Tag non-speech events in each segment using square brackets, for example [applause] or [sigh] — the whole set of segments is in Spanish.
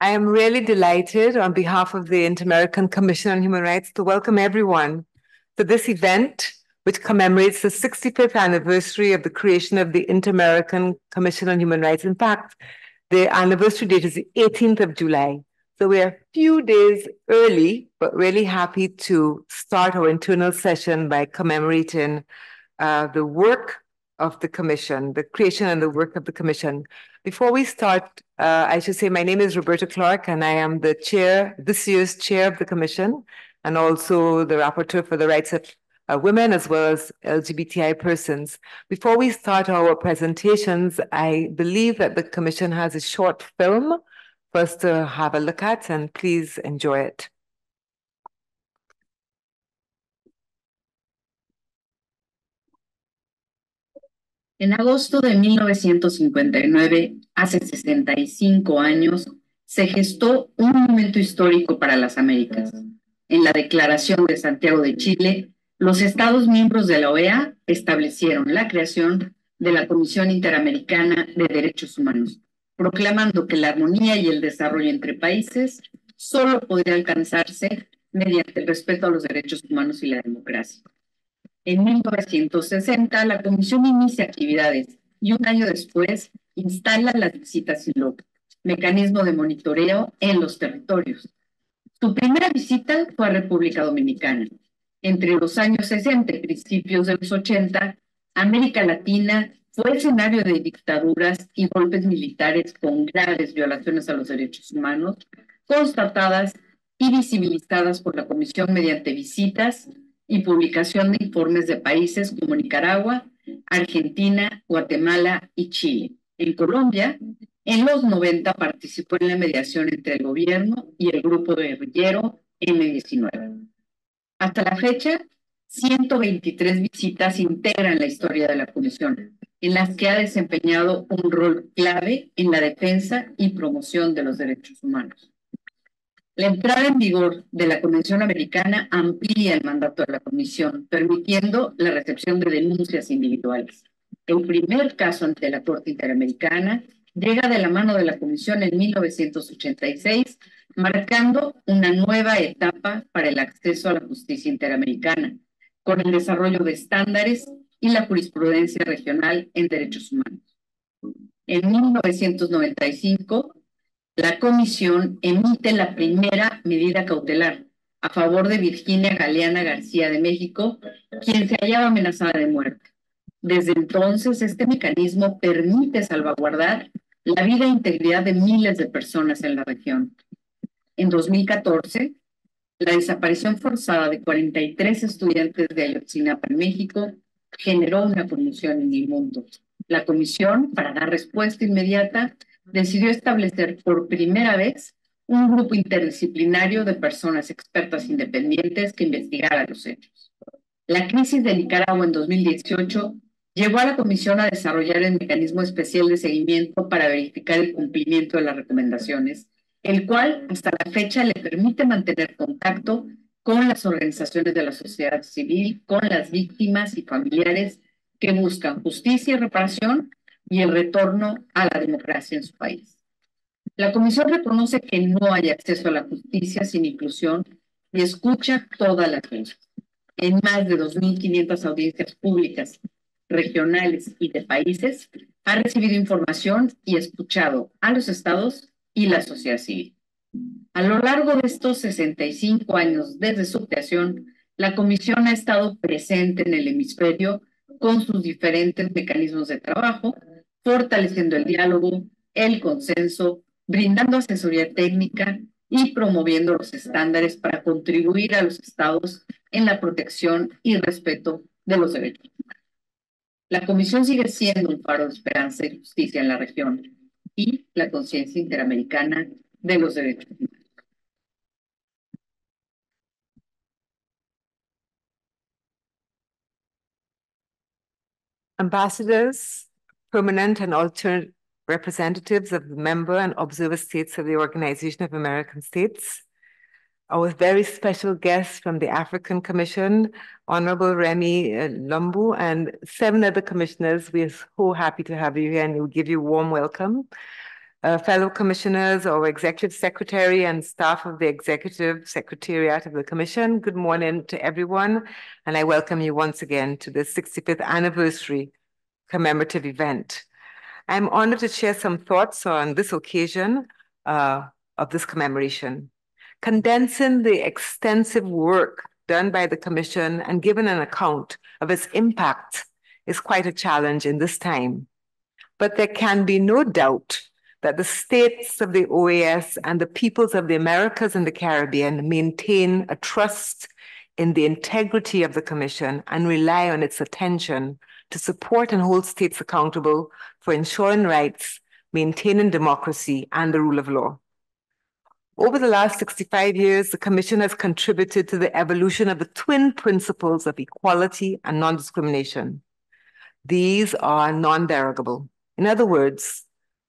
I am really delighted on behalf of the Inter-American Commission on Human Rights to welcome everyone to this event, which commemorates the 65th anniversary of the creation of the Inter-American Commission on Human Rights. In fact, the anniversary date is the 18th of July. So we are a few days early, but really happy to start our internal session by commemorating uh, the work of the Commission, the creation and the work of the Commission. Before we start, uh, I should say my name is Roberta Clark, and I am the chair, this year's chair of the commission, and also the rapporteur for the rights of uh, women as well as LGBTI persons. Before we start our presentations, I believe that the commission has a short film for us to have a look at, and please enjoy it. En agosto de 1959, hace 65 años, se gestó un momento histórico para las Américas. En la Declaración de Santiago de Chile, los Estados miembros de la OEA establecieron la creación de la Comisión Interamericana de Derechos Humanos, proclamando que la armonía y el desarrollo entre países solo podría alcanzarse mediante el respeto a los derechos humanos y la democracia. En 1960, la comisión inicia actividades y un año después instala las visitas ILOP, mecanismo de monitoreo en los territorios. Su primera visita fue a República Dominicana. Entre los años 60 y principios de los 80, América Latina fue escenario de dictaduras y golpes militares con graves violaciones a los derechos humanos, constatadas y visibilizadas por la Comisión mediante visitas y publicación de informes de países como Nicaragua, Argentina, Guatemala y Chile. En Colombia, en los 90 participó en la mediación entre el gobierno y el grupo de guerrillero M19. Hasta la fecha, 123 visitas integran la historia de la Comisión, en las que ha desempeñado un rol clave en la defensa y promoción de los derechos humanos. La entrada en vigor de la Convención Americana amplía el mandato de la Comisión, permitiendo la recepción de denuncias individuales. El primer caso ante la Corte Interamericana llega de la mano de la Comisión en 1986, marcando una nueva etapa para el acceso a la justicia interamericana, con el desarrollo de estándares y la jurisprudencia regional en derechos humanos. En 1995, la comisión emite la primera medida cautelar a favor de Virginia Galeana García de México, quien se hallaba amenazada de muerte. Desde entonces, este mecanismo permite salvaguardar la vida e integridad de miles de personas en la región. En 2014, la desaparición forzada de 43 estudiantes de Ayotzinapa en México generó una conmoción en el mundo. La Comisión, para dar respuesta inmediata, decidió establecer por primera vez un grupo interdisciplinario de personas expertas independientes que investigara los hechos. La crisis de Nicaragua en 2018 llevó a la Comisión a desarrollar el mecanismo especial de seguimiento para verificar el cumplimiento de las recomendaciones, el cual hasta la fecha le permite mantener contacto con las organizaciones de la sociedad civil, con las víctimas y familiares que buscan justicia y reparación y el retorno a la democracia en su país. La Comisión reconoce que no hay acceso a la justicia sin inclusión y escucha todas las voces. En más de 2.500 audiencias públicas, regionales y de países, ha recibido información y escuchado a los estados y la sociedad civil. A lo largo de estos 65 años desde su creación, la Comisión ha estado presente en el hemisferio con sus diferentes mecanismos de trabajo, fortaleciendo el diálogo, el consenso, brindando asesoría técnica y promoviendo los estándares para contribuir a los estados en la protección y respeto de los derechos humanos. La Comisión sigue siendo un faro de esperanza y justicia en la región y la conciencia interamericana de los derechos humanos. Ambassadors, permanent and alternate representatives of the member and observer states of the Organization of American States. Our very special guests from the African Commission, Honorable Remy uh, Lumbu, and seven other commissioners. We are so happy to have you here and we'll give you a warm welcome. Uh, fellow commissioners, our executive secretary and staff of the executive secretariat of the commission, good morning to everyone. And I welcome you once again to the 65th anniversary commemorative event. I'm honored to share some thoughts on this occasion uh, of this commemoration. Condensing the extensive work done by the Commission and giving an account of its impact is quite a challenge in this time. But there can be no doubt that the states of the OAS and the peoples of the Americas and the Caribbean maintain a trust in the integrity of the Commission and rely on its attention to support and hold states accountable for ensuring rights, maintaining democracy, and the rule of law. Over the last 65 years, the Commission has contributed to the evolution of the twin principles of equality and non discrimination. These are non derogable. In other words,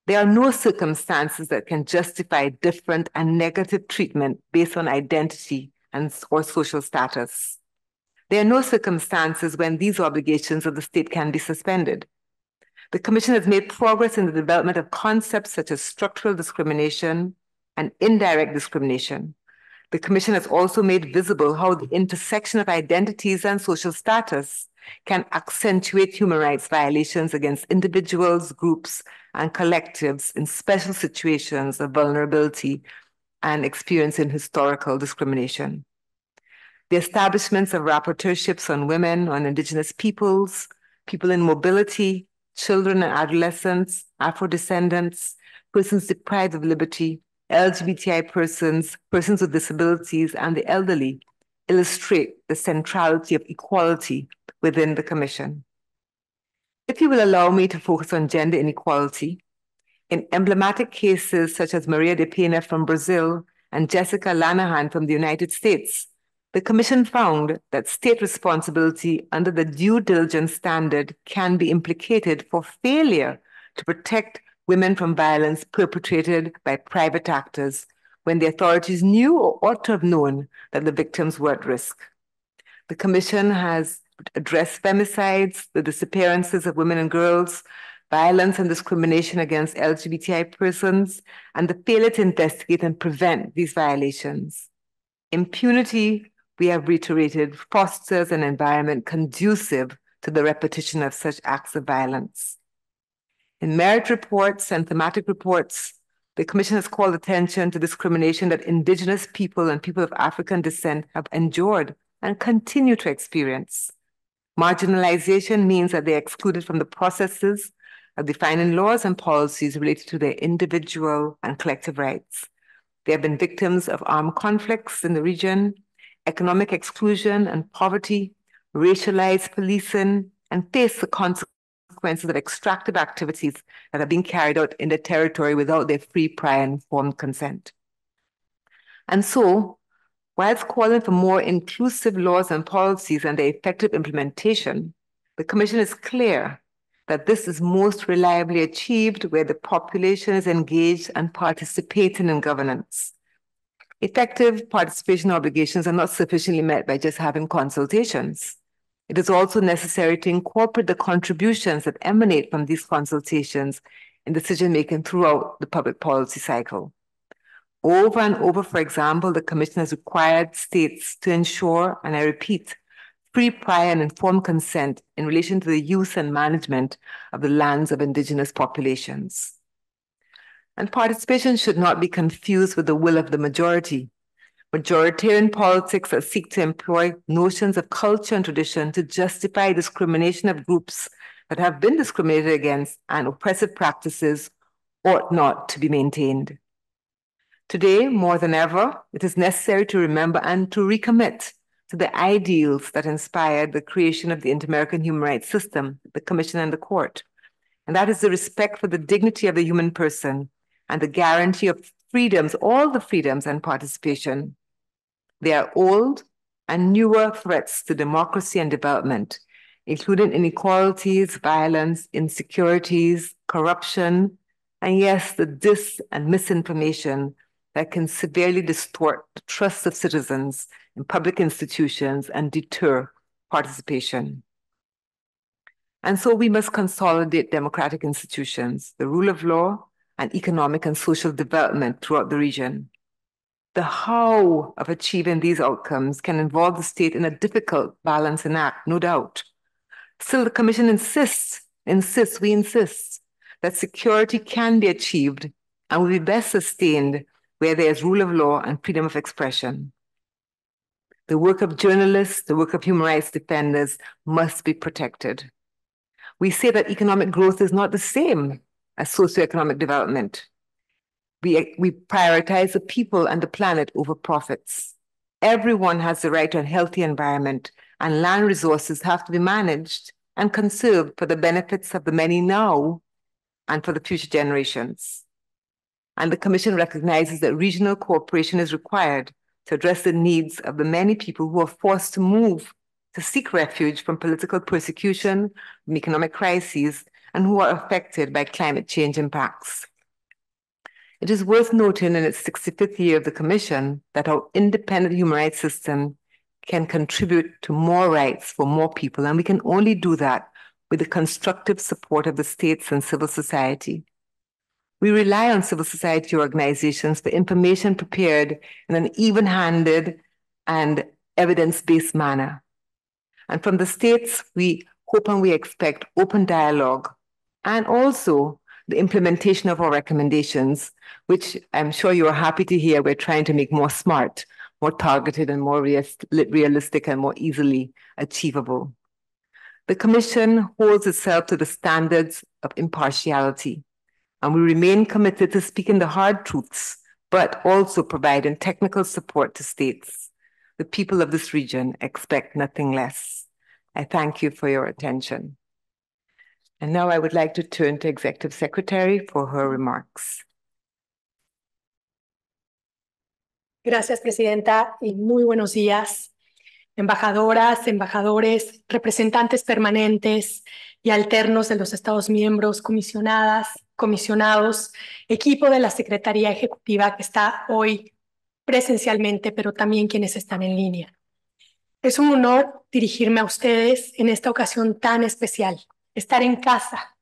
there are no circumstances that can justify different and negative treatment based on identity and or social status. There are no circumstances when these obligations of the state can be suspended. The Commission has made progress in the development of concepts such as structural discrimination and indirect discrimination. The Commission has also made visible how the intersection of identities and social status can accentuate human rights violations against individuals, groups, and collectives in special situations of vulnerability and experience in historical discrimination the establishments of rapporteurships on women, on indigenous peoples, people in mobility, children and adolescents, Afro descendants, persons deprived of liberty, LGBTI persons, persons with disabilities, and the elderly illustrate the centrality of equality within the Commission. If you will allow me to focus on gender inequality, in emblematic cases such as Maria de Pena from Brazil and Jessica Lanahan from the United States, the Commission found that state responsibility under the due diligence standard can be implicated for failure to protect women from violence perpetrated by private actors when the authorities knew or ought to have known that the victims were at risk. The Commission has addressed femicides, the disappearances of women and girls, violence and discrimination against LGBTI persons, and the failure to investigate and prevent these violations. Impunity we have reiterated fosters an environment conducive to the repetition of such acts of violence. In merit reports and thematic reports, the Commission has called attention to discrimination that Indigenous people and people of African descent have endured and continue to experience. Marginalization means that they're excluded from the processes of defining laws and policies related to their individual and collective rights. They have been victims of armed conflicts in the region, economic exclusion and poverty, racialized policing, and face the consequences of extractive activities that are being carried out in the territory without their free, prior, and informed consent. And so, whilst calling for more inclusive laws and policies and their effective implementation, the Commission is clear that this is most reliably achieved where the population is engaged and participating in governance. Effective participation obligations are not sufficiently met by just having consultations. It is also necessary to incorporate the contributions that emanate from these consultations in decision-making throughout the public policy cycle. Over and over, for example, the Commission has required states to ensure, and I repeat, free, prior, and informed consent in relation to the use and management of the lands of indigenous populations and participation should not be confused with the will of the majority. Majoritarian politics that seek to employ notions of culture and tradition to justify discrimination of groups that have been discriminated against and oppressive practices ought not to be maintained. Today, more than ever, it is necessary to remember and to recommit to the ideals that inspired the creation of the Inter-American Human Rights System, the Commission and the Court. And that is the respect for the dignity of the human person, and the guarantee of freedoms, all the freedoms and participation. They are old and newer threats to democracy and development, including inequalities, violence, insecurities, corruption, and yes, the dis and misinformation that can severely distort the trust of citizens in public institutions and deter participation. And so we must consolidate democratic institutions, the rule of law, and economic and social development throughout the region. The how of achieving these outcomes can involve the state in a difficult balancing act, no doubt. Still, the Commission insists, insists, we insist that security can be achieved and will be best sustained where there is rule of law and freedom of expression. The work of journalists, the work of human rights defenders must be protected. We say that economic growth is not the same uh, socioeconomic development. We, we prioritize the people and the planet over profits. Everyone has the right to a healthy environment, and land resources have to be managed and conserved for the benefits of the many now and for the future generations. And the Commission recognizes that regional cooperation is required to address the needs of the many people who are forced to move to seek refuge from political persecution, from economic crises, and who are affected by climate change impacts. It is worth noting in its 65th year of the Commission that our independent human rights system can contribute to more rights for more people, and we can only do that with the constructive support of the states and civil society. We rely on civil society organizations for information prepared in an even handed and evidence based manner. And from the states, we hope and we expect open dialogue and also the implementation of our recommendations, which I'm sure you are happy to hear we're trying to make more smart, more targeted and more realistic and more easily achievable. The Commission holds itself to the standards of impartiality, and we remain committed to speaking the hard truths, but also providing technical support to states. The people of this region expect nothing less. I thank you for your attention. And now I would like to turn to Executive Secretary for her remarks. Gracias, Presidenta, y muy buenos días, embajadoras, embajadores, representantes permanentes y alternos de los Estados miembros, comisionadas, comisionados, equipo de la Secretaría Ejecutiva que está hoy presencialmente, pero también quienes están en línea. Es un honor dirigirme a ustedes en esta ocasión tan especial estar en casa,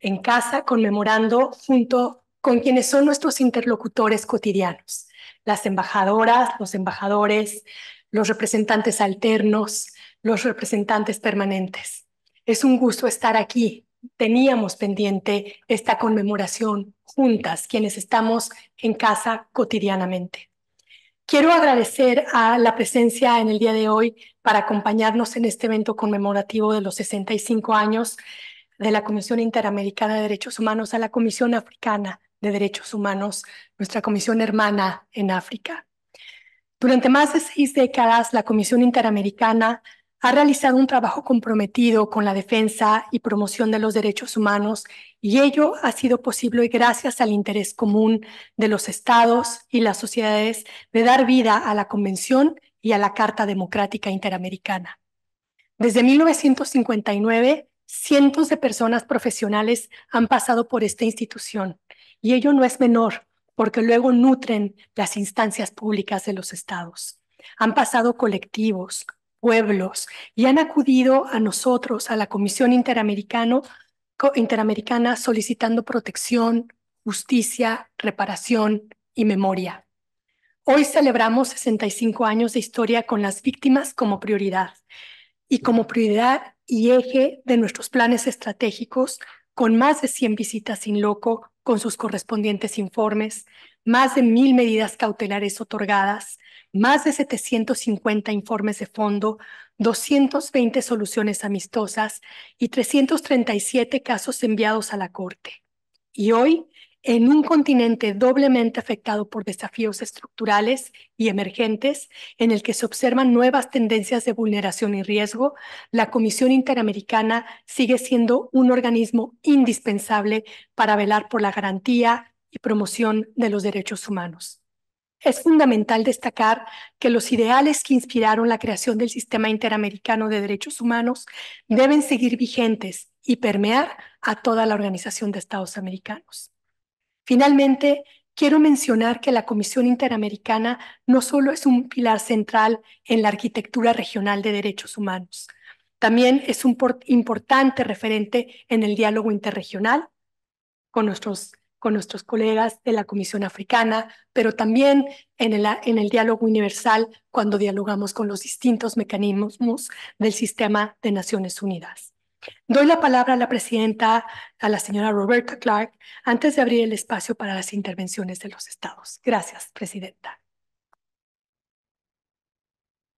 en casa conmemorando junto con quienes son nuestros interlocutores cotidianos, las embajadoras, los embajadores, los representantes alternos, los representantes permanentes. Es un gusto estar aquí. Teníamos pendiente esta conmemoración juntas, quienes estamos en casa cotidianamente. Quiero agradecer a la presencia en el día de hoy para acompañarnos en este evento conmemorativo de los 65 años de la Comisión Interamericana de Derechos Humanos a la Comisión Africana de Derechos Humanos, nuestra comisión hermana en África. Durante más de seis décadas, la Comisión Interamericana ha realizado un trabajo comprometido con la defensa y promoción de los derechos humanos y ello ha sido posible gracias al interés común de los estados y las sociedades de dar vida a la Convención y a la Carta Democrática Interamericana. Desde 1959, cientos de personas profesionales han pasado por esta institución y ello no es menor porque luego nutren las instancias públicas de los estados. Han pasado colectivos, pueblos y han acudido a nosotros, a la Comisión Interamericana, solicitando protección, justicia, reparación y memoria. Hoy celebramos 65 años de historia con las víctimas como prioridad y como prioridad y eje de nuestros planes estratégicos con más de 100 visitas sin loco con sus correspondientes informes, más de mil medidas cautelares otorgadas, más de 750 informes de fondo, 220 soluciones amistosas y 337 casos enviados a la Corte. Y hoy en un continente doblemente afectado por desafíos estructurales y emergentes, en el que se observan nuevas tendencias de vulneración y riesgo, la Comisión Interamericana sigue siendo un organismo indispensable para velar por la garantía y promoción de los derechos humanos. Es fundamental destacar que los ideales que inspiraron la creación del Sistema Interamericano de Derechos Humanos deben seguir vigentes y permear a toda la Organización de Estados Americanos. Finalmente, quiero mencionar que la Comisión Interamericana no solo es un pilar central en la arquitectura regional de derechos humanos, también es un importante referente en el diálogo interregional con nuestros, con nuestros colegas de la Comisión Africana, pero también en en el diálogo universal cuando dialogamos con los distintos mecanismos del sistema de Naciones Unidas. Doy la palabra a la presidenta, a la señora Roberta Clark, antes de abrir el espacio para las intervenciones de los estados. Gracias, presidenta.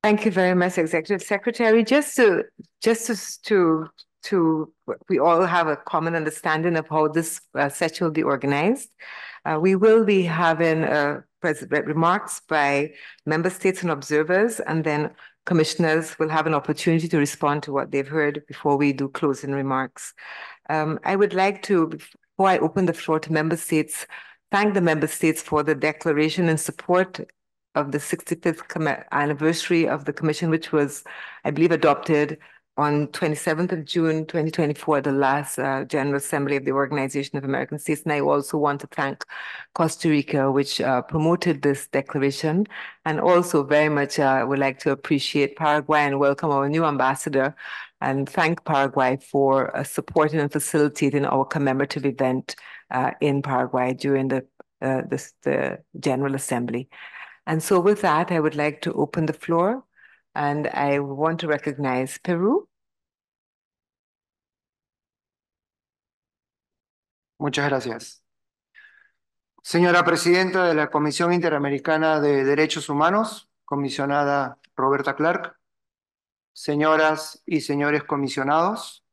Thank you very much, Executive Secretary. Just to, just to, to, we all have a common understanding of how this uh, session will be organized. Uh, we will be having uh, remarks by member states and observers, and then commissioners will have an opportunity to respond to what they've heard before we do closing remarks. Um, I would like to, before I open the floor to member states, thank the member states for the declaration and support of the 65th anniversary of the commission, which was, I believe, adopted on 27th of June 2024, the last uh, General Assembly of the Organization of American States. And I also want to thank Costa Rica, which uh, promoted this declaration. And also very much uh, would like to appreciate Paraguay and welcome our new ambassador and thank Paraguay for uh, supporting and facilitating our commemorative event uh, in Paraguay during the, uh, this, the General Assembly. And so with that, I would like to open the floor and I want to recognize Peru. Muchas gracias. Señora Presidenta de la Comisión Interamericana de Derechos Humanos, comisionada Roberta Clark, señoras y señores comisionados,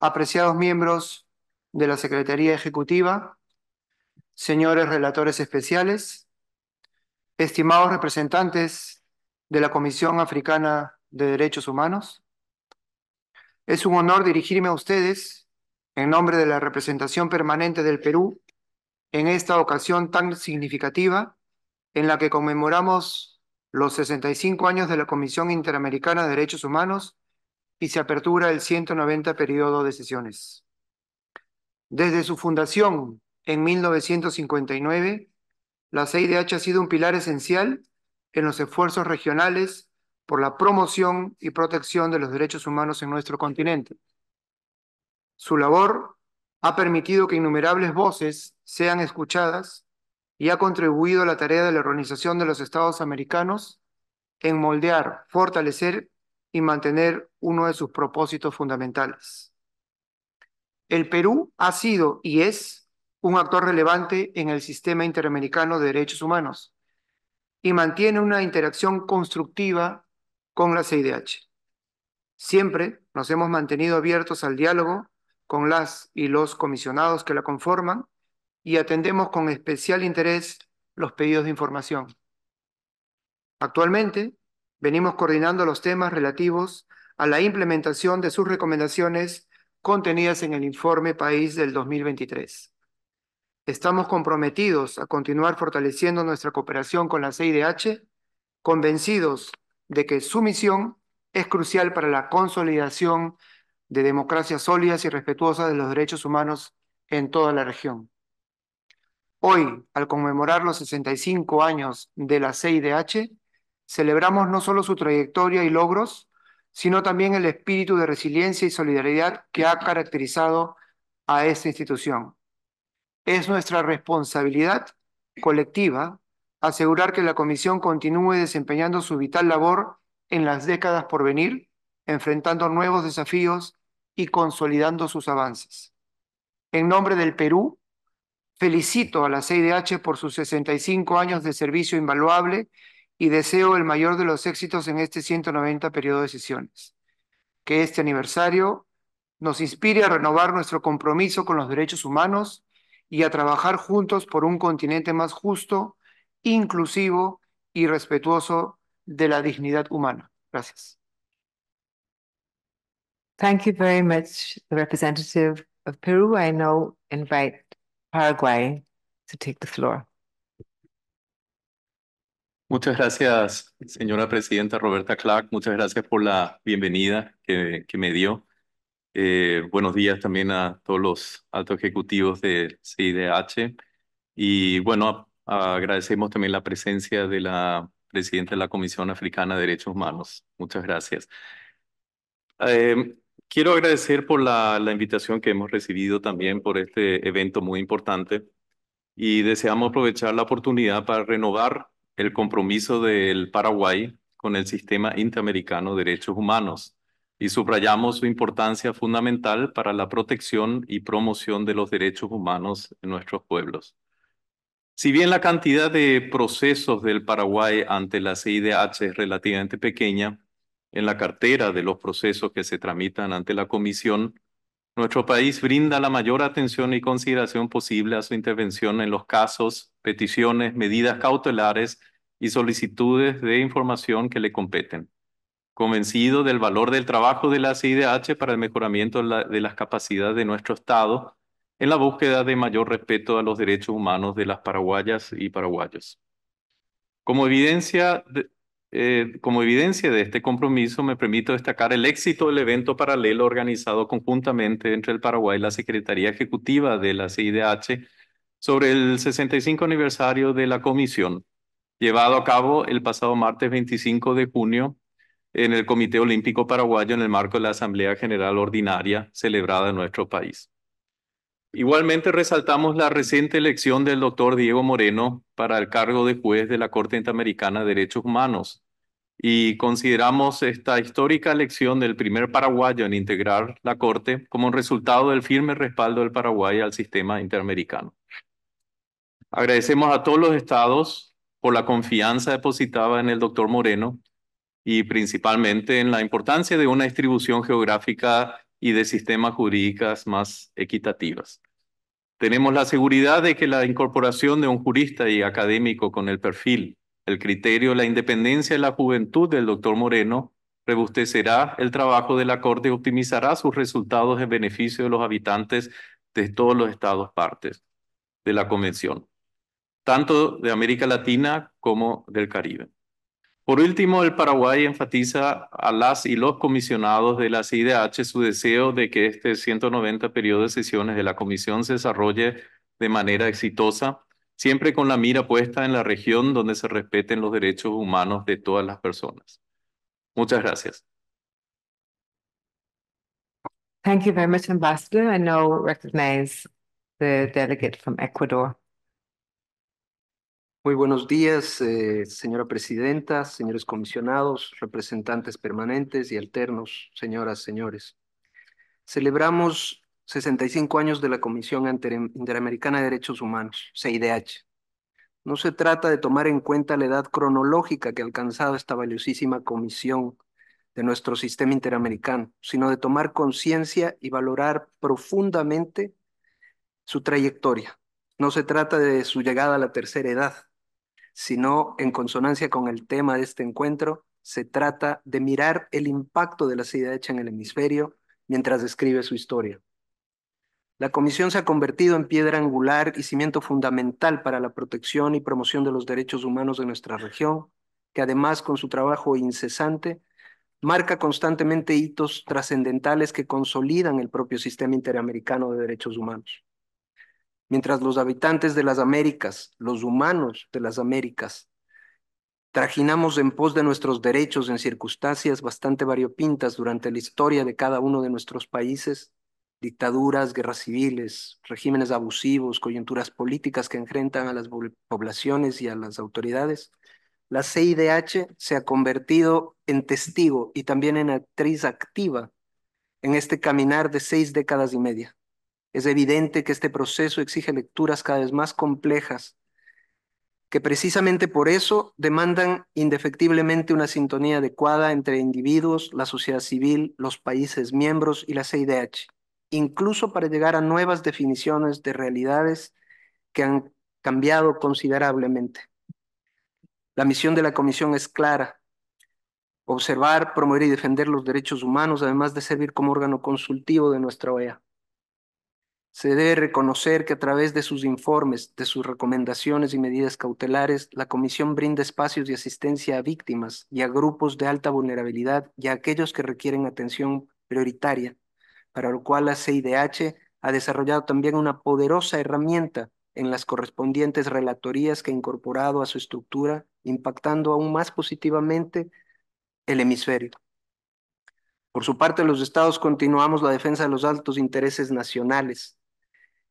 apreciados miembros de la Secretaría Ejecutiva, señores relatores especiales, estimados representantes de la Comisión Africana de Derechos Humanos. Es un honor dirigirme a ustedes en nombre de la representación permanente del Perú en esta ocasión tan significativa en la que conmemoramos los 65 años de la Comisión Interamericana de Derechos Humanos y se apertura el 190 periodo de sesiones. Desde su fundación en 1959, la CIDH ha sido un pilar esencial en los esfuerzos regionales por la promoción y protección de los derechos humanos en nuestro continente. Su labor ha permitido que innumerables voces sean escuchadas y ha contribuido a la tarea de la Organización de los Estados Americanos en moldear, fortalecer y mantener uno de sus propósitos fundamentales. El Perú ha sido y es un actor relevante en el sistema interamericano de derechos humanos, y mantiene una interacción constructiva con la CIDH. Siempre nos hemos mantenido abiertos al diálogo con las y los comisionados que la conforman y atendemos con especial interés los pedidos de información. Actualmente, venimos coordinando los temas relativos a la implementación de sus recomendaciones contenidas en el informe país del 2023. Estamos comprometidos a continuar fortaleciendo nuestra cooperación con la CIDH, convencidos de que su misión es crucial para la consolidación de democracias sólidas y respetuosas de los derechos humanos en toda la región. Hoy, al conmemorar los 65 años de la CIDH, celebramos no solo su trayectoria y logros, sino también el espíritu de resiliencia y solidaridad que ha caracterizado a esta institución. Es nuestra responsabilidad colectiva asegurar que la Comisión continúe desempeñando su vital labor en las décadas por venir, enfrentando nuevos desafíos y consolidando sus avances. En nombre del Perú, felicito a la CIDH por sus 65 años de servicio invaluable y deseo el mayor de los éxitos en este 190 periodo de sesiones. Que este aniversario nos inspire a renovar nuestro compromiso con los derechos humanos y a trabajar juntos por un continente más justo, inclusivo y respetuoso de la dignidad humana. Gracias. Thank you very much, the representative of Peru. I now invite Paraguay to take the floor. Muchas gracias, señora presidenta Roberta Clark. Muchas gracias por la bienvenida que me dio. Eh, buenos días también a todos los altos ejecutivos de CIDH. Y bueno, agradecemos también la presencia de la presidenta de la Comisión Africana de Derechos Humanos. Muchas gracias. Eh, quiero agradecer por la invitación que hemos recibido también por este evento muy importante y deseamos aprovechar la oportunidad para renovar el compromiso del Paraguay con el sistema interamericano de derechos humanos y subrayamos su importancia fundamental para la protección y promoción de los derechos humanos en nuestros pueblos. Si bien la cantidad de procesos del Paraguay ante la CIDH es relativamente pequeña, en la cartera de los procesos que se tramitan ante la Comisión, nuestro país brinda la mayor atención y consideración posible a su intervención en los casos, peticiones, medidas cautelares y solicitudes de información que le competen convencido del valor del trabajo de la CIDH para el mejoramiento de las capacidades de nuestro Estado en la búsqueda de mayor respeto a los derechos humanos de las paraguayas y paraguayos. Como evidencia de, eh, como evidencia de este compromiso, me permito destacar el éxito del evento paralelo organizado conjuntamente entre el Paraguay y la Secretaría Ejecutiva de la CIDH sobre el 65 aniversario de la comisión, llevado a cabo el pasado martes 25 de junio en el Comité Olímpico Paraguayo en el marco de la Asamblea General Ordinaria celebrada en nuestro país. Igualmente resaltamos la reciente elección del doctor Diego Moreno para el cargo de juez de la Corte Interamericana de Derechos Humanos y consideramos esta histórica elección del primer paraguayo en integrar la Corte como un resultado del firme respaldo del Paraguay al sistema interamericano. Agradecemos a todos los estados por la confianza depositada en el doctor Moreno y principalmente en la importancia de una distribución geográfica y de sistemas jurídicas más equitativas. Tenemos la seguridad de que la incorporación de un jurista y académico con el perfil, el criterio, la independencia y la juventud del doctor Moreno rebustecerá el trabajo de la Corte y optimizará sus resultados en beneficio de los habitantes de todos los estados partes de la Convención, tanto de América Latina como del Caribe. Por último, el Paraguay enfatiza a las y los comisionados de la CIDH su deseo de que este 190 periodo de sesiones de la Comisión se desarrolle de manera exitosa, siempre con la mira puesta en la región donde se respeten los derechos humanos de todas las personas. Muchas gracias. Thank you very much, Ambassador. I now recognize the delegate from Ecuador. Muy buenos días, eh, señora presidenta, señores comisionados, representantes permanentes y alternos, señoras, señores. Celebramos 65 años de la Comisión Interamericana de Derechos Humanos, CIDH. No se trata de tomar en cuenta la edad cronológica que ha alcanzado esta valiosísima comisión de nuestro sistema interamericano, sino de tomar conciencia y valorar profundamente su trayectoria. No se trata de su llegada a la tercera edad, sino en consonancia con el tema de este encuentro, se trata de mirar el impacto de la ciudad hecha en el hemisferio mientras describe su historia. La Comisión se ha convertido en piedra angular y cimiento fundamental para la protección y promoción de los derechos humanos de nuestra región, que además con su trabajo incesante marca constantemente hitos trascendentales que consolidan el propio sistema interamericano de derechos humanos mientras los habitantes de las Américas, los humanos de las Américas, trajinamos en pos de nuestros derechos en circunstancias bastante variopintas durante la historia de cada uno de nuestros países, dictaduras, guerras civiles, regímenes abusivos, coyunturas políticas que enfrentan a las poblaciones y a las autoridades, la CIDH se ha convertido en testigo y también en actriz activa en este caminar de seis décadas y media. Es evidente que este proceso exige lecturas cada vez más complejas, que precisamente por eso demandan indefectiblemente una sintonía adecuada entre individuos, la sociedad civil, los países miembros y la CIDH, incluso para llegar a nuevas definiciones de realidades que han cambiado considerablemente. La misión de la Comisión es clara, observar, promover y defender los derechos humanos, además de servir como órgano consultivo de nuestra OEA. Se debe reconocer que a través de sus informes, de sus recomendaciones y medidas cautelares, la Comisión brinda espacios de asistencia a víctimas y a grupos de alta vulnerabilidad y a aquellos que requieren atención prioritaria, para lo cual la CIDH ha desarrollado también una poderosa herramienta en las correspondientes relatorías que ha incorporado a su estructura, impactando aún más positivamente el hemisferio. Por su parte, los estados continuamos la defensa de los altos intereses nacionales,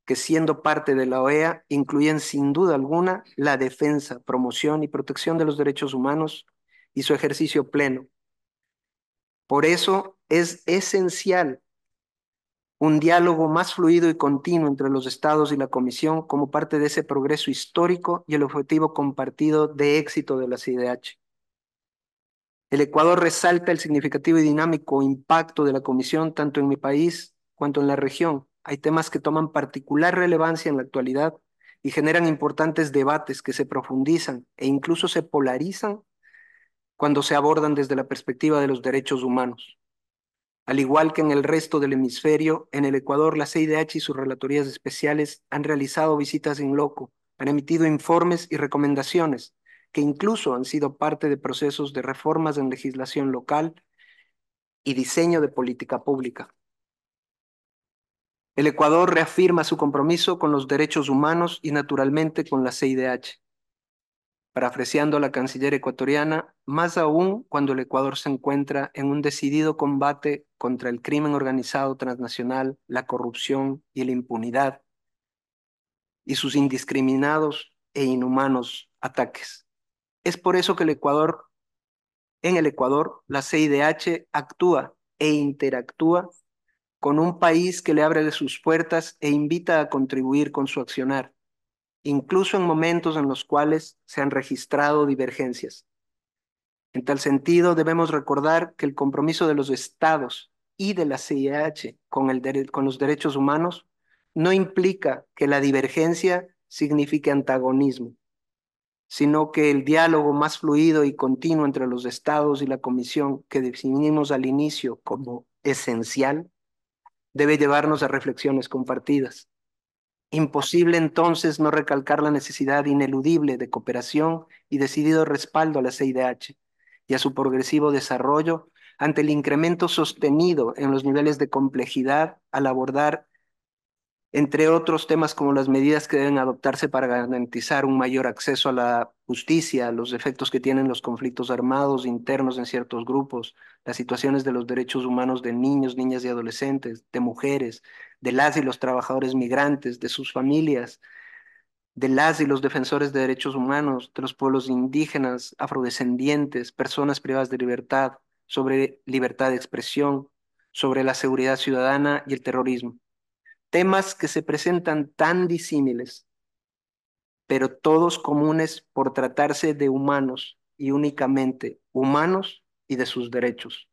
que siendo parte de la OEA incluyen sin duda alguna la defensa, promoción y protección de los derechos humanos y su ejercicio pleno. Por eso es esencial un diálogo más fluido y continuo entre los estados y la Comisión como parte de ese progreso histórico y el objetivo compartido de éxito de la CIDH. El Ecuador resalta el significativo y dinámico impacto de la Comisión tanto en mi país cuanto en la región, hay temas que toman particular relevancia en la actualidad y generan importantes debates que se profundizan e incluso se polarizan cuando se abordan desde la perspectiva de los derechos humanos. Al igual que en el resto del hemisferio, en el Ecuador la CIDH y sus relatorías especiales han realizado visitas en loco, han emitido informes y recomendaciones que incluso han sido parte de procesos de reformas en legislación local y diseño de política pública. El Ecuador reafirma su compromiso con los derechos humanos y naturalmente con la CIDH, parafraseando a la canciller ecuatoriana, más aún cuando el Ecuador se encuentra en un decidido combate contra el crimen organizado transnacional, la corrupción y la impunidad, y sus indiscriminados e inhumanos ataques. Es por eso que el Ecuador, en el Ecuador, la CIDH actúa e interactúa con un país que le abre sus puertas e invita a contribuir con su accionar, incluso en momentos en los cuales se han registrado divergencias. En tal sentido, debemos recordar que el compromiso de los estados y de la CIH con, con los derechos humanos no implica que la divergencia signifique antagonismo, sino que el diálogo más fluido y continuo entre los estados y la comisión que definimos al inicio como esencial debe llevarnos a reflexiones compartidas. Imposible entonces no recalcar la necesidad ineludible de cooperación y decidido respaldo a la CIDH y a su progresivo desarrollo ante el incremento sostenido en los niveles de complejidad al abordar entre otros temas como las medidas que deben adoptarse para garantizar un mayor acceso a la justicia, los efectos que tienen los conflictos armados internos en ciertos grupos, las situaciones de los derechos humanos de niños, niñas y adolescentes, de mujeres, de las y los trabajadores migrantes, de sus familias, de las y los defensores de derechos humanos, de los pueblos indígenas, afrodescendientes, personas privadas de libertad, sobre libertad de expresión, sobre la seguridad ciudadana y el terrorismo temas que se presentan tan disímiles, pero todos comunes por tratarse de humanos y únicamente humanos y de sus derechos.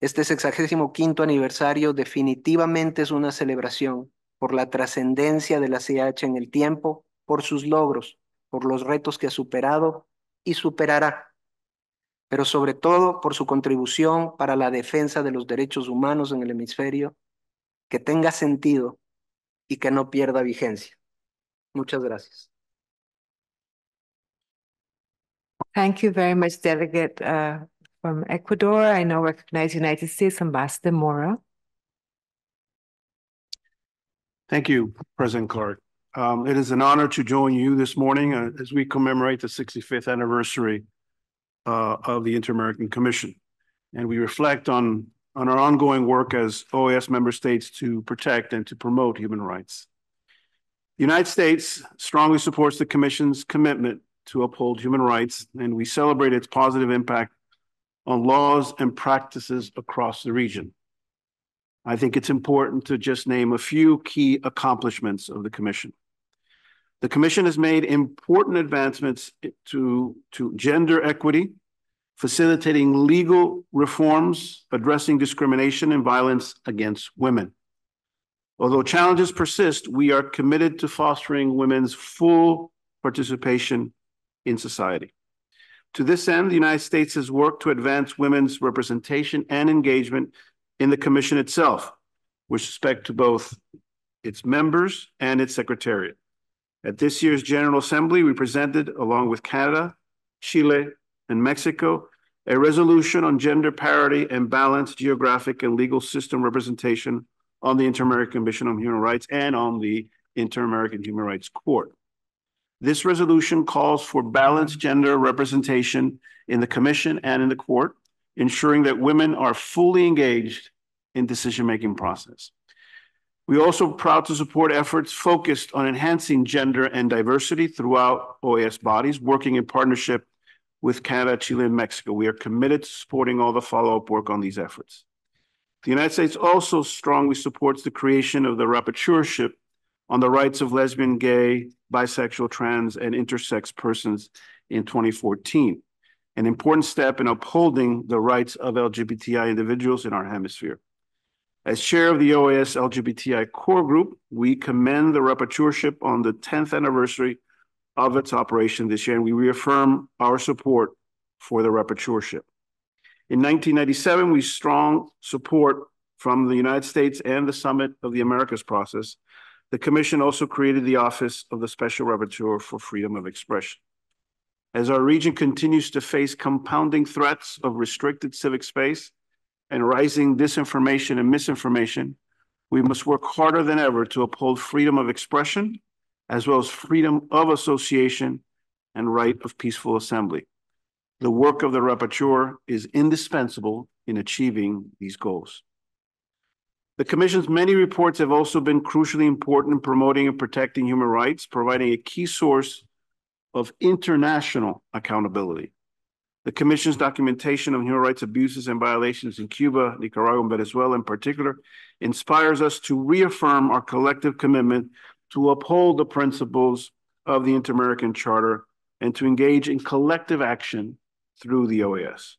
Este sexagésimo quinto aniversario definitivamente es una celebración por la trascendencia de la CIH en el tiempo, por sus logros, por los retos que ha superado y superará, pero sobre todo por su contribución para la defensa de los derechos humanos en el hemisferio que tenga sentido y que no pierda vigencia. Muchas gracias. Thank you very much, Delegate uh, from Ecuador. I now recognize United States Ambassador Mora. Thank you, President Clark. Um, it is an honor to join you this morning uh, as we commemorate the 65th anniversary uh, of the Inter-American Commission. And we reflect on on our ongoing work as OAS member states to protect and to promote human rights. The United States strongly supports the Commission's commitment to uphold human rights, and we celebrate its positive impact on laws and practices across the region. I think it's important to just name a few key accomplishments of the Commission. The Commission has made important advancements to, to gender equity facilitating legal reforms addressing discrimination and violence against women. Although challenges persist, we are committed to fostering women's full participation in society. To this end, the United States has worked to advance women's representation and engagement in the Commission itself, with respect to both its members and its secretariat. At this year's General Assembly, we presented, along with Canada, Chile, and Mexico, a resolution on gender parity and balanced geographic and legal system representation on the Inter-American Commission on Human Rights and on the Inter-American Human Rights Court. This resolution calls for balanced gender representation in the commission and in the court, ensuring that women are fully engaged in decision-making process. We are also proud to support efforts focused on enhancing gender and diversity throughout OAS bodies, working in partnership with Canada, Chile, and Mexico. We are committed to supporting all the follow-up work on these efforts. The United States also strongly supports the creation of the rapporteurship on the rights of lesbian, gay, bisexual, trans, and intersex persons in 2014, an important step in upholding the rights of LGBTI individuals in our hemisphere. As chair of the OAS LGBTI core group, we commend the rapporteurship on the 10th anniversary of its operation this year, and we reaffirm our support for the rapporteurship. In 1997, we strong support from the United States and the Summit of the Americas process. The Commission also created the Office of the Special Rapporteur for Freedom of Expression. As our region continues to face compounding threats of restricted civic space and rising disinformation and misinformation, we must work harder than ever to uphold freedom of expression as well as freedom of association and right of peaceful assembly. The work of the rapporteur is indispensable in achieving these goals. The Commission's many reports have also been crucially important in promoting and protecting human rights, providing a key source of international accountability. The Commission's documentation of human rights abuses and violations in Cuba, Nicaragua, and Venezuela in particular inspires us to reaffirm our collective commitment to uphold the principles of the Inter-American Charter and to engage in collective action through the OAS.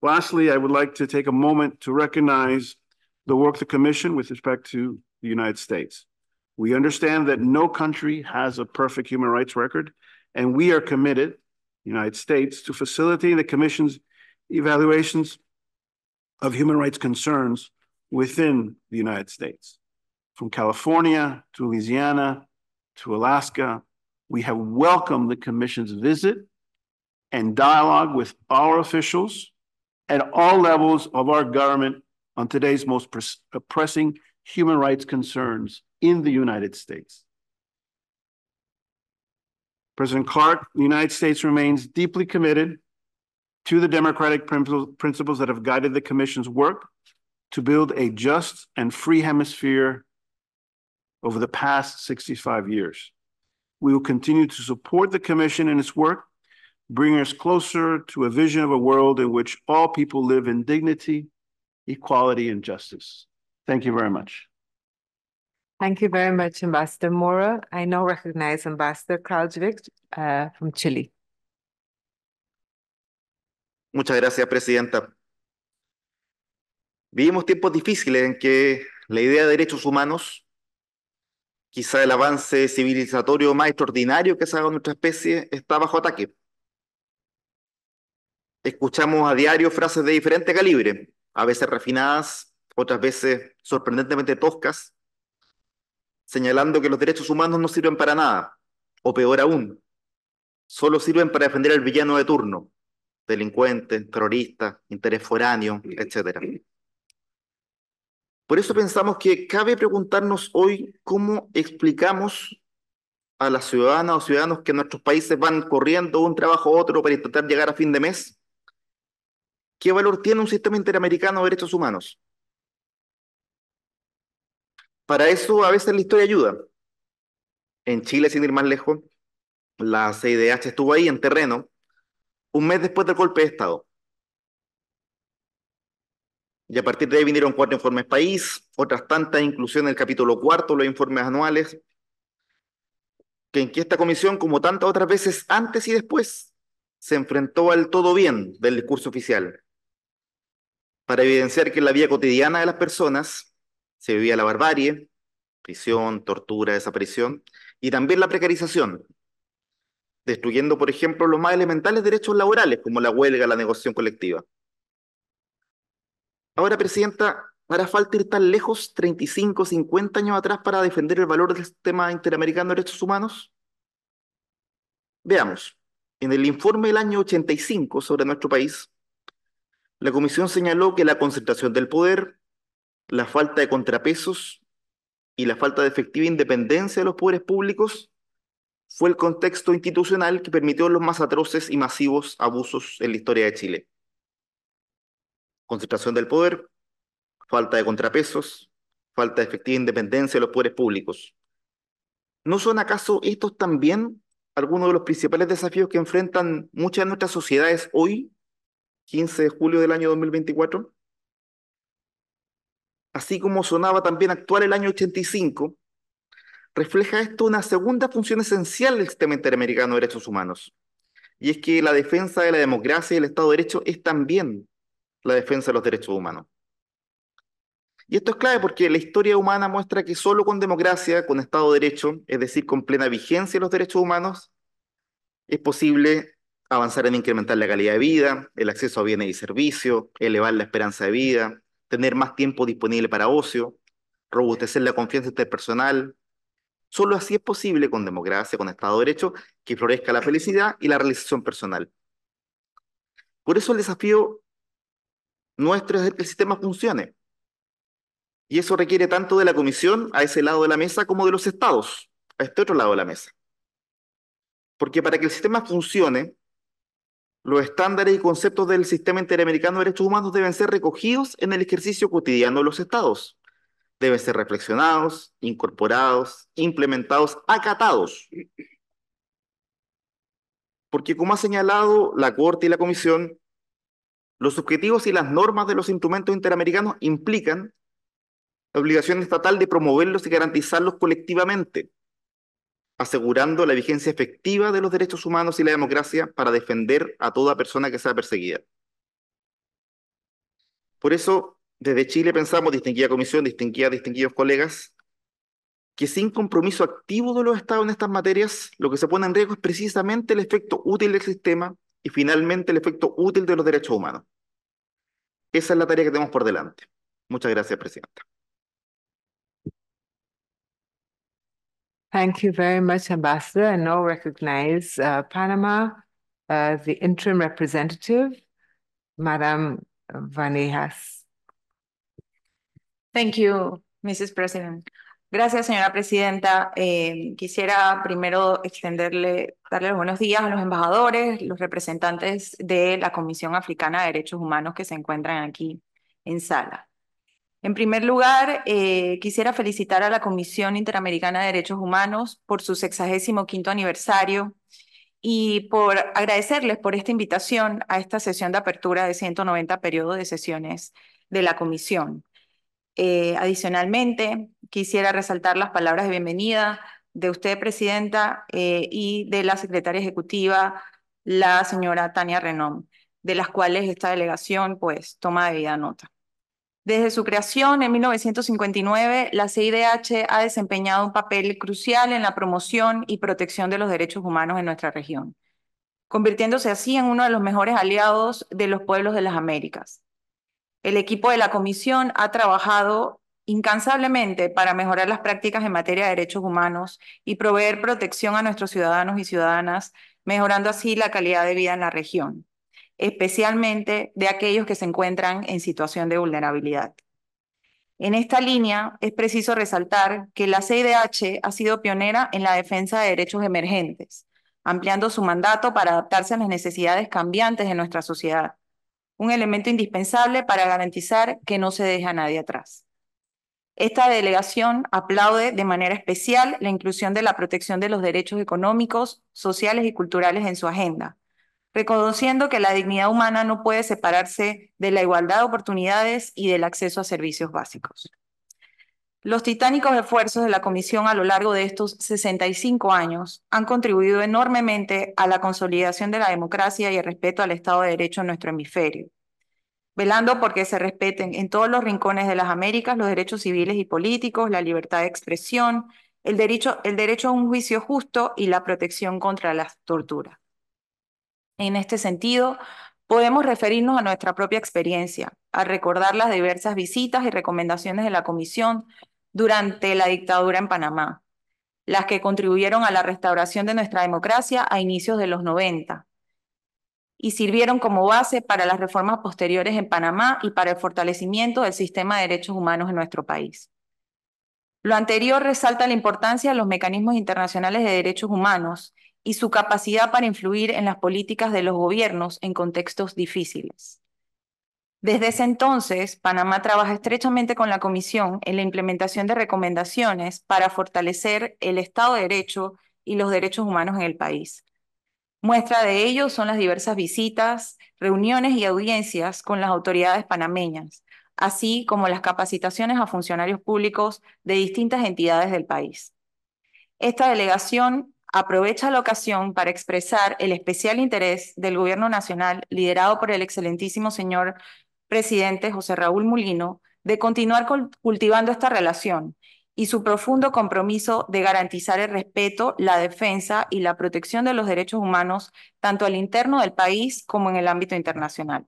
Lastly, I would like to take a moment to recognize the work of the Commission with respect to the United States. We understand that no country has a perfect human rights record, and we are committed, the United States, to facilitating the Commission's evaluations of human rights concerns within the United States from California to Louisiana to Alaska. We have welcomed the commission's visit and dialogue with our officials at all levels of our government on today's most uh, pressing human rights concerns in the United States. President Clark, the United States remains deeply committed to the democratic principles that have guided the Commission's work to build a just and free hemisphere over the past 65 years. We will continue to support the Commission in its work, bringing us closer to a vision of a world in which all people live in dignity, equality, and justice. Thank you very much. Thank you very much, Ambassador Mora. I now recognize Ambassador Kraljvic uh, from Chile. Muchas gracias, Presidenta. Vivimos tiempos difíciles en que la idea de derechos humanos quizá el avance civilizatorio más extraordinario que se haga en nuestra especie está bajo ataque. Escuchamos a diario frases de diferente calibre, a veces refinadas, otras veces sorprendentemente toscas, señalando que los derechos humanos no sirven para nada, o peor aún, solo sirven para defender al villano de turno, delincuente, terrorista, interés foráneo, etc. Por eso pensamos que cabe preguntarnos hoy cómo explicamos a las ciudadanas o ciudadanos que nuestros países van corriendo un trabajo a otro para intentar llegar a fin de mes, ¿qué valor tiene un sistema interamericano de derechos humanos? Para eso a veces la historia ayuda. En Chile, sin ir más lejos, la CIDH estuvo ahí en terreno un mes después del golpe de Estado. Y a partir de ahí vinieron cuatro informes país, otras tantas, inclusión en el capítulo cuarto, los informes anuales, que en que esta comisión, como tantas otras veces antes y después, se enfrentó al todo bien del discurso oficial, para evidenciar que en la vida cotidiana de las personas se vivía la barbarie, prisión, tortura, desaparición, y también la precarización, destruyendo, por ejemplo, los más elementales derechos laborales, como la huelga, la negociación colectiva. Ahora, Presidenta, hará falta ir tan lejos, 35, 50 años atrás, para defender el valor del sistema interamericano de derechos humanos? Veamos, en el informe del año 85 sobre nuestro país, la Comisión señaló que la concentración del poder, la falta de contrapesos y la falta de efectiva independencia de los poderes públicos fue el contexto institucional que permitió los más atroces y masivos abusos en la historia de Chile concentración del poder, falta de contrapesos, falta de efectiva independencia de los poderes públicos. ¿No son acaso estos también algunos de los principales desafíos que enfrentan muchas de nuestras sociedades hoy, 15 de julio del año 2024? Así como sonaba también actual el año 85, refleja esto una segunda función esencial del sistema interamericano de derechos humanos, y es que la defensa de la democracia y el Estado de Derecho es también la defensa de los derechos humanos. Y esto es clave porque la historia humana muestra que solo con democracia, con Estado de Derecho, es decir, con plena vigencia de los derechos humanos, es posible avanzar en incrementar la calidad de vida, el acceso a bienes y servicios, elevar la esperanza de vida, tener más tiempo disponible para ocio, robustecer la confianza interpersonal. Solo así es posible con democracia, con Estado de Derecho, que florezca la felicidad y la realización personal. Por eso el desafío nuestro el sistema funcione. Y eso requiere tanto de la comisión a ese lado de la mesa como de los estados a este otro lado de la mesa. Porque para que el sistema funcione, los estándares y conceptos del sistema interamericano de derechos humanos deben ser recogidos en el ejercicio cotidiano de los estados. Deben ser reflexionados, incorporados, implementados, acatados. Porque como ha señalado la Corte y la Comisión, los objetivos y las normas de los instrumentos interamericanos implican la obligación estatal de promoverlos y garantizarlos colectivamente, asegurando la vigencia efectiva de los derechos humanos y la democracia para defender a toda persona que sea perseguida. Por eso, desde Chile pensamos, distinguida comisión, distinguida, distinguidos colegas, que sin compromiso activo de los estados en estas materias, lo que se pone en riesgo es precisamente el efecto útil del sistema y finalmente el efecto útil de los derechos humanos. Esa es la tarea que tenemos por delante. Muchas gracias, Presidenta. Thank you very much, Ambassador. And now recognize uh, Panama, uh, the interim representative, Madam Vanijas. Thank you, Mrs. President. Gracias, señora presidenta. Eh, quisiera primero extenderle, darle los buenos días a los embajadores, los representantes de la Comisión Africana de Derechos Humanos que se encuentran aquí en sala. En primer lugar, eh, quisiera felicitar a la Comisión Interamericana de Derechos Humanos por su 65 aniversario y por agradecerles por esta invitación a esta sesión de apertura de 190 periodos de sesiones de la Comisión. Eh, adicionalmente, quisiera resaltar las palabras de bienvenida de usted, Presidenta, eh, y de la Secretaria Ejecutiva, la señora Tania Renom, de las cuales esta delegación pues toma debida nota. Desde su creación en 1959, la CIDH ha desempeñado un papel crucial en la promoción y protección de los derechos humanos en nuestra región, convirtiéndose así en uno de los mejores aliados de los pueblos de las Américas. El equipo de la comisión ha trabajado incansablemente para mejorar las prácticas en materia de derechos humanos y proveer protección a nuestros ciudadanos y ciudadanas, mejorando así la calidad de vida en la región, especialmente de aquellos que se encuentran en situación de vulnerabilidad. En esta línea es preciso resaltar que la CIDH ha sido pionera en la defensa de derechos emergentes, ampliando su mandato para adaptarse a las necesidades cambiantes de nuestra sociedad un elemento indispensable para garantizar que no se deja a nadie atrás. Esta delegación aplaude de manera especial la inclusión de la protección de los derechos económicos, sociales y culturales en su agenda, reconociendo que la dignidad humana no puede separarse de la igualdad de oportunidades y del acceso a servicios básicos. Los titánicos esfuerzos de la Comisión a lo largo de estos 65 años han contribuido enormemente a la consolidación de la democracia y el respeto al Estado de Derecho en nuestro hemisferio, velando porque se respeten en todos los rincones de las Américas los derechos civiles y políticos, la libertad de expresión, el derecho, el derecho a un juicio justo y la protección contra las torturas. En este sentido, podemos referirnos a nuestra propia experiencia, a recordar las diversas visitas y recomendaciones de la Comisión durante la dictadura en Panamá, las que contribuyeron a la restauración de nuestra democracia a inicios de los 90 y sirvieron como base para las reformas posteriores en Panamá y para el fortalecimiento del sistema de derechos humanos en nuestro país. Lo anterior resalta la importancia de los mecanismos internacionales de derechos humanos y su capacidad para influir en las políticas de los gobiernos en contextos difíciles. Desde ese entonces, Panamá trabaja estrechamente con la Comisión en la implementación de recomendaciones para fortalecer el Estado de Derecho y los derechos humanos en el país. Muestra de ello son las diversas visitas, reuniones y audiencias con las autoridades panameñas, así como las capacitaciones a funcionarios públicos de distintas entidades del país. Esta delegación aprovecha la ocasión para expresar el especial interés del Gobierno Nacional liderado por el excelentísimo señor presidente José Raúl Mulino de continuar cultivando esta relación y su profundo compromiso de garantizar el respeto, la defensa y la protección de los derechos humanos, tanto al interno del país como en el ámbito internacional.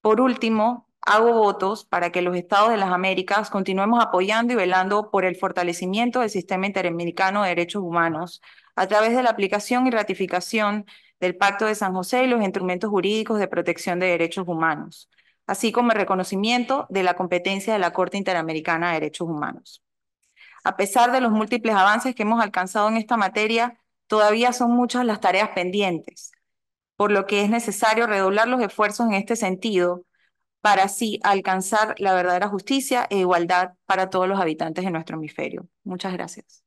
Por último, hago votos para que los estados de las Américas continuemos apoyando y velando por el fortalecimiento del sistema interamericano de derechos humanos a través de la aplicación y ratificación del Pacto de San José y los instrumentos jurídicos de protección de derechos humanos así como el reconocimiento de la competencia de la Corte Interamericana de Derechos Humanos. A pesar de los múltiples avances que hemos alcanzado en esta materia, todavía son muchas las tareas pendientes, por lo que es necesario redoblar los esfuerzos en este sentido para así alcanzar la verdadera justicia e igualdad para todos los habitantes de nuestro hemisferio. Muchas gracias.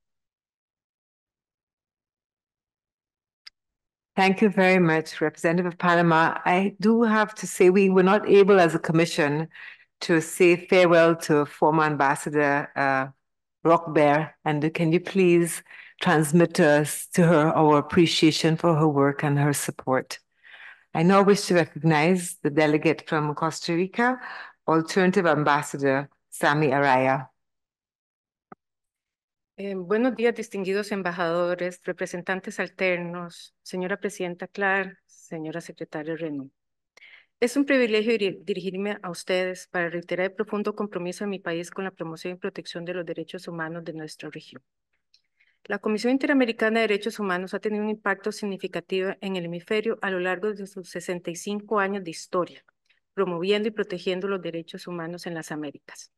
Thank you very much, Representative of Panama. I do have to say we were not able as a commission to say farewell to former Ambassador uh, Rock Bear. And can you please transmit to us to her our appreciation for her work and her support? I now wish to recognize the delegate from Costa Rica, Alternative Ambassador Sami Araya. Eh, buenos días, distinguidos embajadores, representantes alternos, señora presidenta Clark, señora secretaria Renú. Es un privilegio dirigirme a ustedes para reiterar el profundo compromiso de mi país con la promoción y protección de los derechos humanos de nuestra región. La Comisión Interamericana de Derechos Humanos ha tenido un impacto significativo en el hemisferio a lo largo de sus 65 años de historia, promoviendo y protegiendo los derechos humanos en las Américas.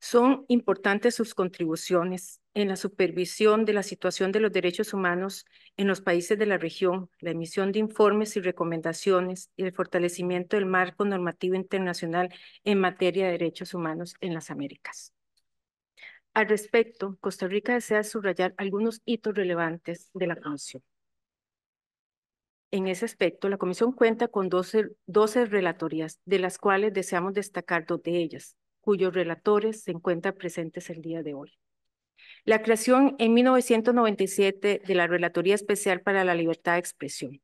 Son importantes sus contribuciones en la supervisión de la situación de los derechos humanos en los países de la región, la emisión de informes y recomendaciones y el fortalecimiento del marco normativo internacional en materia de derechos humanos en las Américas. Al respecto, Costa Rica desea subrayar algunos hitos relevantes de la Comisión. En ese aspecto, la Comisión cuenta con 12, 12 relatorías, de las cuales deseamos destacar dos de ellas, cuyos relatores se encuentran presentes el día de hoy. La creación en 1997 de la Relatoría Especial para la Libertad de Expresión.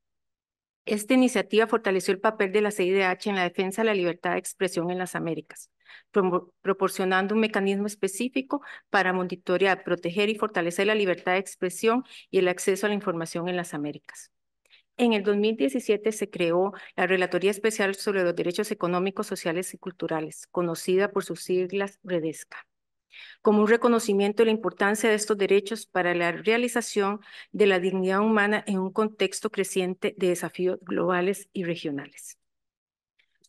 Esta iniciativa fortaleció el papel de la CIDH en la defensa de la libertad de expresión en las Américas, proporcionando un mecanismo específico para monitorear, proteger y fortalecer la libertad de expresión y el acceso a la información en las Américas. En el 2017 se creó la Relatoría Especial sobre los Derechos Económicos, Sociales y Culturales, conocida por sus siglas REDESCA, como un reconocimiento de la importancia de estos derechos para la realización de la dignidad humana en un contexto creciente de desafíos globales y regionales.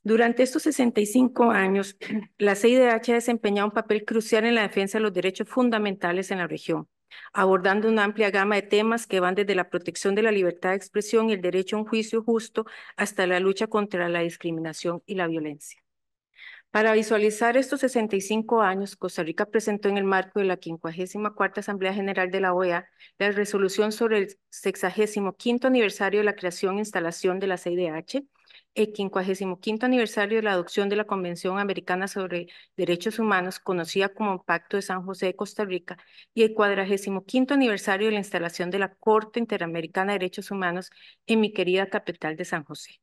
Durante estos 65 años, [clears throat] la CIDH ha desempeñado un papel crucial en la defensa de los derechos fundamentales en la región, abordando una amplia gama de temas que van desde la protección de la libertad de expresión y el derecho a un juicio justo hasta la lucha contra la discriminación y la violencia. Para visualizar estos 65 años, Costa Rica presentó en el marco de la 54 Asamblea General de la OEA la resolución sobre el 65 aniversario de la creación e instalación de la CIDH, el 55 aniversario de la adopción de la Convención Americana sobre Derechos Humanos, conocida como Pacto de San José de Costa Rica, y el 45 aniversario de la instalación de la Corte Interamericana de Derechos Humanos en mi querida capital de San José.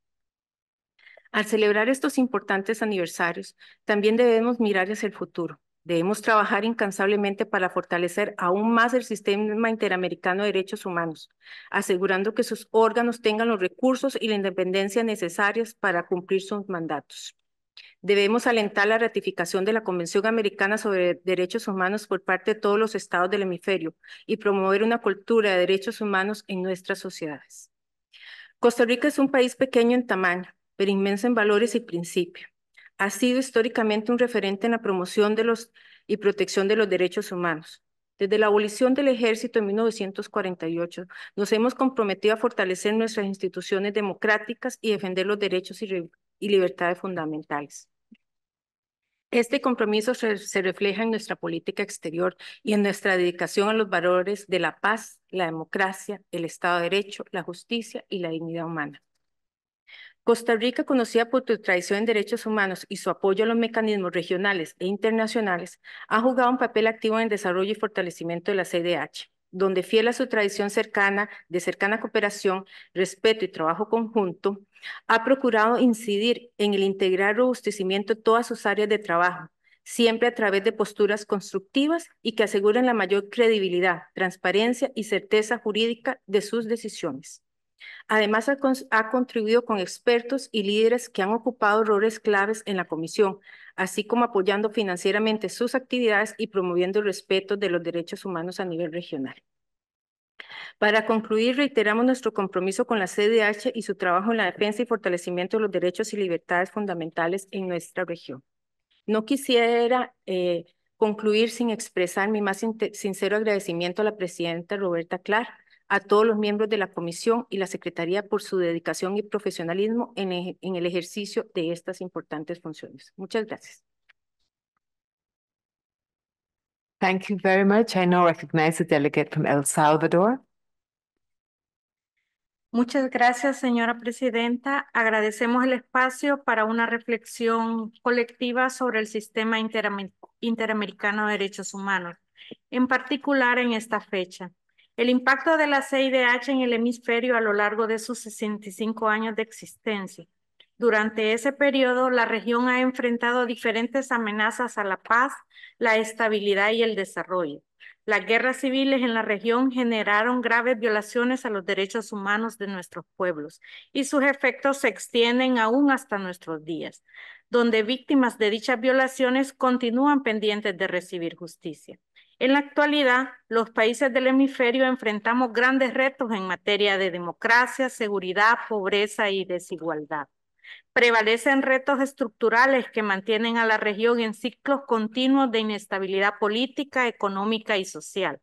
Al celebrar estos importantes aniversarios, también debemos mirar hacia el futuro Debemos trabajar incansablemente para fortalecer aún más el sistema interamericano de derechos humanos, asegurando que sus órganos tengan los recursos y la independencia necesarios para cumplir sus mandatos. Debemos alentar la ratificación de la Convención Americana sobre Derechos Humanos por parte de todos los estados del hemisferio y promover una cultura de derechos humanos en nuestras sociedades. Costa Rica es un país pequeño en tamaño, pero inmenso en valores y principios ha sido históricamente un referente en la promoción y protección de los derechos humanos. Desde la abolición del ejército en 1948, nos hemos comprometido a fortalecer nuestras instituciones democráticas y defender los derechos y, libertades fundamentales. Este compromiso se, refleja en nuestra política exterior y en nuestra dedicación a los valores de la paz, la democracia, el Estado de Derecho, la justicia y la dignidad humana. Costa Rica, conocida por su tradición en derechos humanos y su apoyo a los mecanismos regionales e internacionales, ha jugado un papel activo en el desarrollo y fortalecimiento de la CDH, donde fiel a su tradición cercana, de cercana cooperación, respeto y trabajo conjunto, ha procurado incidir en el integrar robustecimiento de todas sus áreas de trabajo, siempre a través de posturas constructivas y que aseguren la mayor credibilidad, transparencia y certeza jurídica de sus decisiones. Además, ha, contribuido con expertos y líderes que han ocupado roles claves en la comisión, así como apoyando financieramente sus actividades y promoviendo el respeto de los derechos humanos a nivel regional. Para concluir, reiteramos nuestro compromiso con la CDH y su trabajo en la defensa y fortalecimiento de los derechos y libertades fundamentales en nuestra región. No quisiera eh, concluir sin expresar mi más sincero agradecimiento a la presidenta Roberta Clark a todos los miembros de la Comisión y la Secretaría por su dedicación y profesionalismo en, e-, el ejercicio de estas importantes funciones. Muchas gracias. Thank you very much. I now recognize El Salvador. Muchas gracias, señora presidenta. Agradecemos el espacio para una reflexión colectiva sobre el sistema interamericano de derechos humanos, en particular en esta fecha. El impacto de la CIDH en el hemisferio a lo largo de sus 65 años de existencia. Durante ese periodo, la región ha enfrentado diferentes amenazas a la paz, la estabilidad y el desarrollo. Las guerras civiles en la región generaron graves violaciones a los derechos humanos de nuestros pueblos y sus efectos se extienden aún hasta nuestros días, donde víctimas de dichas violaciones continúan pendientes de recibir justicia. En la actualidad, los países del hemisferio enfrentamos grandes retos en materia de democracia, seguridad, pobreza y desigualdad. Prevalecen retos estructurales que mantienen a la región en ciclos continuos de inestabilidad política, económica y social.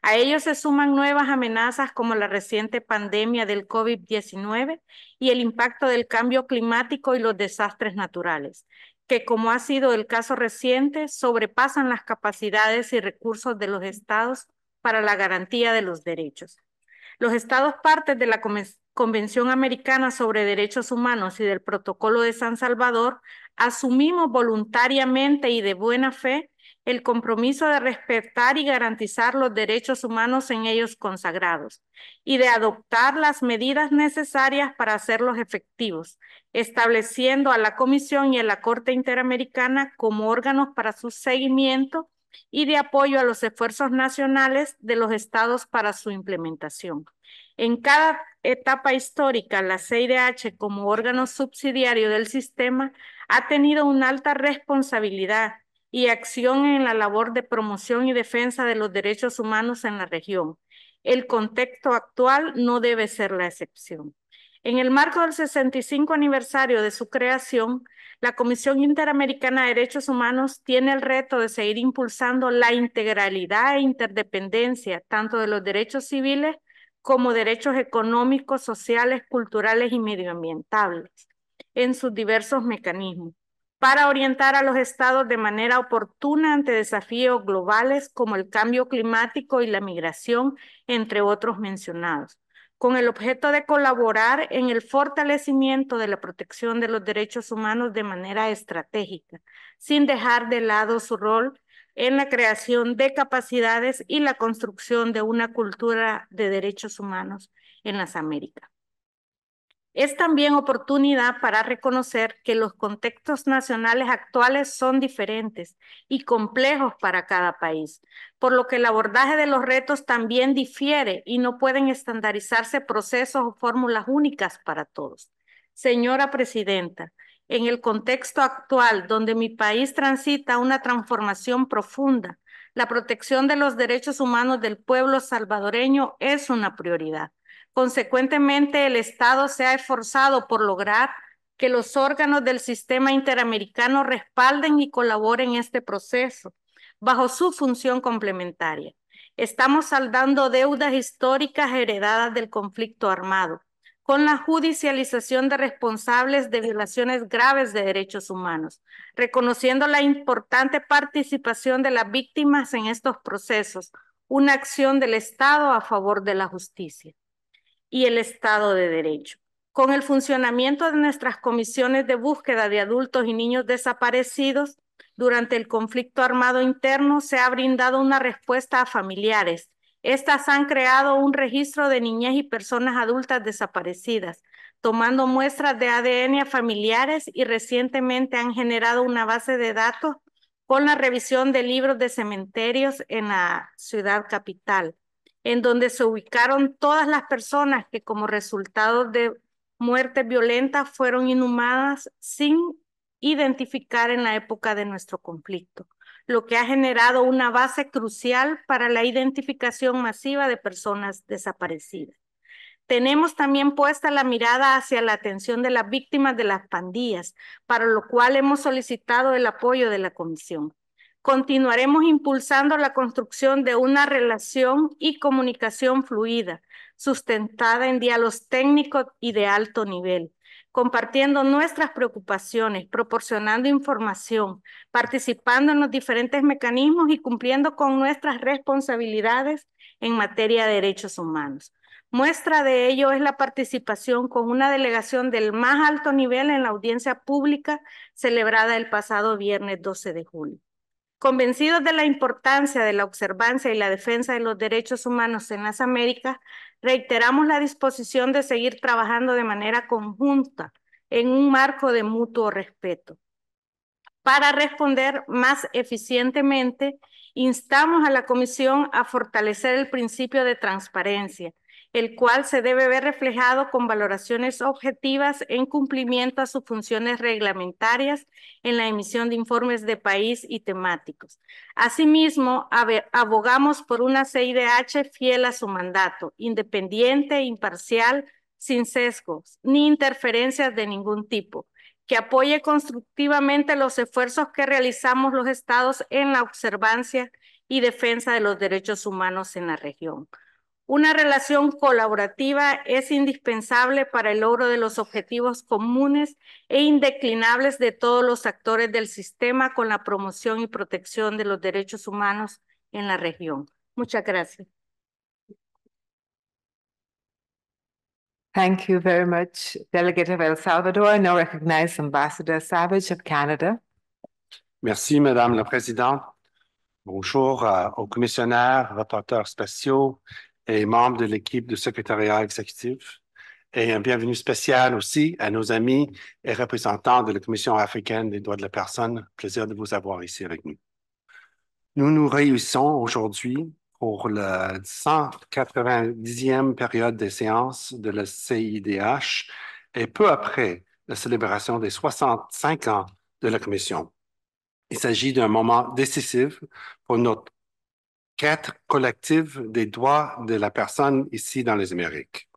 A ello se suman nuevas amenazas como la reciente pandemia del COVID-19 y el impacto del cambio climático y los desastres naturales que, como ha sido el caso reciente, sobrepasan las capacidades y recursos de los estados para la garantía de los derechos. Los estados partes de la Convención Americana sobre Derechos Humanos y del Protocolo de San Salvador asumimos voluntariamente y de buena fe el compromiso de respetar y garantizar los derechos humanos en ellos consagrados y de adoptar las medidas necesarias para hacerlos efectivos, estableciendo a la Comisión y a la Corte Interamericana como órganos para su seguimiento y de apoyo a los esfuerzos nacionales de los estados para su implementación. En cada etapa histórica, la CIDH como órgano subsidiario del sistema ha tenido una alta responsabilidad y acción en la labor de promoción y defensa de los derechos humanos en la región. El contexto actual no debe ser la excepción. En el marco del 65 aniversario de su creación, la Comisión Interamericana de Derechos Humanos tiene el reto de seguir impulsando la integralidad e interdependencia tanto de los derechos civiles como derechos económicos, sociales, culturales y medioambientales en sus diversos mecanismos para orientar a los estados de manera oportuna ante desafíos globales como el cambio climático y la migración, entre otros mencionados, con el objeto de colaborar en el fortalecimiento de la protección de los derechos humanos de manera estratégica, sin dejar de lado su rol en la creación de capacidades y la construcción de una cultura de derechos humanos en las Américas. Es también oportunidad para reconocer que los contextos nacionales actuales son diferentes y complejos para cada país, por lo que el abordaje de los retos también difiere y no pueden estandarizarse procesos o fórmulas únicas para todos. Señora Presidenta, en el contexto actual donde mi país transita una transformación profunda, la protección de los derechos humanos del pueblo salvadoreño es una prioridad. Consecuentemente, el Estado se ha esforzado por lograr que los órganos del sistema interamericano respalden y colaboren en este proceso, bajo su función complementaria. Estamos saldando deudas históricas heredadas del conflicto armado, con la judicialización de responsables de violaciones graves de derechos humanos, reconociendo la importante participación de las víctimas en estos procesos, una acción del Estado a favor de la justicia y el Estado de Derecho. Con el funcionamiento de nuestras comisiones de búsqueda de adultos y niños desaparecidos durante el conflicto armado interno, se ha brindado una respuesta a familiares. Estas han creado un registro de niñez y personas adultas desaparecidas, tomando muestras de ADN a familiares y recientemente han generado una base de datos con la revisión de libros de cementerios en la ciudad capital en donde se ubicaron todas las personas que como resultado de muerte violentas fueron inhumadas sin identificar en la época de nuestro conflicto, lo que ha generado una base crucial para la identificación masiva de personas desaparecidas. Tenemos también puesta la mirada hacia la atención de las víctimas de las pandillas, para lo cual hemos solicitado el apoyo de la Comisión. Continuaremos impulsando la construcción de una relación y comunicación fluida, sustentada en diálogos técnicos y de alto nivel compartiendo nuestras preocupaciones, proporcionando información, participando en los diferentes mecanismos y cumpliendo con nuestras responsabilidades en materia de derechos humanos. Muestra de ello es la participación con una delegación del más alto nivel en la audiencia pública celebrada el pasado viernes 12 de julio. Convencidos de la importancia de la observancia y la defensa de los derechos humanos en las Américas, reiteramos la disposición de seguir trabajando de manera conjunta en un marco de mutuo respeto. Para responder más eficientemente, instamos a la Comisión a fortalecer el principio de transparencia, el cual se debe ver reflejado con valoraciones objetivas en cumplimiento a sus funciones reglamentarias en la emisión de informes de país y temáticos. Asimismo, abogamos por una CIDH fiel a su mandato, independiente, e imparcial, sin sesgos ni interferencias de ningún tipo que apoye constructivamente los esfuerzos que realizamos los estados en la observancia y defensa de los derechos humanos en la región. Una relación colaborativa es indispensable para el logro de los objetivos comunes e indeclinables de todos los actores del sistema con la promoción y protección de los derechos humanos en la región. Muchas gracias. Thank you very much, Delegate of El Salvador. I now recognize Ambassador Savage of Canada. Merci, Madame la Présidente. Bonjour euh, aux commissionnaires, rapporteurs spéciaux, et membre de l'équipe du secrétariat exécutif. Et un bienvenue spécial aussi à nos amis et représentants de la Commission africaine des droits de la personne. Plaisir de vous avoir ici avec nous. Nous nous réunissons aujourd'hui pour la 190e période des séances de la CIDH et peu après la célébration des 65 ans de la Commission. Il s'agit d'un moment décisif pour notre collective des droits de la personne ici dans les Amériques.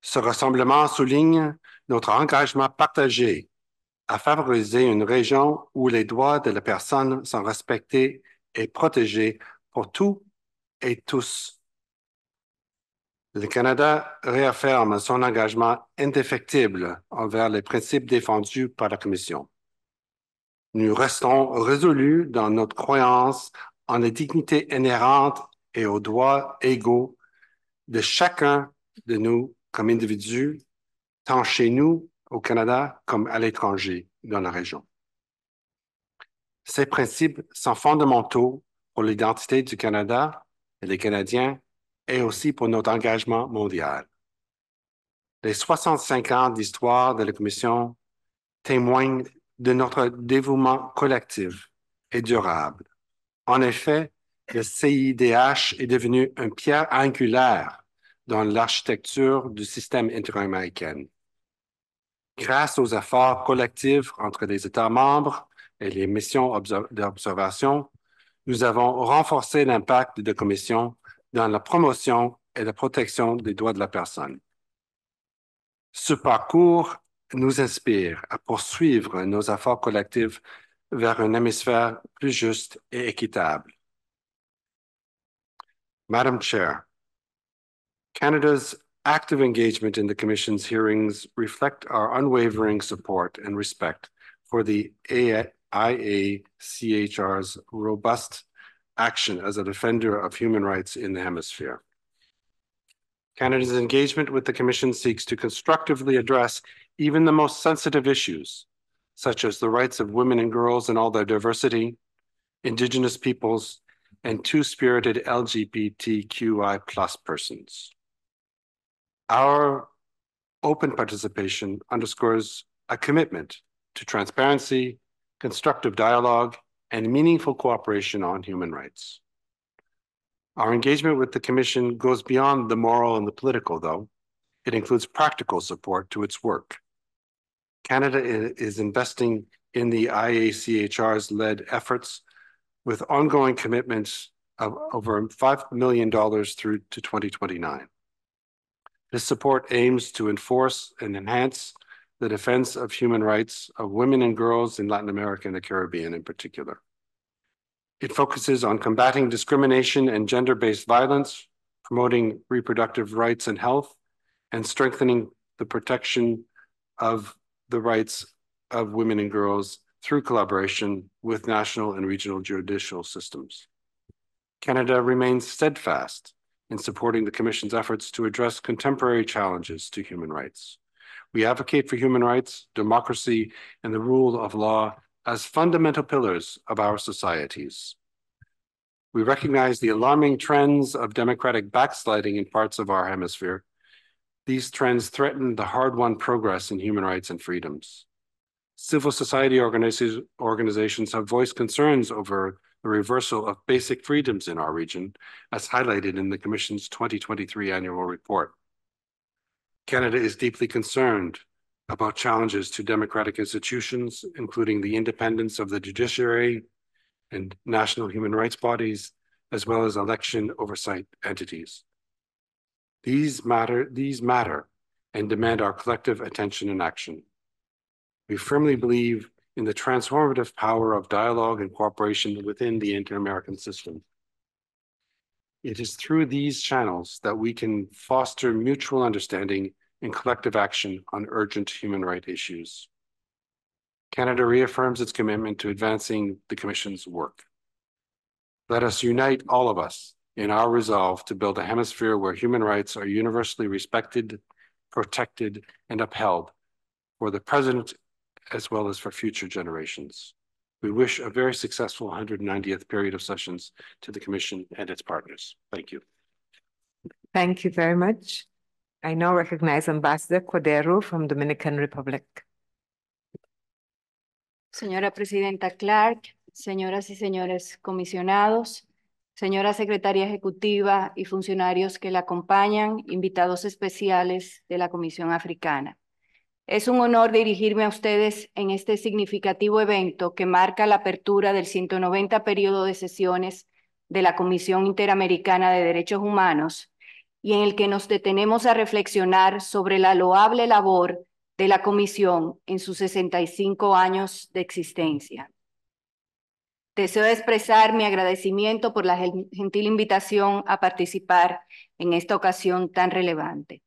Ce rassemblement souligne notre engagement partagé à favoriser une région où les droits de la personne sont respectés et protégés pour tous et tous. Le Canada réaffirme son engagement indéfectible envers les principes défendus par la Commission. Nous restons résolus dans notre croyance en la dignité inhérente et aux droits égaux de chacun de nous comme individus, tant chez nous au Canada comme à l'étranger dans la région. Ces principes sont fondamentaux pour l'identité du Canada et des Canadiens et aussi pour notre engagement mondial. Les 65 ans d'histoire de la Commission témoignent de notre dévouement collectif et durable en effet, le CIDH est devenu un pierre angulaire dans l'architecture du système interaméricain. Grâce aux efforts collectifs entre les États membres et les missions d'observation, nous avons renforcé l'impact de la Commission dans la promotion et la protection des droits de la personne. Ce parcours nous inspire à poursuivre nos efforts collectifs vers un hémisphère plus juste et équitable. Madam Chair, Canada's active engagement in the Commission's hearings reflect our unwavering support and respect for the IACHR's robust action as a defender of human rights in the hemisphere. Canada's engagement with the Commission seeks to constructively address even the most sensitive issues such as the rights of women and girls and all their diversity, indigenous peoples, and two-spirited LGBTQI plus persons. Our open participation underscores a commitment to transparency, constructive dialogue, and meaningful cooperation on human rights. Our engagement with the Commission goes beyond the moral and the political, though. It includes practical support to its work, Canada is investing in the IACHR's-led efforts with ongoing commitments of over $5 million through to 2029. This support aims to enforce and enhance the defense of human rights of women and girls in Latin America and the Caribbean in particular. It focuses on combating discrimination and gender-based violence, promoting reproductive rights and health, and strengthening the protection of the rights of women and girls through collaboration with national and regional judicial systems. Canada remains steadfast in supporting the Commission's efforts to address contemporary challenges to human rights. We advocate for human rights, democracy, and the rule of law as fundamental pillars of our societies. We recognize the alarming trends of democratic backsliding in parts of our hemisphere these trends threaten the hard-won progress in human rights and freedoms. Civil society organizations have voiced concerns over the reversal of basic freedoms in our region, as highlighted in the Commission's 2023 annual report. Canada is deeply concerned about challenges to democratic institutions, including the independence of the judiciary and national human rights bodies, as well as election oversight entities. These matter, these matter and demand our collective attention and action. We firmly believe in the transformative power of dialogue and cooperation within the inter-American system. It is through these channels that we can foster mutual understanding and collective action on urgent human rights issues. Canada reaffirms its commitment to advancing the Commission's work. Let us unite all of us in our resolve to build a hemisphere where human rights are universally respected, protected, and upheld for the present as well as for future generations. We wish a very successful 190th period of sessions to the Commission and its partners. Thank you. Thank you very much. I now recognize Ambassador Cordero from Dominican Republic. Señora Presidenta Clark, señoras y señores comisionados, señora secretaria ejecutiva y funcionarios que la acompañan, invitados especiales de la Comisión Africana. Es un honor dirigirme a ustedes en este significativo evento que marca la apertura del 190 periodo de sesiones de la Comisión Interamericana de Derechos Humanos y en el que nos detenemos a reflexionar sobre la loable labor de la Comisión en sus 65 años de existencia. Deseo expresar mi agradecimiento por la gentil invitación a participar en esta ocasión tan relevante.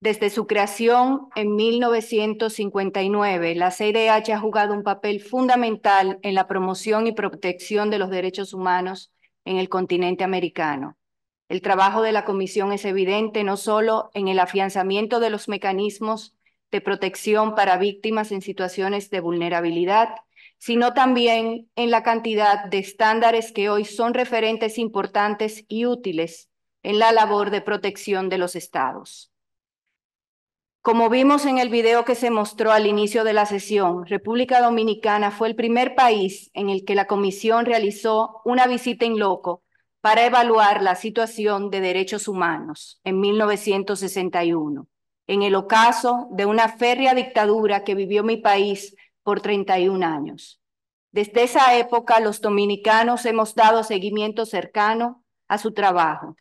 Desde su creación en 1959, la CIDH ha jugado un papel fundamental en la promoción y protección de los derechos humanos en el continente americano. El trabajo de la Comisión es evidente no solo en el afianzamiento de los mecanismos de protección para víctimas en situaciones de vulnerabilidad, sino también en la cantidad de estándares que hoy son referentes importantes y útiles en la labor de protección de los estados. Como vimos en el video que se mostró al inicio de la sesión, República Dominicana fue el primer país en el que la Comisión realizó una visita en loco para evaluar la situación de derechos humanos en 1961, en el ocaso de una férrea dictadura que vivió mi país por 31 años. Desde esa época, los dominicanos hemos dado seguimiento cercano a su trabajo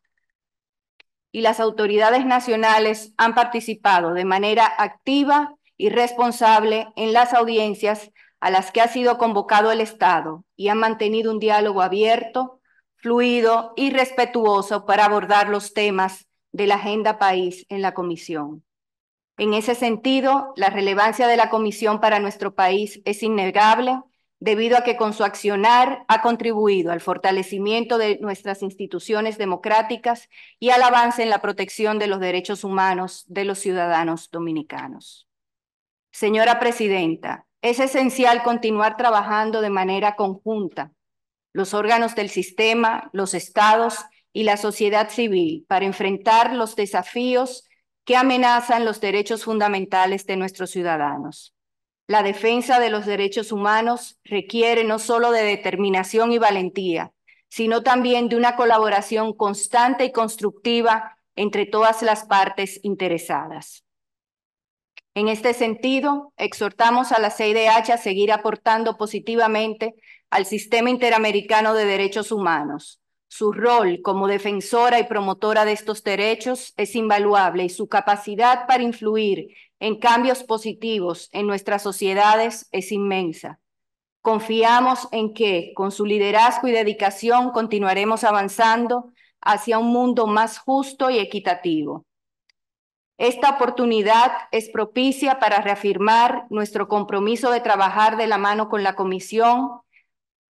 y las autoridades nacionales han participado de manera activa y responsable en las audiencias a las que ha sido convocado el Estado y han mantenido un diálogo abierto, fluido y respetuoso para abordar los temas de la agenda país en la Comisión. En ese sentido, la relevancia de la Comisión para nuestro país es innegable debido a que con su accionar ha contribuido al fortalecimiento de nuestras instituciones democráticas y al avance en la protección de los derechos humanos de los ciudadanos dominicanos. Señora Presidenta, es esencial continuar trabajando de manera conjunta los órganos del sistema, los estados y la sociedad civil para enfrentar los desafíos que amenazan los derechos fundamentales de nuestros ciudadanos. La defensa de los derechos humanos requiere no solo de determinación y valentía, sino también de una colaboración constante y constructiva entre todas las partes interesadas. En este sentido, exhortamos a la CIDH a seguir aportando positivamente al sistema interamericano de derechos humanos, su rol como defensora y promotora de estos derechos es invaluable y su capacidad para influir en cambios positivos en nuestras sociedades es inmensa. Confiamos en que, con su liderazgo y dedicación, continuaremos avanzando hacia un mundo más justo y equitativo. Esta oportunidad es propicia para reafirmar nuestro compromiso de trabajar de la mano con la Comisión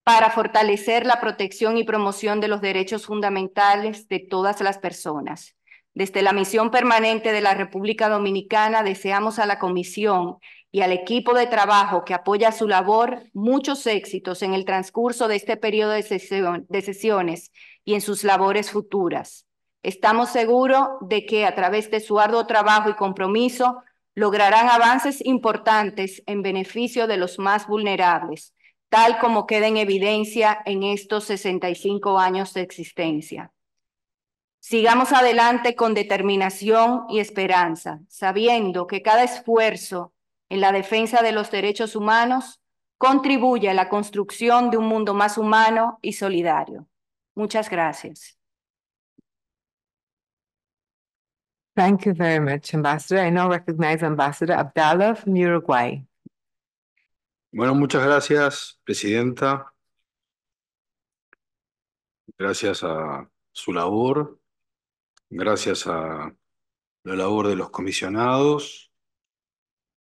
para fortalecer la protección y promoción de los derechos fundamentales de todas las personas. Desde la misión permanente de la República Dominicana deseamos a la Comisión y al equipo de trabajo que apoya su labor muchos éxitos en el transcurso de este periodo de, sesiones y en sus labores futuras. Estamos seguros de que a través de su arduo trabajo y compromiso lograrán avances importantes en beneficio de los más vulnerables tal como queda en evidencia en estos 65 años de existencia. Sigamos adelante con determinación y esperanza, sabiendo que cada esfuerzo en la defensa de los derechos humanos contribuye a la construcción de un mundo más humano y solidario. Muchas gracias. Thank you very much, Ambassador. I now recognize Ambassador Abdallah from Uruguay. Bueno, muchas gracias, Presidenta. Gracias a su labor, gracias a la labor de los comisionados,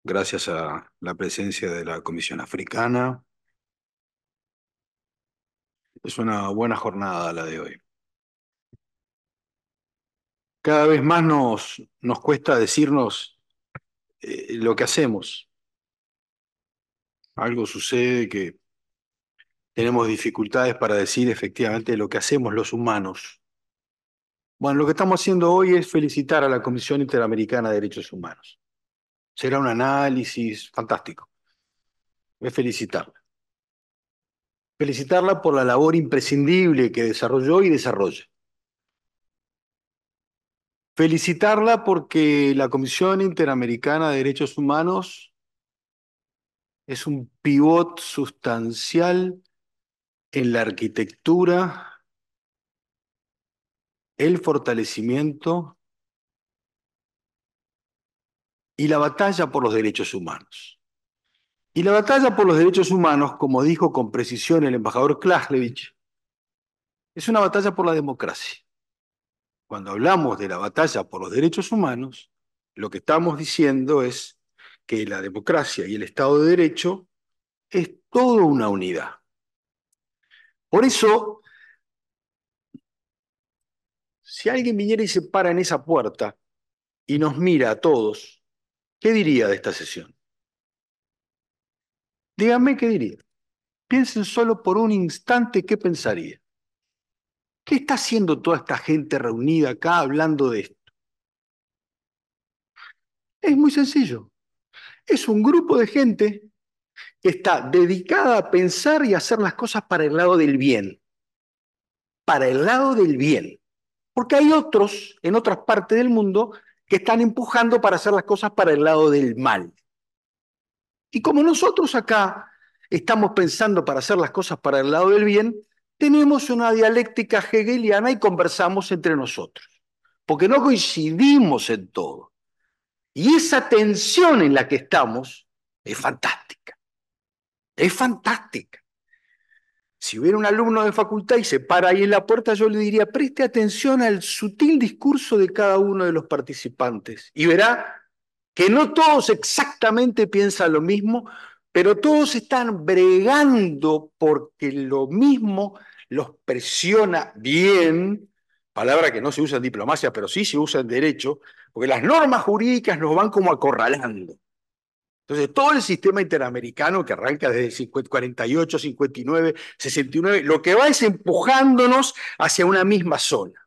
gracias a la presencia de la Comisión Africana. Es una buena jornada la de hoy. Cada vez más nos, nos cuesta decirnos eh, lo que hacemos algo sucede que tenemos dificultades para decir efectivamente lo que hacemos los humanos. Bueno, lo que estamos haciendo hoy es felicitar a la Comisión Interamericana de Derechos Humanos. Será un análisis fantástico. Es felicitarla. Felicitarla por la labor imprescindible que desarrolló y desarrolla. Felicitarla porque la Comisión Interamericana de Derechos Humanos es un pivot sustancial en la arquitectura, el fortalecimiento y la batalla por los derechos humanos. Y la batalla por los derechos humanos, como dijo con precisión el embajador Klaslevich, es una batalla por la democracia. Cuando hablamos de la batalla por los derechos humanos, lo que estamos diciendo es que la democracia y el Estado de Derecho es toda una unidad. Por eso, si alguien viniera y se para en esa puerta y nos mira a todos, ¿qué diría de esta sesión? Díganme qué diría. Piensen solo por un instante qué pensaría. ¿Qué está haciendo toda esta gente reunida acá hablando de esto? Es muy sencillo. Es un grupo de gente que está dedicada a pensar y hacer las cosas para el lado del bien. Para el lado del bien. Porque hay otros en otras partes del mundo que están empujando para hacer las cosas para el lado del mal. Y como nosotros acá estamos pensando para hacer las cosas para el lado del bien, tenemos una dialéctica hegeliana y conversamos entre nosotros, porque no coincidimos en todo. Y esa tensión en la que estamos es fantástica. Es fantástica. Si hubiera un alumno de facultad y se para ahí en la puerta, yo le diría, preste atención al sutil discurso de cada uno de los participantes y verá que no todos exactamente piensan lo mismo, pero todos están bregando porque lo mismo los presiona bien, palabra que no se usa en diplomacia, pero sí se usa en derecho, porque las normas jurídicas nos van como acorralando. Entonces, todo el sistema interamericano que arranca desde 48, 59, 69, lo que va es empujándonos hacia una misma zona.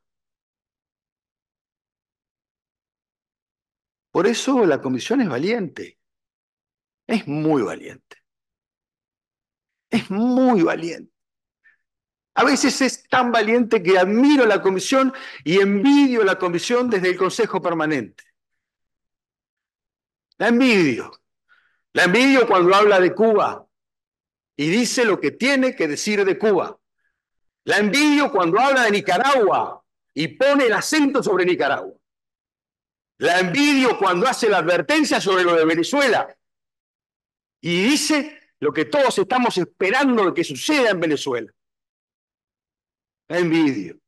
Por eso la comisión es valiente, es muy valiente, es muy valiente. A veces es tan valiente que admiro la comisión y envidio la comisión desde el Consejo Permanente. La envidio. La envidio cuando habla de Cuba y dice lo que tiene que decir de Cuba. La envidio cuando habla de Nicaragua y pone el acento sobre Nicaragua. La envidio cuando hace la advertencia sobre lo de Venezuela y dice lo que todos estamos esperando que suceda en Venezuela. La envidio.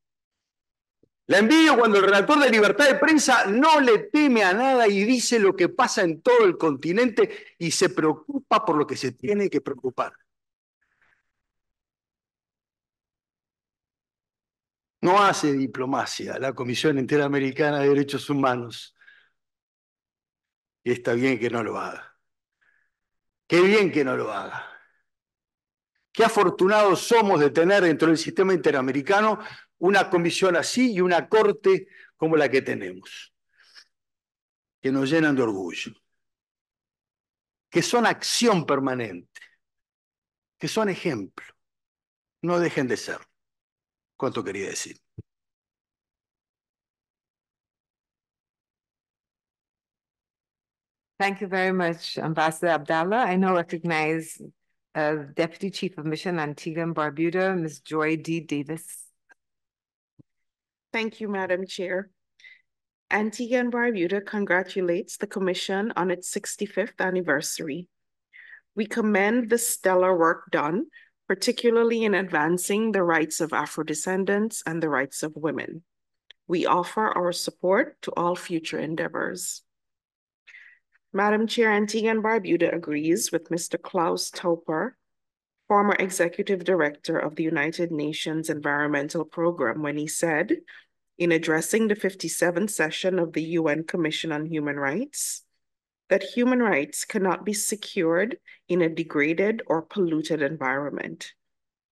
La envidio cuando el redactor de libertad de prensa no le teme a nada y dice lo que pasa en todo el continente y se preocupa por lo que se tiene que preocupar. No hace diplomacia la Comisión Interamericana de Derechos Humanos. Y está bien que no lo haga. Qué bien que no lo haga. Qué afortunados somos de tener dentro del sistema interamericano una comisión así y una corte como la que tenemos, que nos llenan de orgullo, que son acción permanente, que son ejemplo. No dejen de ser. ¿Cuánto quería decir? Thank very much, Ambassador Abdallah. of Deputy Chief of Mission Antigua and Barbuda, Ms. Joy D. Davis. Thank you, Madam Chair. Antigua and Barbuda congratulates the Commission on its 65th anniversary. We commend the stellar work done, particularly in advancing the rights of Afro-descendants and the rights of women. We offer our support to all future endeavors. Madam Chair, Antigua Barbuda agrees with Mr. Klaus Tauper, former executive director of the United Nations Environmental Program, when he said, in addressing the 57th session of the UN Commission on Human Rights, that human rights cannot be secured in a degraded or polluted environment.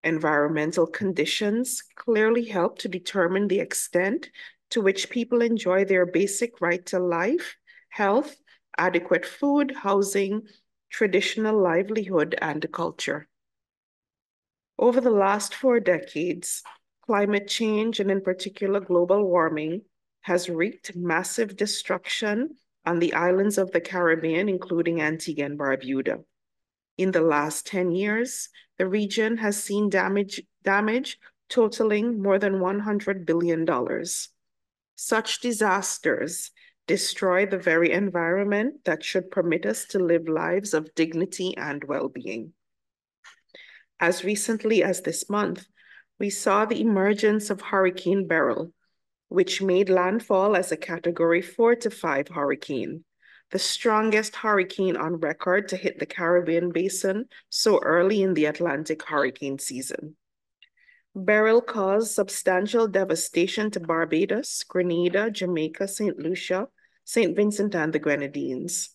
Environmental conditions clearly help to determine the extent to which people enjoy their basic right to life, health, adequate food, housing, traditional livelihood, and culture. Over the last four decades, climate change, and in particular global warming, has wreaked massive destruction on the islands of the Caribbean, including Antigua and Barbuda. In the last 10 years, the region has seen damage, damage totaling more than $100 billion. Such disasters destroy the very environment that should permit us to live lives of dignity and well being. As recently as this month, we saw the emergence of Hurricane Beryl, which made landfall as a Category 4 to 5 hurricane, the strongest hurricane on record to hit the Caribbean basin so early in the Atlantic hurricane season. Beryl caused substantial devastation to Barbados, Grenada, Jamaica, St. Lucia, St. Vincent and the Grenadines.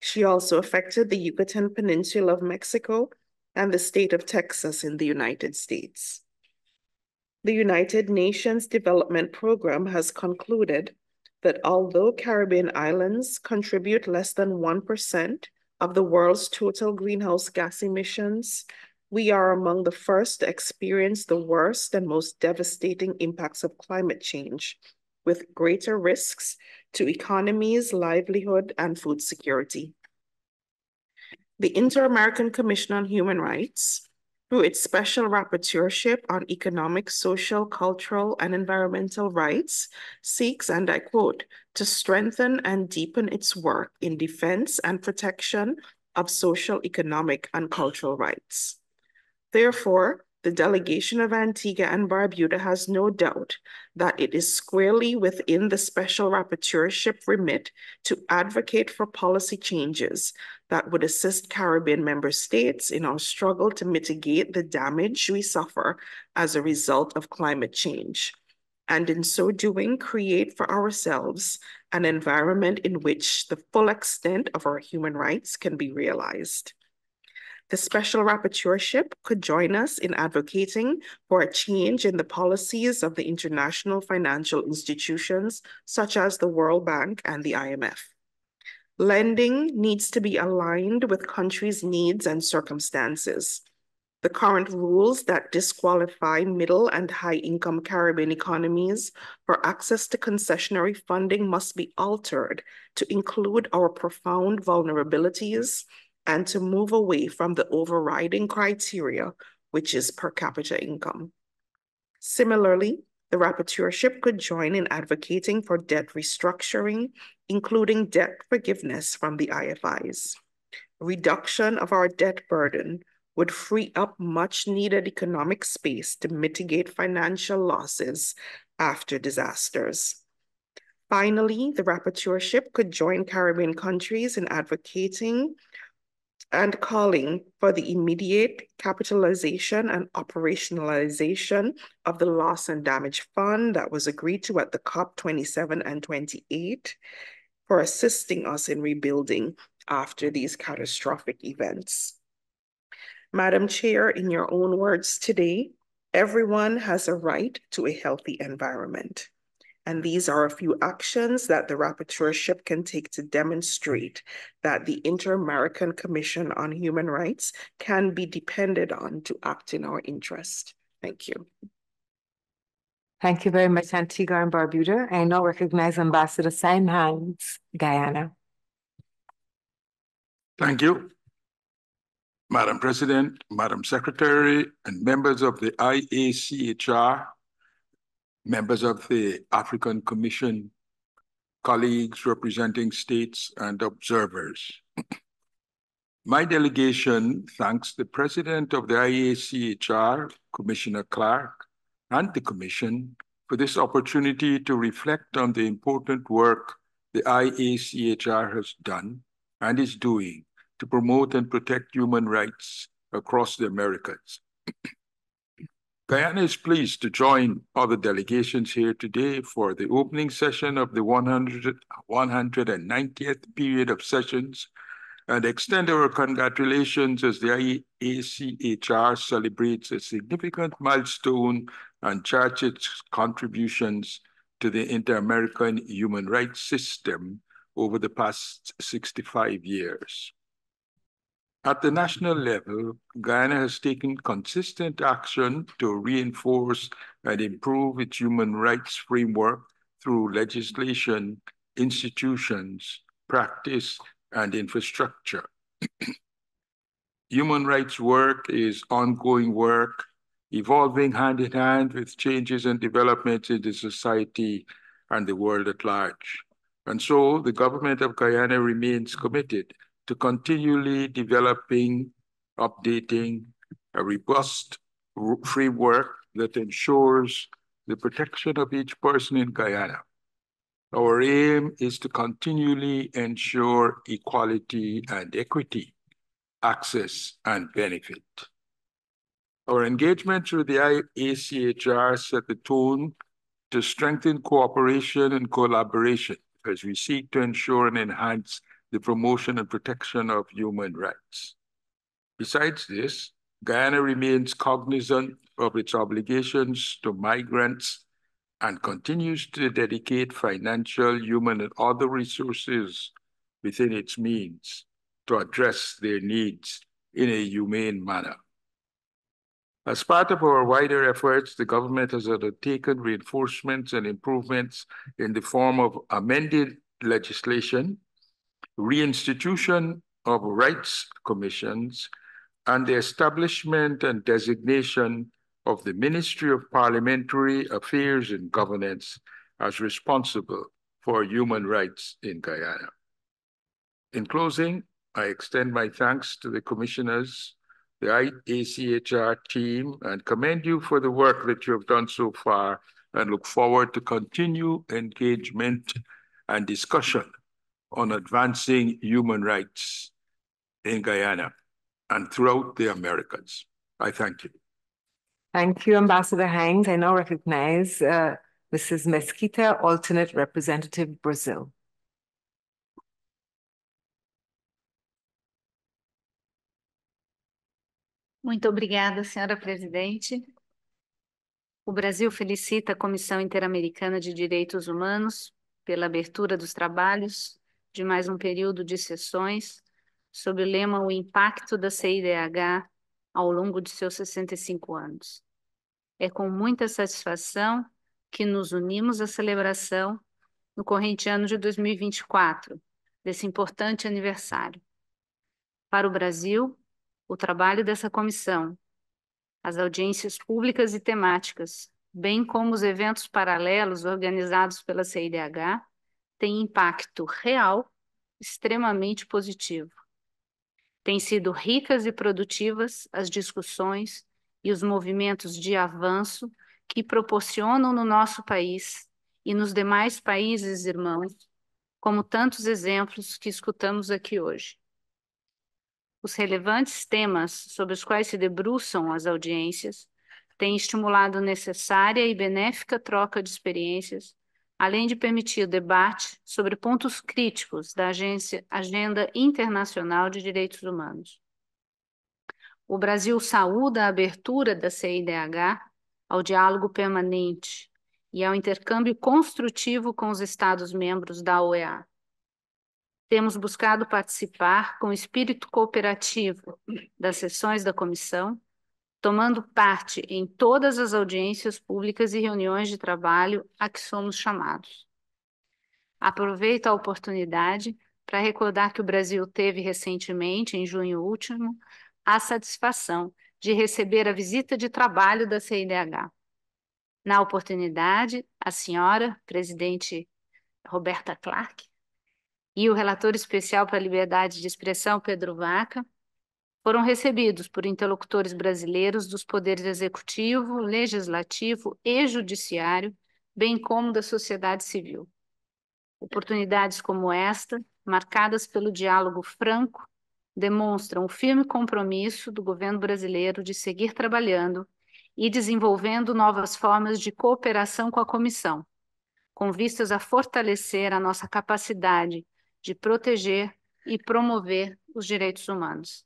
She also affected the Yucatan Peninsula of Mexico and the state of Texas in the United States. The United Nations Development Program has concluded that although Caribbean islands contribute less than 1% of the world's total greenhouse gas emissions, we are among the first to experience the worst and most devastating impacts of climate change, with greater risks to economies, livelihood, and food security. The Inter-American Commission on Human Rights, through its special rapporteurship on economic, social, cultural, and environmental rights, seeks, and I quote, to strengthen and deepen its work in defense and protection of social, economic, and cultural rights. Therefore, the delegation of Antigua and Barbuda has no doubt that it is squarely within the special rapporteurship remit to advocate for policy changes that would assist Caribbean member states in our struggle to mitigate the damage we suffer as a result of climate change, and in so doing, create for ourselves an environment in which the full extent of our human rights can be realized. The Special Rapporteurship could join us in advocating for a change in the policies of the international financial institutions, such as the World Bank and the IMF. Lending needs to be aligned with countries' needs and circumstances. The current rules that disqualify middle and high income Caribbean economies for access to concessionary funding must be altered to include our profound vulnerabilities and to move away from the overriding criteria, which is per capita income. Similarly, the rapporteurship could join in advocating for debt restructuring, including debt forgiveness from the IFIs. Reduction of our debt burden would free up much needed economic space to mitigate financial losses after disasters. Finally, the rapporteurship could join Caribbean countries in advocating and calling for the immediate capitalization and operationalization of the loss and damage fund that was agreed to at the COP27 and 28 for assisting us in rebuilding after these catastrophic events. Madam Chair, in your own words today, everyone has a right to a healthy environment. And these are a few actions that the rapporteurship can take to demonstrate that the Inter-American Commission on Human Rights can be depended on to act in our interest. Thank you. Thank you very much, Antigua and Barbuda. I now recognize Ambassador Sam Hans, Guyana. Thank you. Madam President, Madam Secretary, and members of the IACHR members of the African Commission, colleagues representing states and observers. [clears throat] My delegation thanks the President of the IACHR, Commissioner Clark, and the Commission for this opportunity to reflect on the important work the IACHR has done and is doing to promote and protect human rights across the Americas. [clears throat] Guyana is pleased to join other delegations here today for the opening session of the 100, 190th period of sessions and extend our congratulations as the IACHR celebrates a significant milestone and charts its contributions to the inter-American human rights system over the past 65 years. At the national level, Guyana has taken consistent action to reinforce and improve its human rights framework through legislation, institutions, practice, and infrastructure. [clears throat] human rights work is ongoing work, evolving hand in hand with changes and developments in the society and the world at large. And so the government of Guyana remains committed to continually developing, updating a robust framework that ensures the protection of each person in Guyana. Our aim is to continually ensure equality and equity, access and benefit. Our engagement through the IACHR set the tone to strengthen cooperation and collaboration as we seek to ensure and enhance the promotion and protection of human rights. Besides this, Guyana remains cognizant of its obligations to migrants and continues to dedicate financial, human, and other resources within its means to address their needs in a humane manner. As part of our wider efforts, the government has undertaken reinforcements and improvements in the form of amended legislation reinstitution of rights commissions, and the establishment and designation of the Ministry of Parliamentary Affairs and Governance as responsible for human rights in Guyana. In closing, I extend my thanks to the commissioners, the ACHR team, and commend you for the work that you have done so far and look forward to continued engagement and discussion on advancing human rights in Guyana and throughout the Americas. I thank you. Thank you, Ambassador Hanks. I now recognize uh, Mrs. Mesquita, Alternate Representative, Brazil. Muito obrigada, senhora presidente. O Brasil felicita a Comissão Interamericana de Direitos Humanos pela abertura dos trabalhos de mais um período de sessões, sob o lema O Impacto da CIDH ao longo de seus 65 anos. É com muita satisfação que nos unimos à celebração no corrente ano de 2024 desse importante aniversário. Para o Brasil, o trabalho dessa comissão, as audiências públicas e temáticas, bem como os eventos paralelos organizados pela CIDH, tem impacto real extremamente positivo. Têm sido ricas e produtivas as discussões e os movimentos de avanço que proporcionam no nosso país e nos demais países irmãos, como tantos exemplos que escutamos aqui hoje. Os relevantes temas sobre os quais se debruçam as audiências têm estimulado necessária e benéfica troca de experiências além de permitir debate sobre pontos críticos da agência, Agenda Internacional de Direitos Humanos. O Brasil saúda a abertura da CIDH ao diálogo permanente e ao intercâmbio construtivo com os Estados-membros da OEA. Temos buscado participar com espírito cooperativo das sessões da comissão tomando parte em todas as audiências públicas e reuniões de trabalho a que somos chamados. Aproveito a oportunidade para recordar que o Brasil teve recentemente, em junho último, a satisfação de receber a visita de trabalho da CIDH. Na oportunidade, a senhora, presidente Roberta Clark, e o relator especial para a liberdade de expressão, Pedro Vaca, foram recebidos por interlocutores brasileiros dos poderes executivo, legislativo e judiciário, bem como da sociedade civil. Oportunidades como esta, marcadas pelo diálogo franco, demonstram o firme compromisso do governo brasileiro de seguir trabalhando e desenvolvendo novas formas de cooperação com a comissão, com vistas a fortalecer a nossa capacidade de proteger e promover os direitos humanos.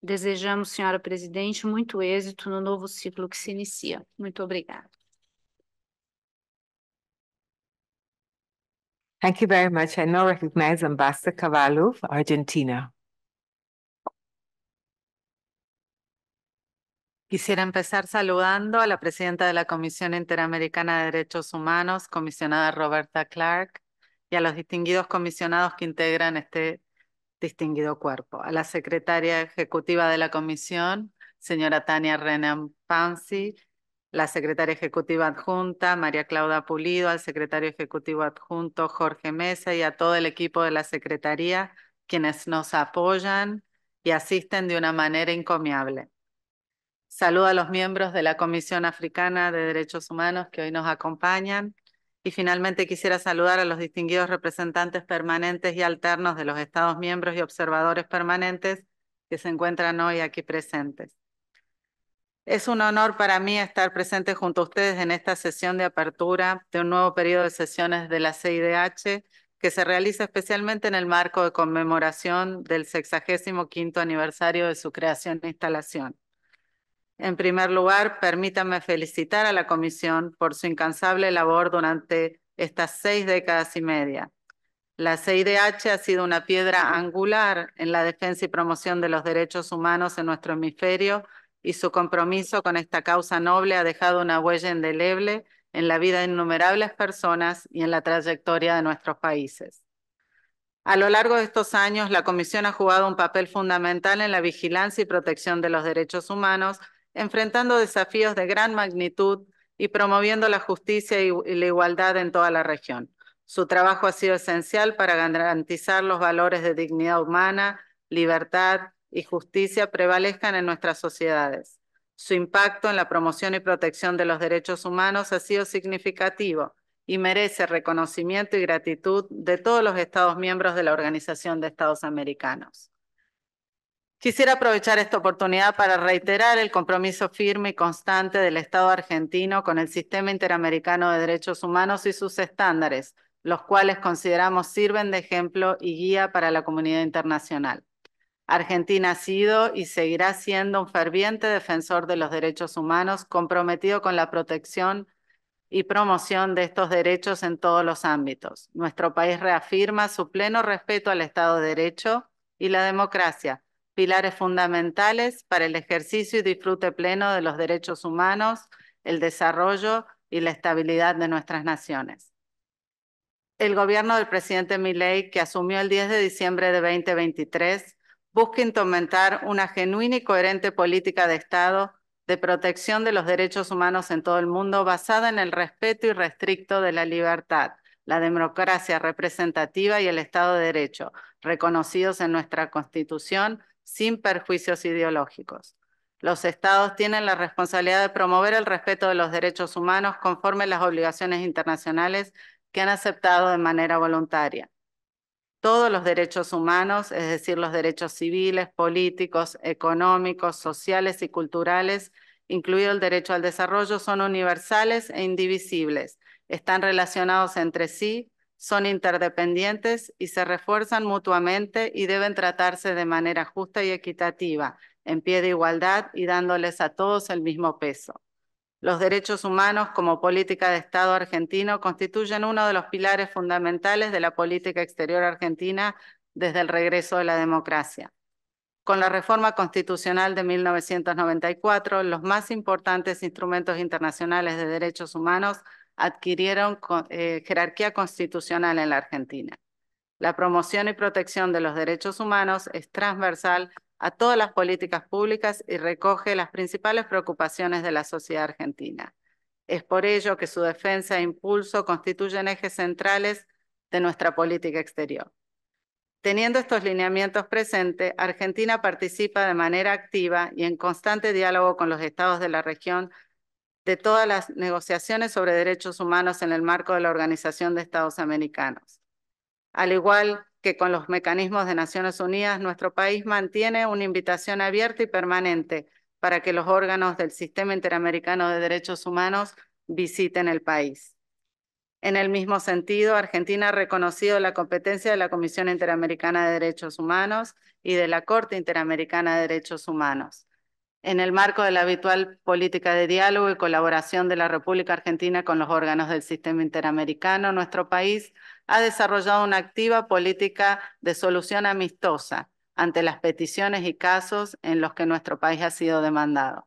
Desejamos, presidenta, presidente, éxito en el nuevo ciclo que se inicia. Muchas gracias. Thank you very much. I now recognize Ambassador Cavallo Argentina. Quisiera empezar saludando a la presidenta de la Comisión Interamericana de Derechos Humanos, comisionada Roberta Clark, y a los distinguidos comisionados que integran este distinguido cuerpo. A la secretaria ejecutiva de la comisión, señora Tania Renan Pansi, la secretaria ejecutiva adjunta, María Claudia Pulido, al secretario ejecutivo adjunto, Jorge Mesa, y a todo el equipo de la secretaría, quienes nos apoyan y asisten de una manera encomiable. Saludo a los miembros de la Comisión Africana de Derechos Humanos que hoy nos acompañan, y finalmente quisiera saludar a los distinguidos representantes permanentes y alternos de los Estados miembros y observadores permanentes que se encuentran hoy aquí presentes. Es un honor para mí estar presente junto a ustedes en esta sesión de apertura de un nuevo periodo de sesiones de la CIDH que se realiza especialmente en el marco de conmemoración del 65 aniversario de su creación e instalación. En primer lugar, permítanme felicitar a la Comisión por su incansable labor durante estas seis décadas y media. La CIDH ha sido una piedra angular en la defensa y promoción de los derechos humanos en nuestro hemisferio y su compromiso con esta causa noble ha dejado una huella indeleble en la vida de innumerables personas y en la trayectoria de nuestros países. A lo largo de estos años, la Comisión ha jugado un papel fundamental en la vigilancia y protección de los derechos humanos enfrentando desafíos de gran magnitud y promoviendo la justicia y la igualdad en toda la región. Su trabajo ha sido esencial para garantizar los valores de dignidad humana, libertad y justicia prevalezcan en nuestras sociedades. Su impacto en la promoción y protección de los derechos humanos ha sido significativo y merece reconocimiento y gratitud de todos los Estados miembros de la Organización de Estados Americanos. Quisiera aprovechar esta oportunidad para reiterar el compromiso firme y constante del Estado argentino con el sistema interamericano de derechos humanos y sus estándares, los cuales consideramos sirven de ejemplo y guía para la comunidad internacional. Argentina ha sido y seguirá siendo un ferviente defensor de los derechos humanos, comprometido con la protección y promoción de estos derechos en todos los ámbitos. Nuestro país reafirma su pleno respeto al Estado de Derecho y la democracia pilares fundamentales para el ejercicio y disfrute pleno de los derechos humanos, el desarrollo y la estabilidad de nuestras naciones. El gobierno del presidente Miley que asumió el 10 de diciembre de 2023, busca implementar una genuina y coherente política de Estado de protección de los derechos humanos en todo el mundo basada en el respeto irrestricto de la libertad, la democracia representativa y el Estado de Derecho, reconocidos en nuestra Constitución sin perjuicios ideológicos. Los Estados tienen la responsabilidad de promover el respeto de los derechos humanos conforme las obligaciones internacionales que han aceptado de manera voluntaria. Todos los derechos humanos, es decir, los derechos civiles, políticos, económicos, sociales y culturales, incluido el derecho al desarrollo, son universales e indivisibles, están relacionados entre sí son interdependientes y se refuerzan mutuamente y deben tratarse de manera justa y equitativa, en pie de igualdad y dándoles a todos el mismo peso. Los derechos humanos como política de Estado argentino constituyen uno de los pilares fundamentales de la política exterior argentina desde el regreso de la democracia. Con la reforma constitucional de 1994, los más importantes instrumentos internacionales de derechos humanos adquirieron eh, jerarquía constitucional en la Argentina. La promoción y protección de los derechos humanos es transversal a todas las políticas públicas y recoge las principales preocupaciones de la sociedad argentina. Es por ello que su defensa e impulso constituyen ejes centrales de nuestra política exterior. Teniendo estos lineamientos presentes, Argentina participa de manera activa y en constante diálogo con los estados de la región de todas las negociaciones sobre derechos humanos en el marco de la Organización de Estados Americanos. Al igual que con los mecanismos de Naciones Unidas, nuestro país mantiene una invitación abierta y permanente para que los órganos del Sistema Interamericano de Derechos Humanos visiten el país. En el mismo sentido, Argentina ha reconocido la competencia de la Comisión Interamericana de Derechos Humanos y de la Corte Interamericana de Derechos Humanos en el marco de la habitual política de diálogo y colaboración de la República Argentina con los órganos del sistema interamericano, nuestro país ha desarrollado una activa política de solución amistosa ante las peticiones y casos en los que nuestro país ha sido demandado.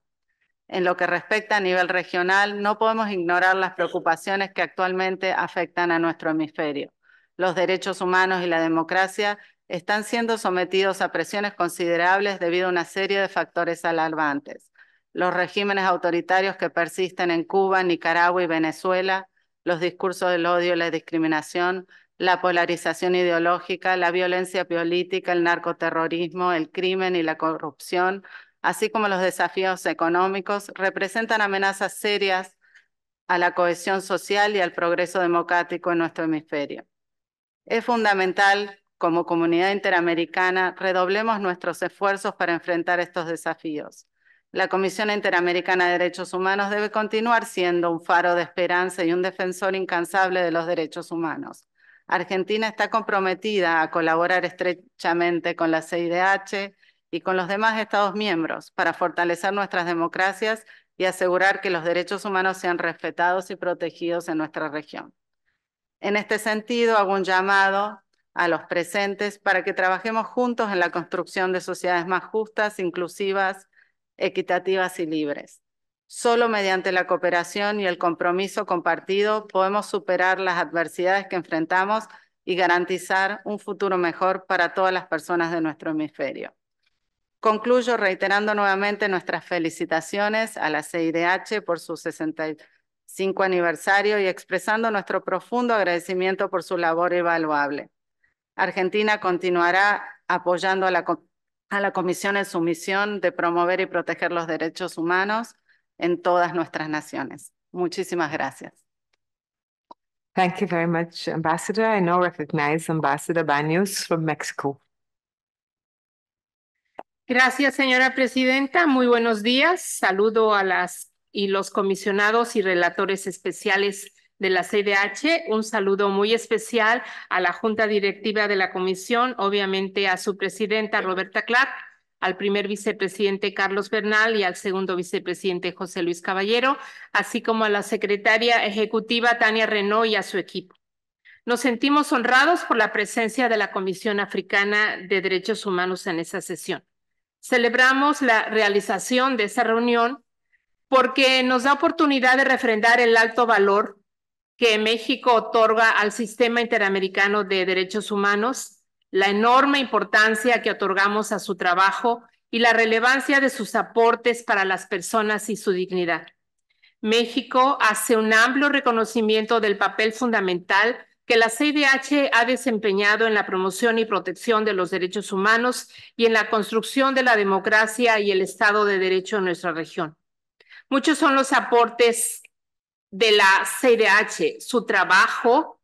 En lo que respecta a nivel regional, no podemos ignorar las preocupaciones que actualmente afectan a nuestro hemisferio. Los derechos humanos y la democracia están siendo sometidos a presiones considerables debido a una serie de factores alarmantes. Los regímenes autoritarios que persisten en Cuba, Nicaragua y Venezuela, los discursos del odio y la discriminación, la polarización ideológica, la violencia política, el narcoterrorismo, el crimen y la corrupción, así como los desafíos económicos, representan amenazas serias a la cohesión social y al progreso democrático en nuestro hemisferio. Es fundamental como comunidad interamericana, redoblemos nuestros esfuerzos para enfrentar estos desafíos. La Comisión Interamericana de Derechos Humanos debe continuar siendo un faro de esperanza y un defensor incansable de los derechos humanos. Argentina está comprometida a colaborar estrechamente con la CIDH y con los demás Estados miembros para fortalecer nuestras democracias y asegurar que los derechos humanos sean respetados y protegidos en nuestra región. En este sentido, hago un llamado a los presentes para que trabajemos juntos en la construcción de sociedades más justas, inclusivas, equitativas y libres. Solo mediante la cooperación y el compromiso compartido podemos superar las adversidades que enfrentamos y garantizar un futuro mejor para todas las personas de nuestro hemisferio. Concluyo reiterando nuevamente nuestras felicitaciones a la CIDH por su 65 aniversario y expresando nuestro profundo agradecimiento por su labor invaluable. Argentina continuará apoyando a la, a la Comisión en su misión de promover y proteger los derechos humanos en todas nuestras naciones. Muchísimas gracias. Thank you very much, Ambassador. I now recognize Ambassador Banyos from Mexico. Gracias, señora presidenta. Muy buenos días. Saludo a las y los comisionados y relatores especiales de la CDH. Un saludo muy especial a la Junta Directiva de la Comisión, obviamente a su presidenta Roberta Clark, al primer vicepresidente Carlos Bernal y al segundo vicepresidente José Luis Caballero, así como a la secretaria ejecutiva Tania Renault y a su equipo. Nos sentimos honrados por la presencia de la Comisión Africana de Derechos Humanos en esa sesión. Celebramos la realización de esa reunión porque nos da oportunidad de refrendar el alto valor que México otorga al sistema interamericano de derechos humanos, la enorme importancia que otorgamos a su trabajo y la relevancia de sus aportes para las personas y su dignidad. México hace un amplio reconocimiento del papel fundamental que la CIDH ha desempeñado en la promoción y protección de los derechos humanos y en la construcción de la democracia y el Estado de Derecho en nuestra región. Muchos son los aportes de la CIDH, su trabajo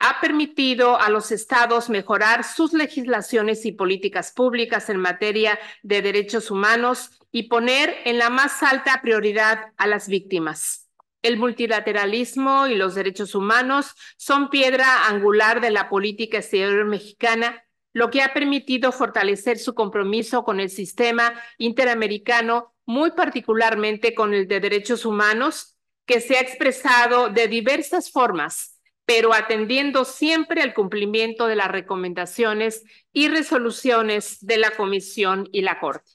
ha permitido a los estados mejorar sus legislaciones y políticas públicas en materia de derechos humanos y poner en la más alta prioridad a las víctimas. El multilateralismo y los derechos humanos son piedra angular de la política exterior mexicana, lo que ha permitido fortalecer su compromiso con el sistema interamericano, muy particularmente con el de derechos humanos que se ha expresado de diversas formas, pero atendiendo siempre al cumplimiento de las recomendaciones y resoluciones de la Comisión y la Corte.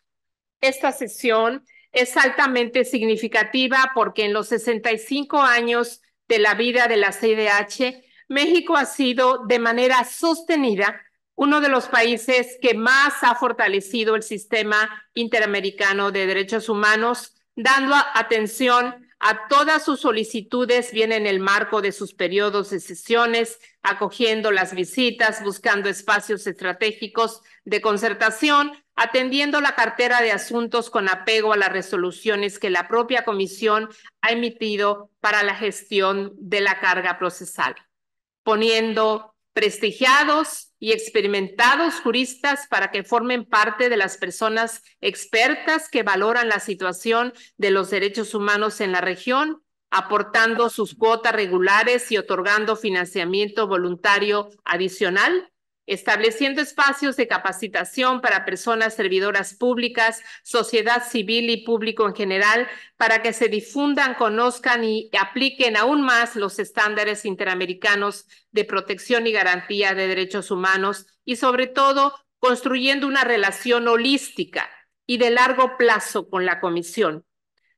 Esta sesión es altamente significativa porque en los 65 años de la vida de la CIDH, México ha sido de manera sostenida uno de los países que más ha fortalecido el sistema interamericano de derechos humanos, dando atención a todas sus solicitudes viene en el marco de sus periodos de sesiones, acogiendo las visitas, buscando espacios estratégicos de concertación, atendiendo la cartera de asuntos con apego a las resoluciones que la propia comisión ha emitido para la gestión de la carga procesal, poniendo prestigiados y experimentados juristas para que formen parte de las personas expertas que valoran la situación de los derechos humanos en la región, aportando sus cuotas regulares y otorgando financiamiento voluntario adicional estableciendo espacios de capacitación para personas servidoras públicas, sociedad civil y público en general, para que se difundan, conozcan y apliquen aún más los estándares interamericanos de protección y garantía de derechos humanos y sobre todo construyendo una relación holística y de largo plazo con la Comisión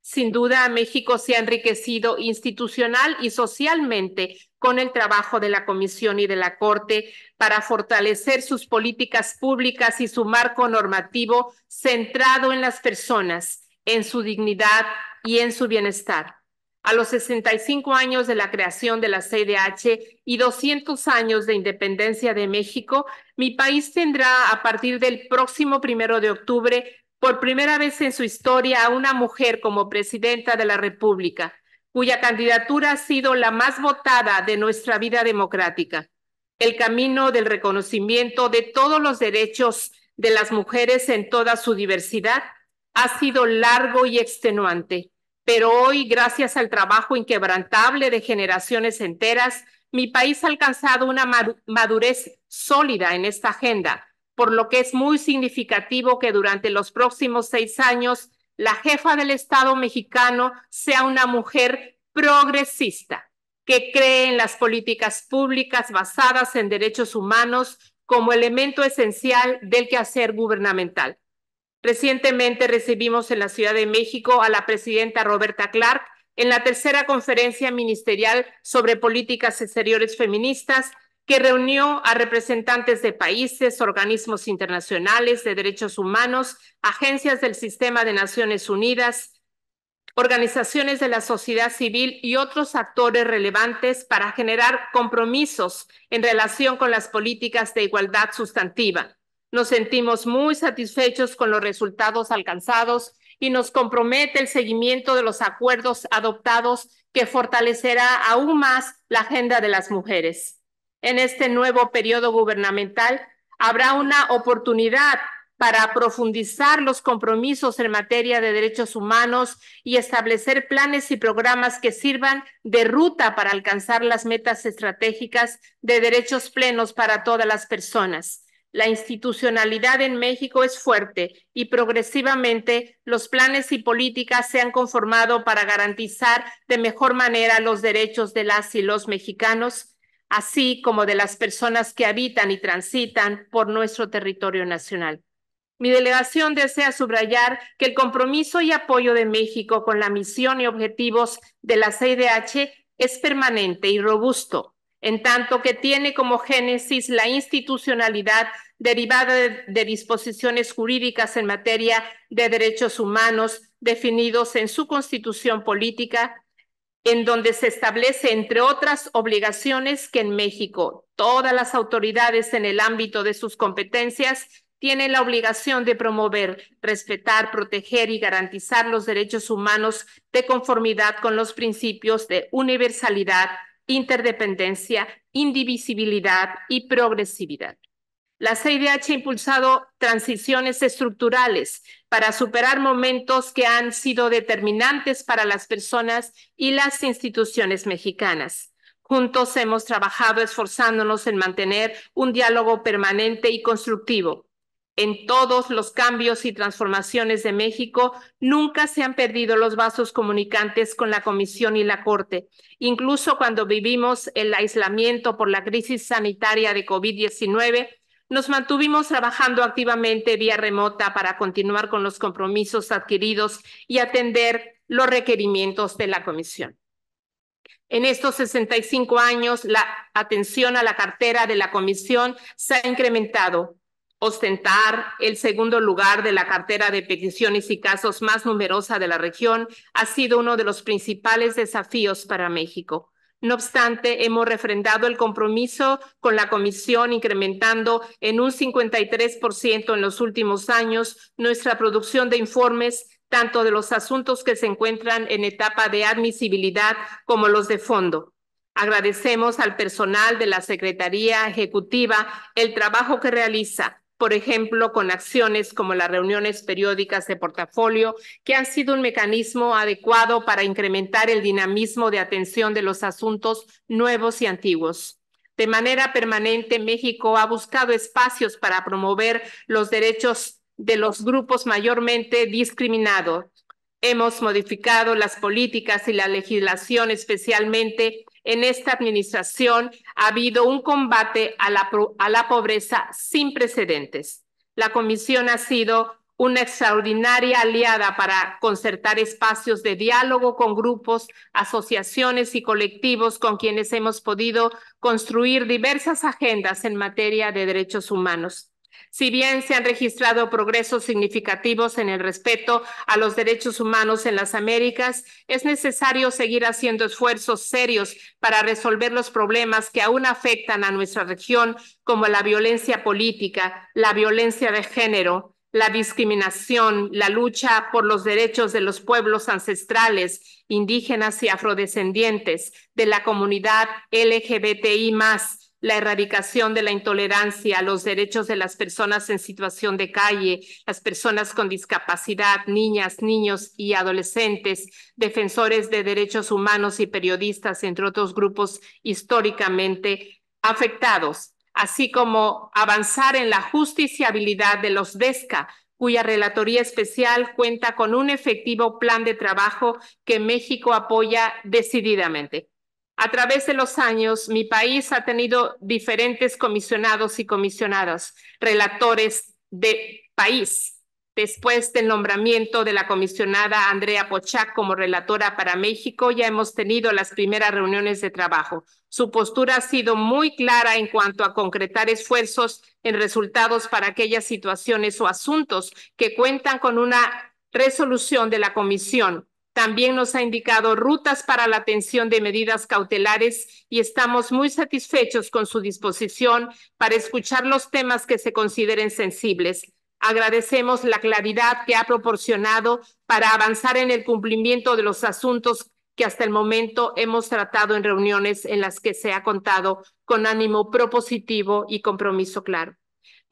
sin duda, México se ha enriquecido institucional y socialmente con el trabajo de la Comisión y de la Corte para fortalecer sus políticas públicas y su marco normativo centrado en las personas, en su dignidad y en su bienestar. A los 65 años de la creación de la CDH y 200 años de independencia de México, mi país tendrá a partir del próximo primero de octubre por primera vez en su historia a una mujer como presidenta de la República, cuya candidatura ha sido la más votada de nuestra vida democrática. El camino del reconocimiento de todos los derechos de las mujeres en toda su diversidad ha sido largo y extenuante, pero hoy, gracias al trabajo inquebrantable de generaciones enteras, mi país ha alcanzado una madurez sólida en esta agenda por lo que es muy significativo que durante los próximos seis años la jefa del Estado mexicano sea una mujer progresista que cree en las políticas públicas basadas en derechos humanos como elemento esencial del quehacer gubernamental. Recientemente recibimos en la Ciudad de México a la presidenta Roberta Clark en la tercera conferencia ministerial sobre políticas exteriores feministas que reunió a representantes de países, organismos internacionales de derechos humanos, agencias del sistema de Naciones Unidas, organizaciones de la sociedad civil y otros actores relevantes para generar compromisos en relación con las políticas de igualdad sustantiva. Nos sentimos muy satisfechos con los resultados alcanzados y nos compromete el seguimiento de los acuerdos adoptados que fortalecerá aún más la agenda de las mujeres en este nuevo periodo gubernamental, habrá una oportunidad para profundizar los compromisos en materia de derechos humanos y establecer planes y programas que sirvan de ruta para alcanzar las metas estratégicas de derechos plenos para todas las personas. La institucionalidad en México es fuerte y progresivamente los planes y políticas se han conformado para garantizar de mejor manera los derechos de las y los mexicanos así como de las personas que habitan y transitan por nuestro territorio nacional. Mi delegación desea subrayar que el compromiso y apoyo de México con la misión y objetivos de la CIDH es permanente y robusto, en tanto que tiene como génesis la institucionalidad derivada de, disposiciones jurídicas en materia de derechos humanos definidos en su constitución política, en donde se establece, entre otras obligaciones, que en México todas las autoridades en el ámbito de sus competencias tienen la obligación de promover, respetar, proteger y garantizar los derechos humanos de conformidad con los principios de universalidad, interdependencia, indivisibilidad y progresividad. La CIDH ha impulsado transiciones estructurales para superar momentos que han sido determinantes para las personas y las instituciones mexicanas. Juntos hemos trabajado esforzándonos en mantener un diálogo permanente y constructivo. En todos los cambios y transformaciones de México, nunca se han perdido los vasos comunicantes con la Comisión y la Corte, incluso cuando vivimos el aislamiento por la crisis sanitaria de COVID-19 nos mantuvimos trabajando activamente vía remota para continuar con los compromisos adquiridos y atender los requerimientos de la Comisión. En estos 65 años, la atención a la cartera de la Comisión se ha incrementado. Ostentar el segundo lugar de la cartera de peticiones y casos más numerosa de la región ha sido uno de los principales desafíos para México. No obstante, hemos refrendado el compromiso con la Comisión, incrementando en un 53% en los últimos años nuestra producción de informes, tanto de los asuntos que se encuentran en etapa de admisibilidad como los de fondo. Agradecemos al personal de la Secretaría Ejecutiva el trabajo que realiza por ejemplo, con acciones como las reuniones periódicas de portafolio, que han sido un mecanismo adecuado para incrementar el dinamismo de atención de los asuntos nuevos y antiguos. De manera permanente, México ha buscado espacios para promover los derechos de los grupos mayormente discriminados. Hemos modificado las políticas y la legislación especialmente en esta administración ha habido un combate a la, pobreza sin precedentes. La Comisión ha sido una extraordinaria aliada para concertar espacios de diálogo con grupos, asociaciones y colectivos con quienes hemos podido construir diversas agendas en materia de derechos humanos. Si bien se han registrado progresos significativos en el respeto a los derechos humanos en las Américas, es necesario seguir haciendo esfuerzos serios para resolver los problemas que aún afectan a nuestra región, como la violencia política, la violencia de género, la discriminación, la lucha por los derechos de los pueblos ancestrales, indígenas y afrodescendientes, de la comunidad LGBTI la erradicación de la intolerancia, los derechos de las personas en situación de calle, las personas con discapacidad, niñas, niños y adolescentes, defensores de derechos humanos y periodistas, entre otros grupos históricamente afectados, así como avanzar en la justiciabilidad de los DESCA cuya Relatoría Especial cuenta con un efectivo plan de trabajo que México apoya decididamente. A través de los años, mi país ha tenido diferentes comisionados y comisionadas, relatores de país. Después del nombramiento de la comisionada Andrea Pochac como relatora para México, ya hemos tenido las primeras reuniones de trabajo. Su postura ha sido muy clara en cuanto a concretar esfuerzos en resultados para aquellas situaciones o asuntos que cuentan con una resolución de la comisión también nos ha indicado rutas para la atención de medidas cautelares y estamos muy satisfechos con su disposición para escuchar los temas que se consideren sensibles. Agradecemos la claridad que ha proporcionado para avanzar en el cumplimiento de los asuntos que hasta el momento hemos tratado en reuniones en las que se ha contado con ánimo propositivo y compromiso claro.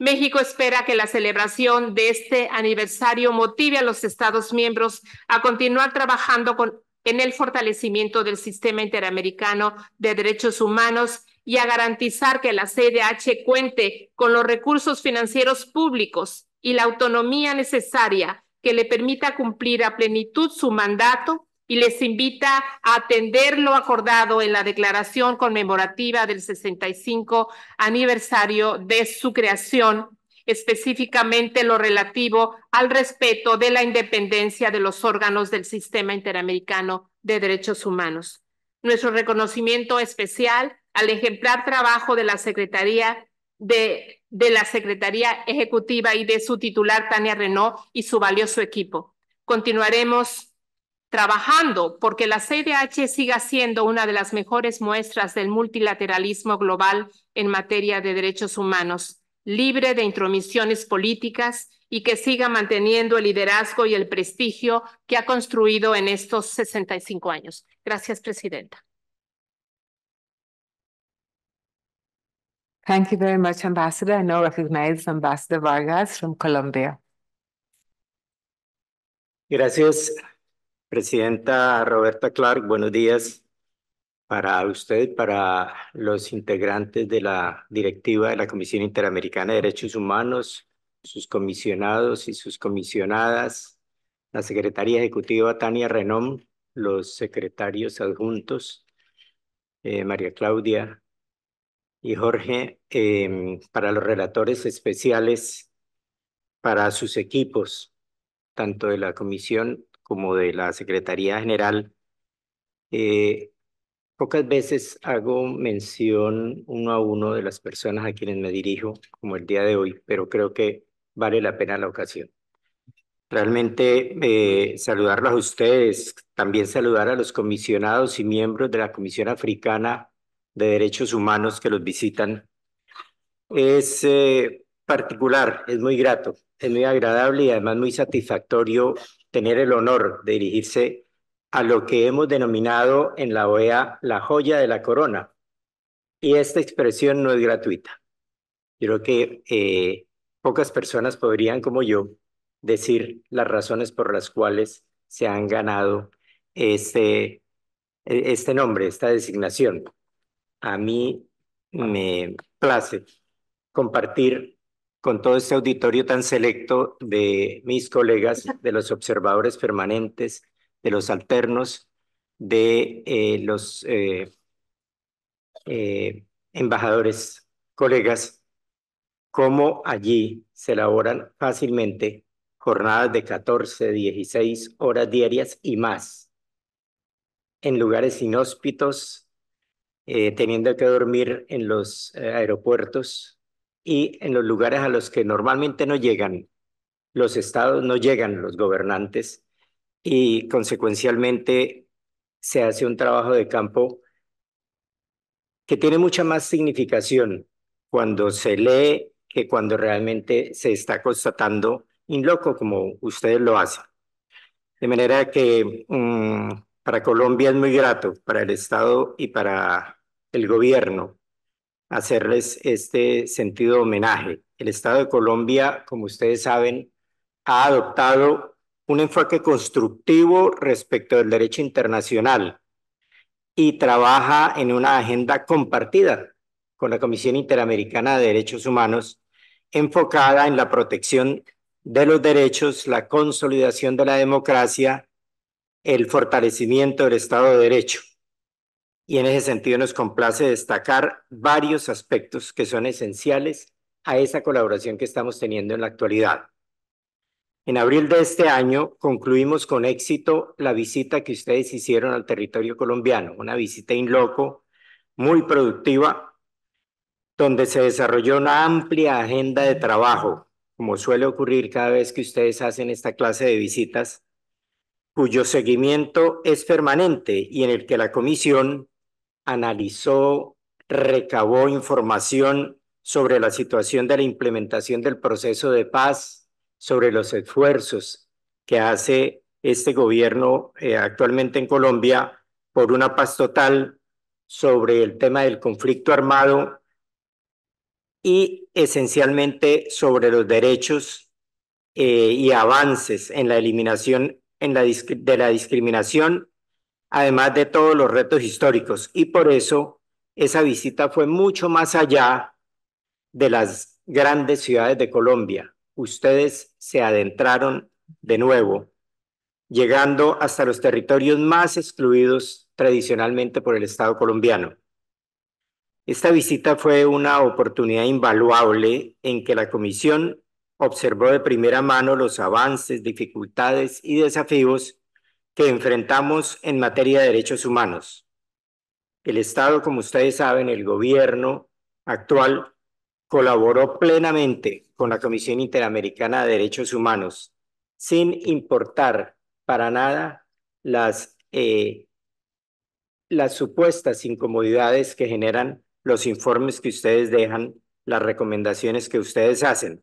México espera que la celebración de este aniversario motive a los Estados miembros a continuar trabajando en el fortalecimiento del sistema interamericano de derechos humanos y a garantizar que la CDH cuente con los recursos financieros públicos y la autonomía necesaria que le permita cumplir a plenitud su mandato y les invita a atender lo acordado en la declaración conmemorativa del 65 aniversario de su creación, específicamente lo relativo al respeto de la independencia de los órganos del sistema interamericano de derechos humanos. Nuestro reconocimiento especial al ejemplar trabajo de la Secretaría de, la Secretaría Ejecutiva y de su titular Tania Renault y su valioso equipo. Continuaremos trabajando porque la CDH siga siendo una de las mejores muestras del multilateralismo global en materia de derechos humanos, libre de intromisiones políticas y que siga manteniendo el liderazgo y el prestigio que ha construido en estos 65 años. Gracias, Presidenta. Thank you very much, Ambassador. I now Ambassador Vargas from Colombia. Gracias, Presidenta Roberta Clark, buenos días para usted, para los integrantes de la directiva de la Comisión Interamericana de Derechos Humanos, sus comisionados y sus comisionadas, la secretaria ejecutiva Tania Renom, los secretarios adjuntos, eh, María Claudia y Jorge, em, para los relatores especiales, para sus equipos, tanto de la comisión como de la Secretaría General, eh, pocas veces hago mención uno a uno de las personas a quienes me dirijo, como el día de hoy, pero creo que vale la pena la ocasión. Realmente eh, saludarlos a ustedes, también saludar a los comisionados y miembros de la Comisión Africana de Derechos Humanos que los visitan. Es eh, particular, es muy grato, es muy agradable y además muy satisfactorio tener el honor de dirigirse a lo que hemos denominado en la OEA la joya de la corona. Y esta expresión no es gratuita. Yo creo que eh, pocas personas podrían, como yo, decir las razones por las cuales se han ganado este, e, este nombre, esta designación. A mí me place compartir con todo este auditorio tan selecto de mis colegas, de los observadores permanentes, de los alternos, de eh, los eh, eh, embajadores, colegas, cómo allí se elaboran fácilmente jornadas de 14, 16 horas diarias y más, en lugares inhóspitos, teniendo que dormir en los aeropuertos, y en los lugares a los que normalmente no llegan los estados, no llegan los gobernantes y consecuencialmente se hace un trabajo de campo que tiene mucha más significación cuando se lee que cuando realmente se está constatando in loco, como ustedes lo hacen. De manera que mm, para Colombia es muy grato, para el Estado y para el gobierno, hacerles este sentido homenaje. El Estado de Colombia, como ustedes saben, ha adoptado un enfoque constructivo respecto del derecho internacional y trabaja en una agenda compartida con la Comisión Interamericana de Derechos Humanos enfocada en la protección de los derechos, la consolidación de la democracia, el fortalecimiento del Estado de Derecho y en ese sentido nos complace destacar varios aspectos que son esenciales a esa colaboración que estamos teniendo en la actualidad. En abril de este año concluimos con éxito la visita que ustedes hicieron al territorio colombiano, una visita in loco muy productiva, donde se desarrolló una amplia agenda de trabajo, como suele ocurrir cada vez que ustedes hacen esta clase de visitas, cuyo seguimiento es permanente y en el que la Comisión analizó, recabó información sobre la situación de la implementación del proceso de paz, sobre los esfuerzos que hace este gobierno eh, actualmente en Colombia por una paz total, sobre el tema del conflicto armado y esencialmente sobre los derechos eh, y avances en la eliminación en de la discriminación además de todos los retos históricos. Y por eso esa visita fue mucho más allá de las grandes ciudades de Colombia. Ustedes se adentraron de nuevo, llegando hasta los territorios más excluidos tradicionalmente por el Estado colombiano. Esta visita fue una oportunidad invaluable en que la Comisión observó de primera mano los avances, dificultades y desafíos que enfrentamos en materia de derechos humanos. El Estado, como ustedes saben, el gobierno actual colaboró plenamente con la Comisión Interamericana de Derechos Humanos, sin importar para nada las, eh, las supuestas incomodidades que generan los informes que ustedes dejan, las recomendaciones que ustedes hacen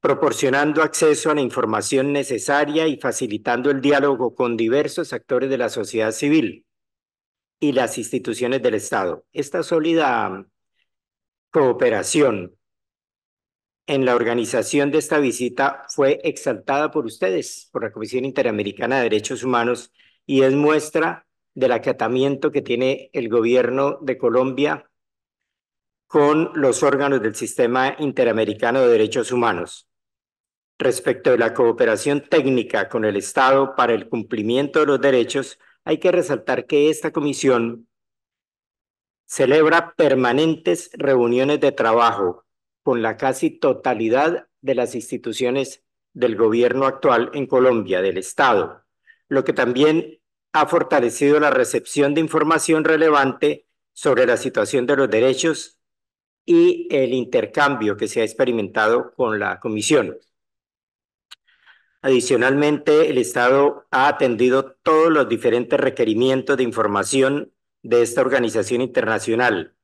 proporcionando acceso a la información necesaria y facilitando el diálogo con diversos actores de la sociedad civil y las instituciones del Estado. Esta sólida cooperación en la organización de esta visita fue exaltada por ustedes, por la Comisión Interamericana de Derechos Humanos, y es muestra del acatamiento que tiene el gobierno de Colombia con los órganos del Sistema Interamericano de Derechos Humanos. Respecto de la cooperación técnica con el Estado para el cumplimiento de los derechos, hay que resaltar que esta comisión celebra permanentes reuniones de trabajo con la casi totalidad de las instituciones del gobierno actual en Colombia, del Estado, lo que también ha fortalecido la recepción de información relevante sobre la situación de los derechos y el intercambio que se ha experimentado con la Comisión. Adicionalmente, el Estado ha atendido todos los diferentes requerimientos de información de esta organización internacional,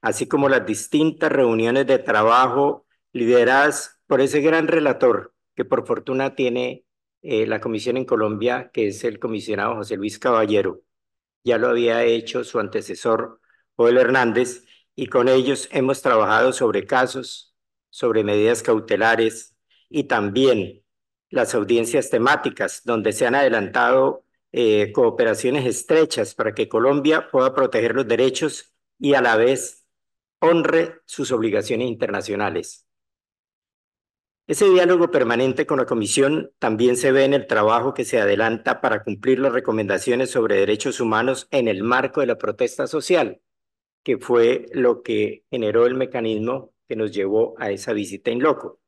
así como las distintas reuniones de trabajo lideradas por ese gran relator que por fortuna tiene eh, la comisión en Colombia, que es el comisionado José Luis Caballero. Ya lo había hecho su antecesor, Joel Hernández, y con ellos hemos trabajado sobre casos, sobre medidas cautelares y también las audiencias temáticas, donde se han adelantado eh, cooperaciones estrechas para que Colombia pueda proteger los derechos y a la vez honre sus obligaciones internacionales. Ese diálogo permanente con la Comisión también se ve en el trabajo que se adelanta para cumplir las recomendaciones sobre derechos humanos en el marco de la protesta social, que fue lo que generó el mecanismo que nos llevó a esa visita en loco.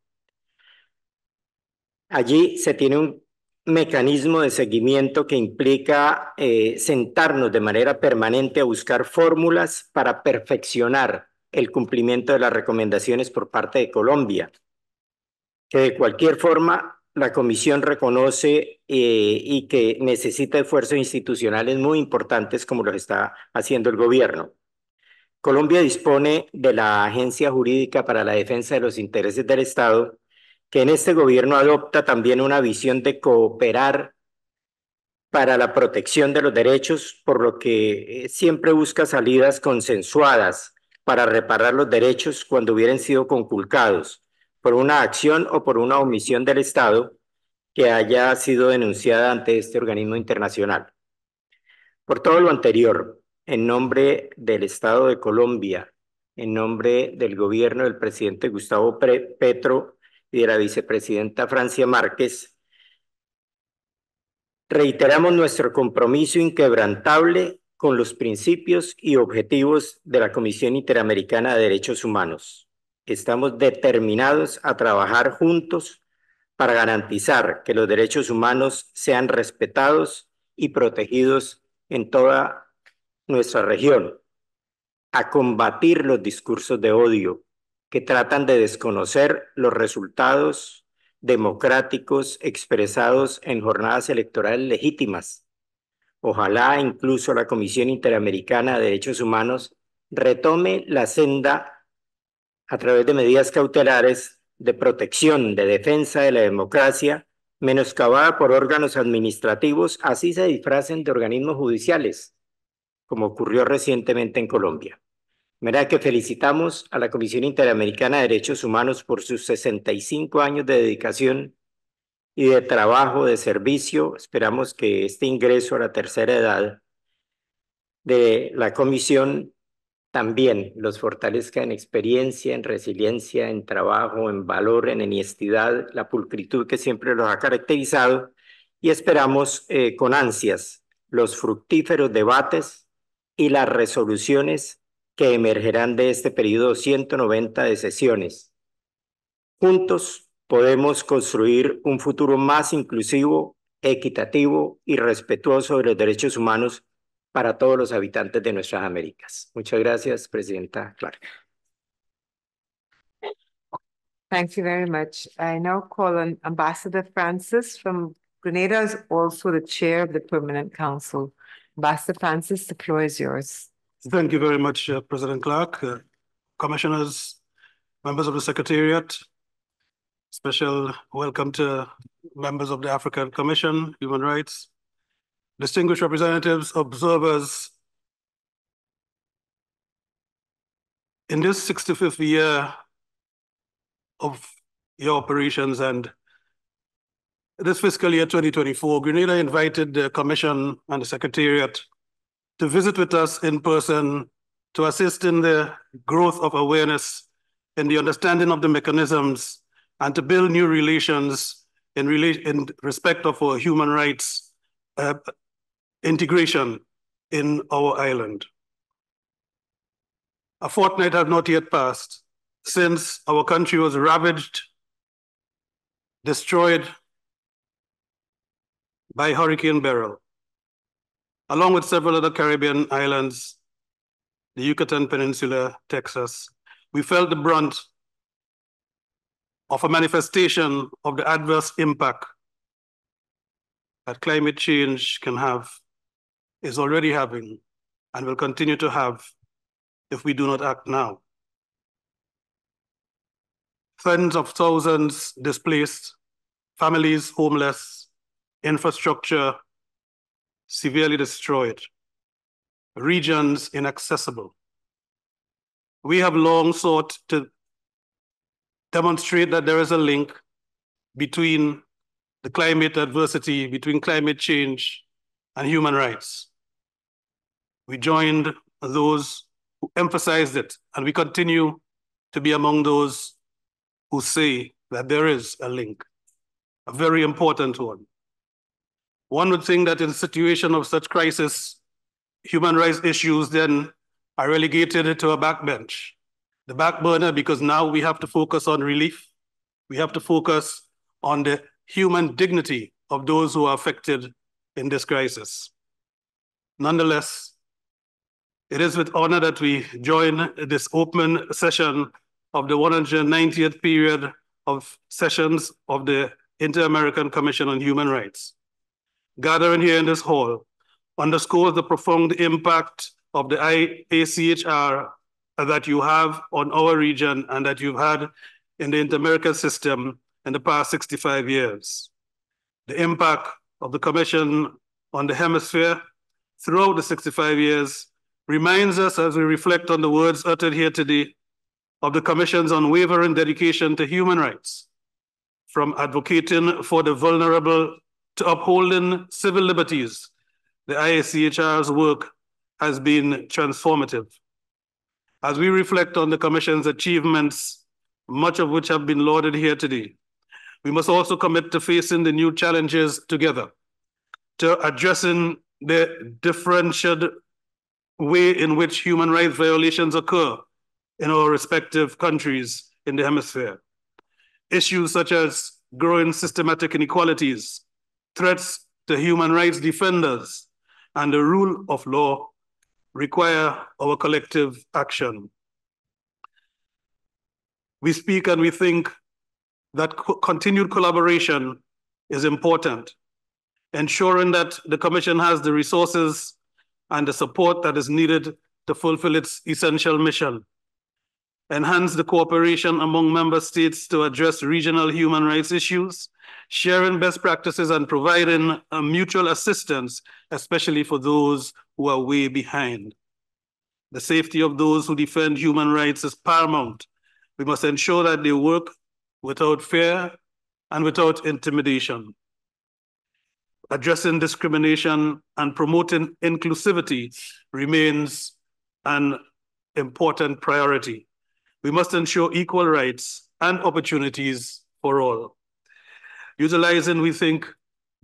Allí se tiene un mecanismo de seguimiento que implica eh, sentarnos de manera permanente a buscar fórmulas para perfeccionar el cumplimiento de las recomendaciones por parte de Colombia, que de cualquier forma la Comisión reconoce eh, y que necesita esfuerzos institucionales muy importantes como lo está haciendo el gobierno. Colombia dispone de la Agencia Jurídica para la Defensa de los Intereses del Estado, que en este gobierno adopta también una visión de cooperar para la protección de los derechos, por lo que eh, siempre busca salidas consensuadas para reparar los derechos cuando hubieran sido conculcados por una acción o por una omisión del Estado que haya sido denunciada ante este organismo internacional. Por todo lo anterior, en nombre del Estado de Colombia, en nombre del gobierno del presidente Gustavo Petro, y de la vicepresidenta Francia Márquez, reiteramos nuestro compromiso inquebrantable con los principios y objetivos de la Comisión Interamericana de Derechos Humanos. Estamos determinados a trabajar juntos para garantizar que los derechos humanos sean respetados y protegidos en toda nuestra región, a combatir los discursos de odio, que tratan de desconocer los resultados democráticos expresados en jornadas electorales legítimas. Ojalá incluso la Comisión Interamericana de Derechos Humanos retome la senda a través de medidas cautelares de protección, de defensa de la democracia, menoscabada por órganos administrativos, así se disfracen de organismos judiciales, como ocurrió recientemente en Colombia. Mira que felicitamos a la Comisión Interamericana de Derechos Humanos por sus 65 años de dedicación y de trabajo, de servicio. Esperamos que este ingreso a la tercera edad de la Comisión también los fortalezca en experiencia, en resiliencia, en trabajo, en valor, en honestidad, la pulcritud que siempre los ha caracterizado y esperamos eh, con ansias los fructíferos debates y las resoluciones que emergerán de este periodo 190 de sesiones. Juntos podemos construir un futuro más inclusivo, equitativo y respetuoso de los derechos humanos para todos los habitantes de nuestras Américas. Muchas gracias, Presidenta Clark. Thank you very much. I now call on Ambassador Francis from Grenada, also the chair of the Permanent Council. Ambassador Francis, the floor is yours. Thank you very much, uh, President Clark, uh, commissioners, members of the Secretariat, special welcome to members of the African Commission, Human Rights, distinguished representatives, observers. In this 65th year of your operations and this fiscal year 2024, Grenada invited the Commission and the Secretariat to visit with us in person to assist in the growth of awareness in the understanding of the mechanisms and to build new relations in, rela in respect of our human rights uh, integration in our island. A fortnight had not yet passed since our country was ravaged, destroyed by Hurricane Beryl. Along with several other Caribbean islands, the Yucatan Peninsula, Texas, we felt the brunt of a manifestation of the adverse impact that climate change can have, is already having, and will continue to have if we do not act now. Tens of thousands displaced, families homeless, infrastructure severely destroyed, regions inaccessible. We have long sought to demonstrate that there is a link between the climate adversity, between climate change and human rights. We joined those who emphasized it, and we continue to be among those who say that there is a link, a very important one. One would think that in a situation of such crisis, human rights issues then are relegated to a backbench, the back burner, because now we have to focus on relief. We have to focus on the human dignity of those who are affected in this crisis. Nonetheless, it is with honor that we join this open session of the 190th period of sessions of the Inter-American Commission on Human Rights gathering here in this hall underscores the profound impact of the IACHR that you have on our region and that you've had in the Inter-American system in the past 65 years. The impact of the Commission on the hemisphere throughout the 65 years reminds us as we reflect on the words uttered here today of the Commission's unwavering dedication to human rights, from advocating for the vulnerable to upholding civil liberties, the IACHR's work has been transformative. As we reflect on the Commission's achievements, much of which have been lauded here today, we must also commit to facing the new challenges together, to addressing the differentiated way in which human rights violations occur in our respective countries in the hemisphere. Issues such as growing systematic inequalities, threats to human rights defenders, and the rule of law require our collective action. We speak and we think that co continued collaboration is important, ensuring that the Commission has the resources and the support that is needed to fulfill its essential mission enhance the cooperation among member states to address regional human rights issues, sharing best practices and providing uh, mutual assistance, especially for those who are way behind. The safety of those who defend human rights is paramount. We must ensure that they work without fear and without intimidation. Addressing discrimination and promoting inclusivity remains an important priority. We must ensure equal rights and opportunities for all. Utilizing, we think,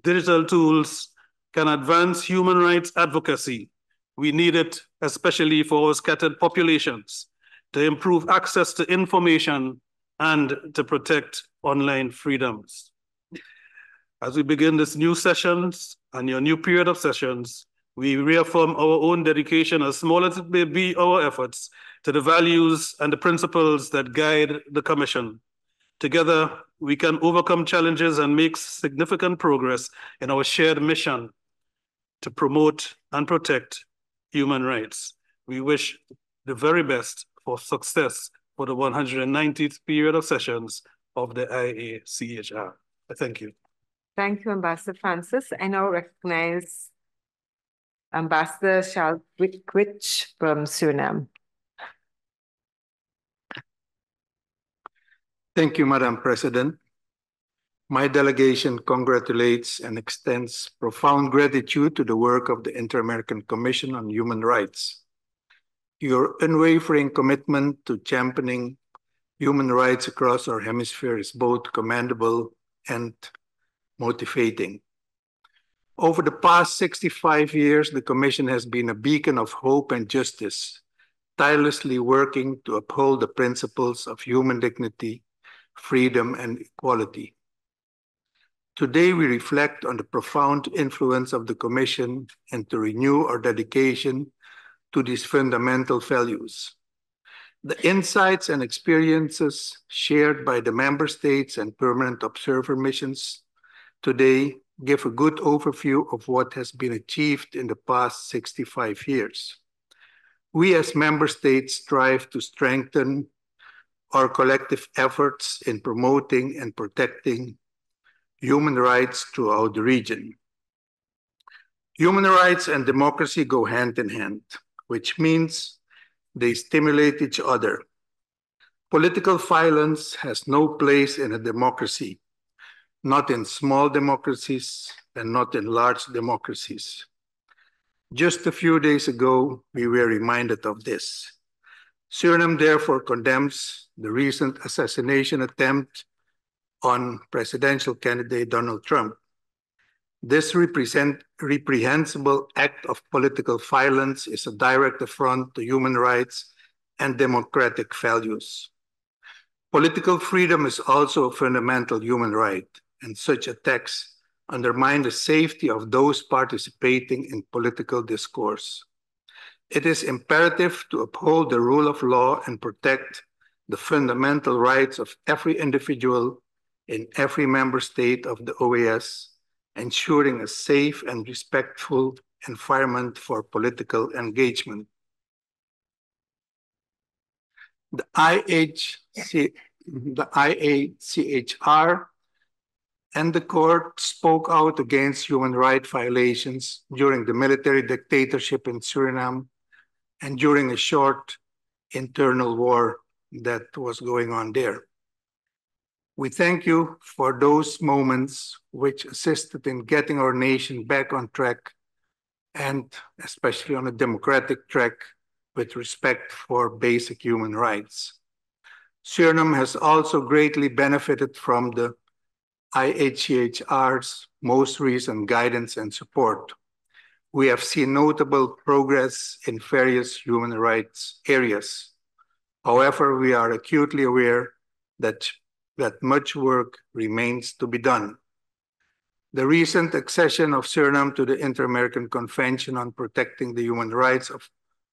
digital tools can advance human rights advocacy. We need it, especially for our scattered populations, to improve access to information and to protect online freedoms. As we begin this new sessions and your new period of sessions, we reaffirm our own dedication, as small as it may be, our efforts to the values and the principles that guide the Commission. Together, we can overcome challenges and make significant progress in our shared mission to promote and protect human rights. We wish the very best for success for the 190th period of sessions of the IACHR. Thank you. Thank you, Ambassador Francis. I now recognize Ambassador Shalvikwich from Suriname. Thank you, Madam President. My delegation congratulates and extends profound gratitude to the work of the Inter-American Commission on Human Rights. Your unwavering commitment to championing human rights across our hemisphere is both commendable and motivating. Over the past 65 years, the Commission has been a beacon of hope and justice, tirelessly working to uphold the principles of human dignity, freedom, and equality. Today, we reflect on the profound influence of the Commission and to renew our dedication to these fundamental values. The insights and experiences shared by the member states and permanent observer missions today give a good overview of what has been achieved in the past 65 years. We as member states strive to strengthen our collective efforts in promoting and protecting human rights throughout the region. Human rights and democracy go hand in hand, which means they stimulate each other. Political violence has no place in a democracy not in small democracies and not in large democracies. Just a few days ago, we were reminded of this. Suriname therefore condemns the recent assassination attempt on presidential candidate Donald Trump. This reprehensible act of political violence is a direct affront to human rights and democratic values. Political freedom is also a fundamental human right and such attacks undermine the safety of those participating in political discourse. It is imperative to uphold the rule of law and protect the fundamental rights of every individual in every member state of the OAS, ensuring a safe and respectful environment for political engagement. The, IHC, the IACHR and the court spoke out against human rights violations during the military dictatorship in Suriname and during a short internal war that was going on there. We thank you for those moments which assisted in getting our nation back on track and especially on a democratic track with respect for basic human rights. Suriname has also greatly benefited from the IHCHR's most recent guidance and support. We have seen notable progress in various human rights areas. However, we are acutely aware that, that much work remains to be done. The recent accession of Suriname to the Inter-American Convention on Protecting the Human Rights of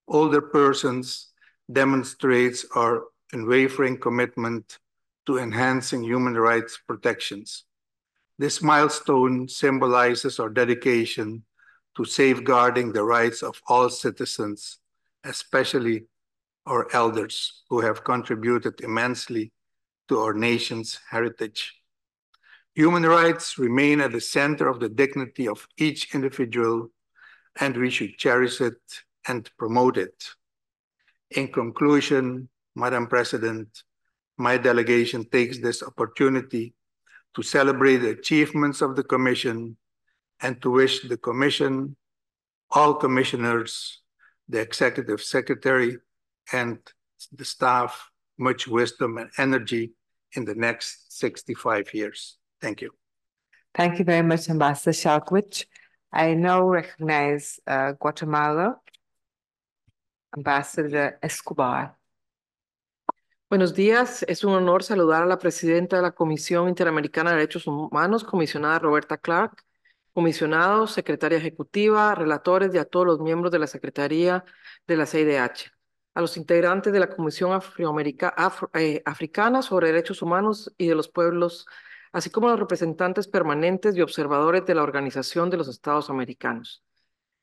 Older Persons demonstrates our unwavering commitment to enhancing human rights protections. This milestone symbolizes our dedication to safeguarding the rights of all citizens, especially our elders who have contributed immensely to our nation's heritage. Human rights remain at the center of the dignity of each individual, and we should cherish it and promote it. In conclusion, Madam President, my delegation takes this opportunity to celebrate the achievements of the Commission and to wish the Commission, all Commissioners, the Executive Secretary, and the staff much wisdom and energy in the next 65 years. Thank you. Thank you very much, Ambassador Shalkwich. I now recognize uh, Guatemala, Ambassador Escobar. Buenos días, es un honor saludar a la presidenta de la Comisión Interamericana de Derechos Humanos, comisionada Roberta Clark, comisionados, secretaria ejecutiva, relatores y a todos los miembros de la Secretaría de la CIDH, a los integrantes de la Comisión eh, Africana sobre Derechos Humanos y de los Pueblos, así como a los representantes permanentes y observadores de la Organización de los Estados Americanos.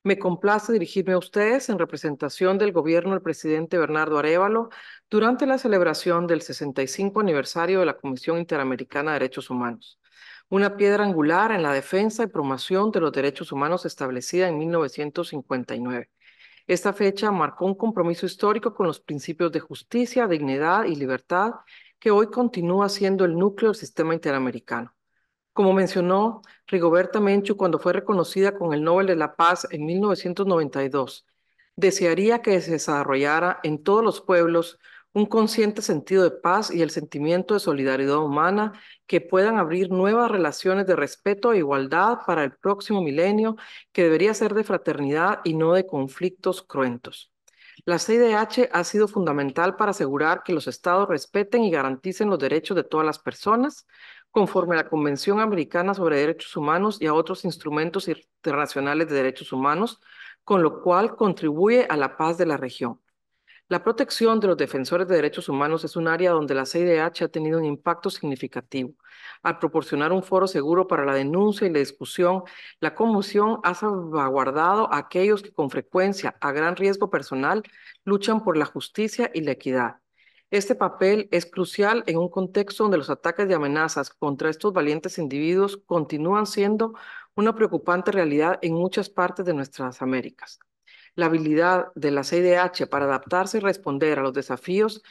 Me complace dirigirme a ustedes en representación del gobierno del presidente Bernardo Arevalo durante la celebración del 65 aniversario de la Comisión Interamericana de Derechos Humanos, una piedra angular en la defensa y promoción de los derechos humanos establecida en 1959. Esta fecha marcó un compromiso histórico con los principios de justicia, dignidad y libertad que hoy continúa siendo el núcleo del sistema interamericano. Como mencionó Rigoberta Menchu cuando fue reconocida con el Nobel de la Paz en 1992, desearía que se desarrollara en todos los pueblos un consciente sentido de paz y el sentimiento de solidaridad humana que puedan abrir nuevas relaciones de respeto e igualdad para el próximo milenio, que debería ser de fraternidad y no de conflictos cruentos. La CIDH ha sido fundamental para asegurar que los estados respeten y garanticen los derechos de todas las personas, conforme a la Convención Americana sobre Derechos Humanos y a otros instrumentos internacionales de derechos humanos, con lo cual contribuye a la paz de la región. La protección de los defensores de derechos humanos es un área donde la CIDH ha tenido un impacto significativo. Al proporcionar un foro seguro para la denuncia y la discusión, la Comisión ha salvaguardado a aquellos que con frecuencia, a gran riesgo personal, luchan por la justicia y la equidad. Este papel es crucial en un contexto donde los ataques de amenazas contra estos valientes individuos continúan siendo una preocupante realidad en muchas partes de nuestras Américas. La habilidad de la CIDH para adaptarse y responder a los desafíos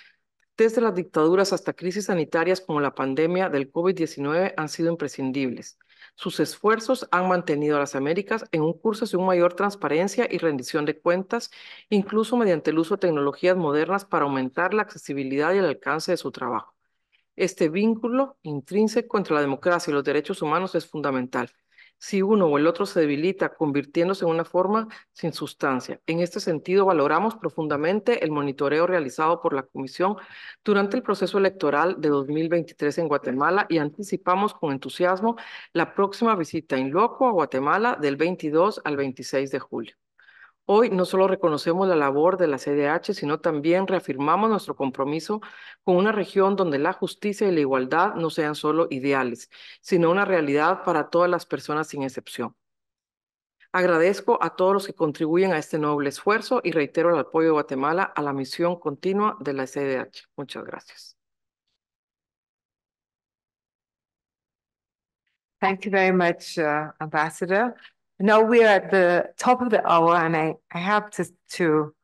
desde las dictaduras hasta crisis sanitarias como la pandemia del COVID-19 han sido imprescindibles. Sus esfuerzos han mantenido a las Américas en un curso hacia una mayor transparencia y rendición de cuentas, incluso mediante el uso de tecnologías modernas para aumentar la accesibilidad y el alcance de su trabajo. Este vínculo intrínseco entre la democracia y los derechos humanos es fundamental si uno o el otro se debilita, convirtiéndose en una forma sin sustancia. En este sentido, valoramos profundamente el monitoreo realizado por la Comisión durante el proceso electoral de 2023 en Guatemala y anticipamos con entusiasmo la próxima visita in loco a Guatemala del 22 al 26 de julio. Hoy no solo reconocemos la labor de la CDH, sino también reafirmamos nuestro compromiso con una región donde la justicia y la igualdad no sean solo ideales, sino una realidad para todas las personas sin excepción. Agradezco a todos los que contribuyen a este noble esfuerzo y reitero el apoyo de Guatemala a la misión continua de la CDH. Muchas gracias. Thank you very uh, Ambassador. Now we are at the top of the hour, and I, I have to, to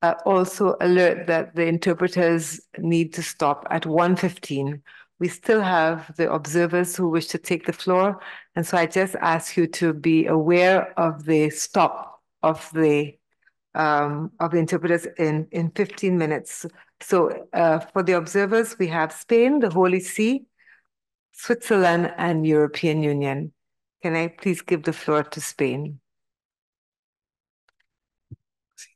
uh, also alert that the interpreters need to stop at 1.15. We still have the observers who wish to take the floor, and so I just ask you to be aware of the stop of the um, of the interpreters in, in 15 minutes. So uh, for the observers, we have Spain, the Holy See, Switzerland, and European Union. Can please give the floor to Spain?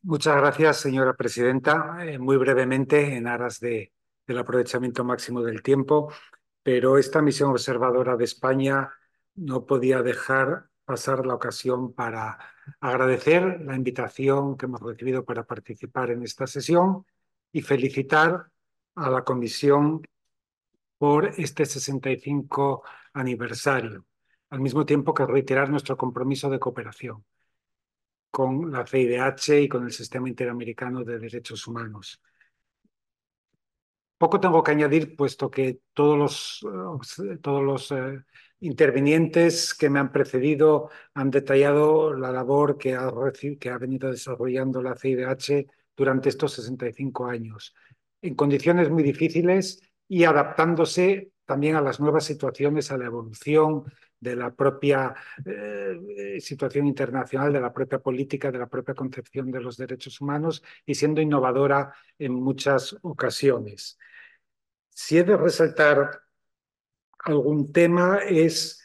Muchas gracias, señora presidenta. Eh, muy brevemente, en aras de, del aprovechamiento máximo del tiempo, pero esta misión observadora de España no podía dejar pasar la ocasión para agradecer la invitación que hemos recibido para participar en esta sesión y felicitar a la Comisión por este 65 aniversario al mismo tiempo que reiterar nuestro compromiso de cooperación con la CIDH y con el Sistema Interamericano de Derechos Humanos. Poco tengo que añadir, puesto que todos los, eh, todos los eh, intervinientes que me han precedido han detallado la labor que que ha venido desarrollando la CIDH durante estos 65 años, en condiciones muy difíciles y adaptándose también a las nuevas situaciones, a la evolución de la propia eh, eh, situación internacional, de la propia política, de la propia concepción de los derechos humanos y siendo innovadora en muchas ocasiones. Si he de resaltar algún tema es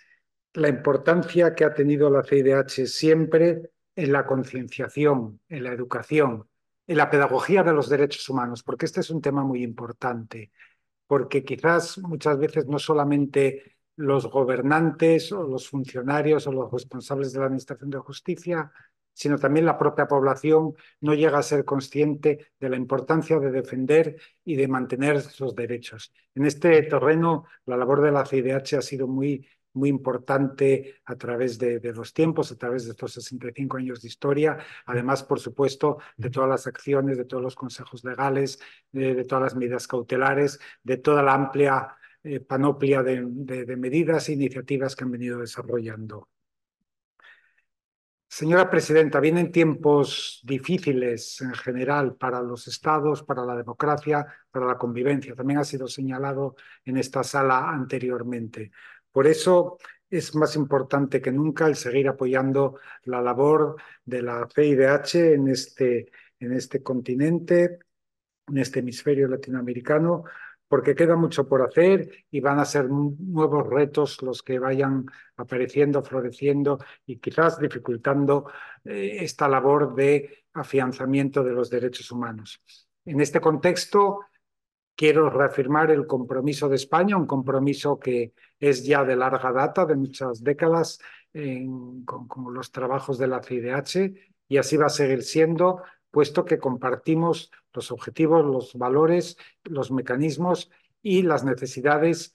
la importancia que ha tenido la CIDH siempre en la concienciación, en la educación, en la pedagogía de los derechos humanos, porque este es un tema muy importante, porque quizás muchas veces no solamente los gobernantes o los funcionarios o los responsables de la Administración de Justicia, sino también la propia población no llega a ser consciente de la importancia de defender y de mantener sus derechos. En este terreno, la labor de la CIDH ha sido muy, muy importante a través de, los tiempos, a través de estos 65 años de historia, además, por supuesto, de todas las acciones, de todos los consejos legales, de todas las medidas cautelares, de toda la amplia eh, panoplia de, medidas e iniciativas que han venido desarrollando. Señora Presidenta, vienen tiempos difíciles en general para los estados, para la democracia, para la convivencia. También ha sido señalado en esta sala anteriormente. Por eso es más importante que nunca el seguir apoyando la labor de la CIDH en este, en este continente, en este hemisferio latinoamericano, porque queda mucho por hacer y van a ser nuevos retos los que vayan apareciendo, floreciendo y quizás dificultando eh, esta labor de afianzamiento de los derechos humanos. En este contexto, quiero reafirmar el compromiso de España, un compromiso que es ya de larga data, de muchas décadas, en, con, con los trabajos de la CIDH, y así va a seguir siendo puesto que compartimos los objetivos, los valores, los mecanismos y las necesidades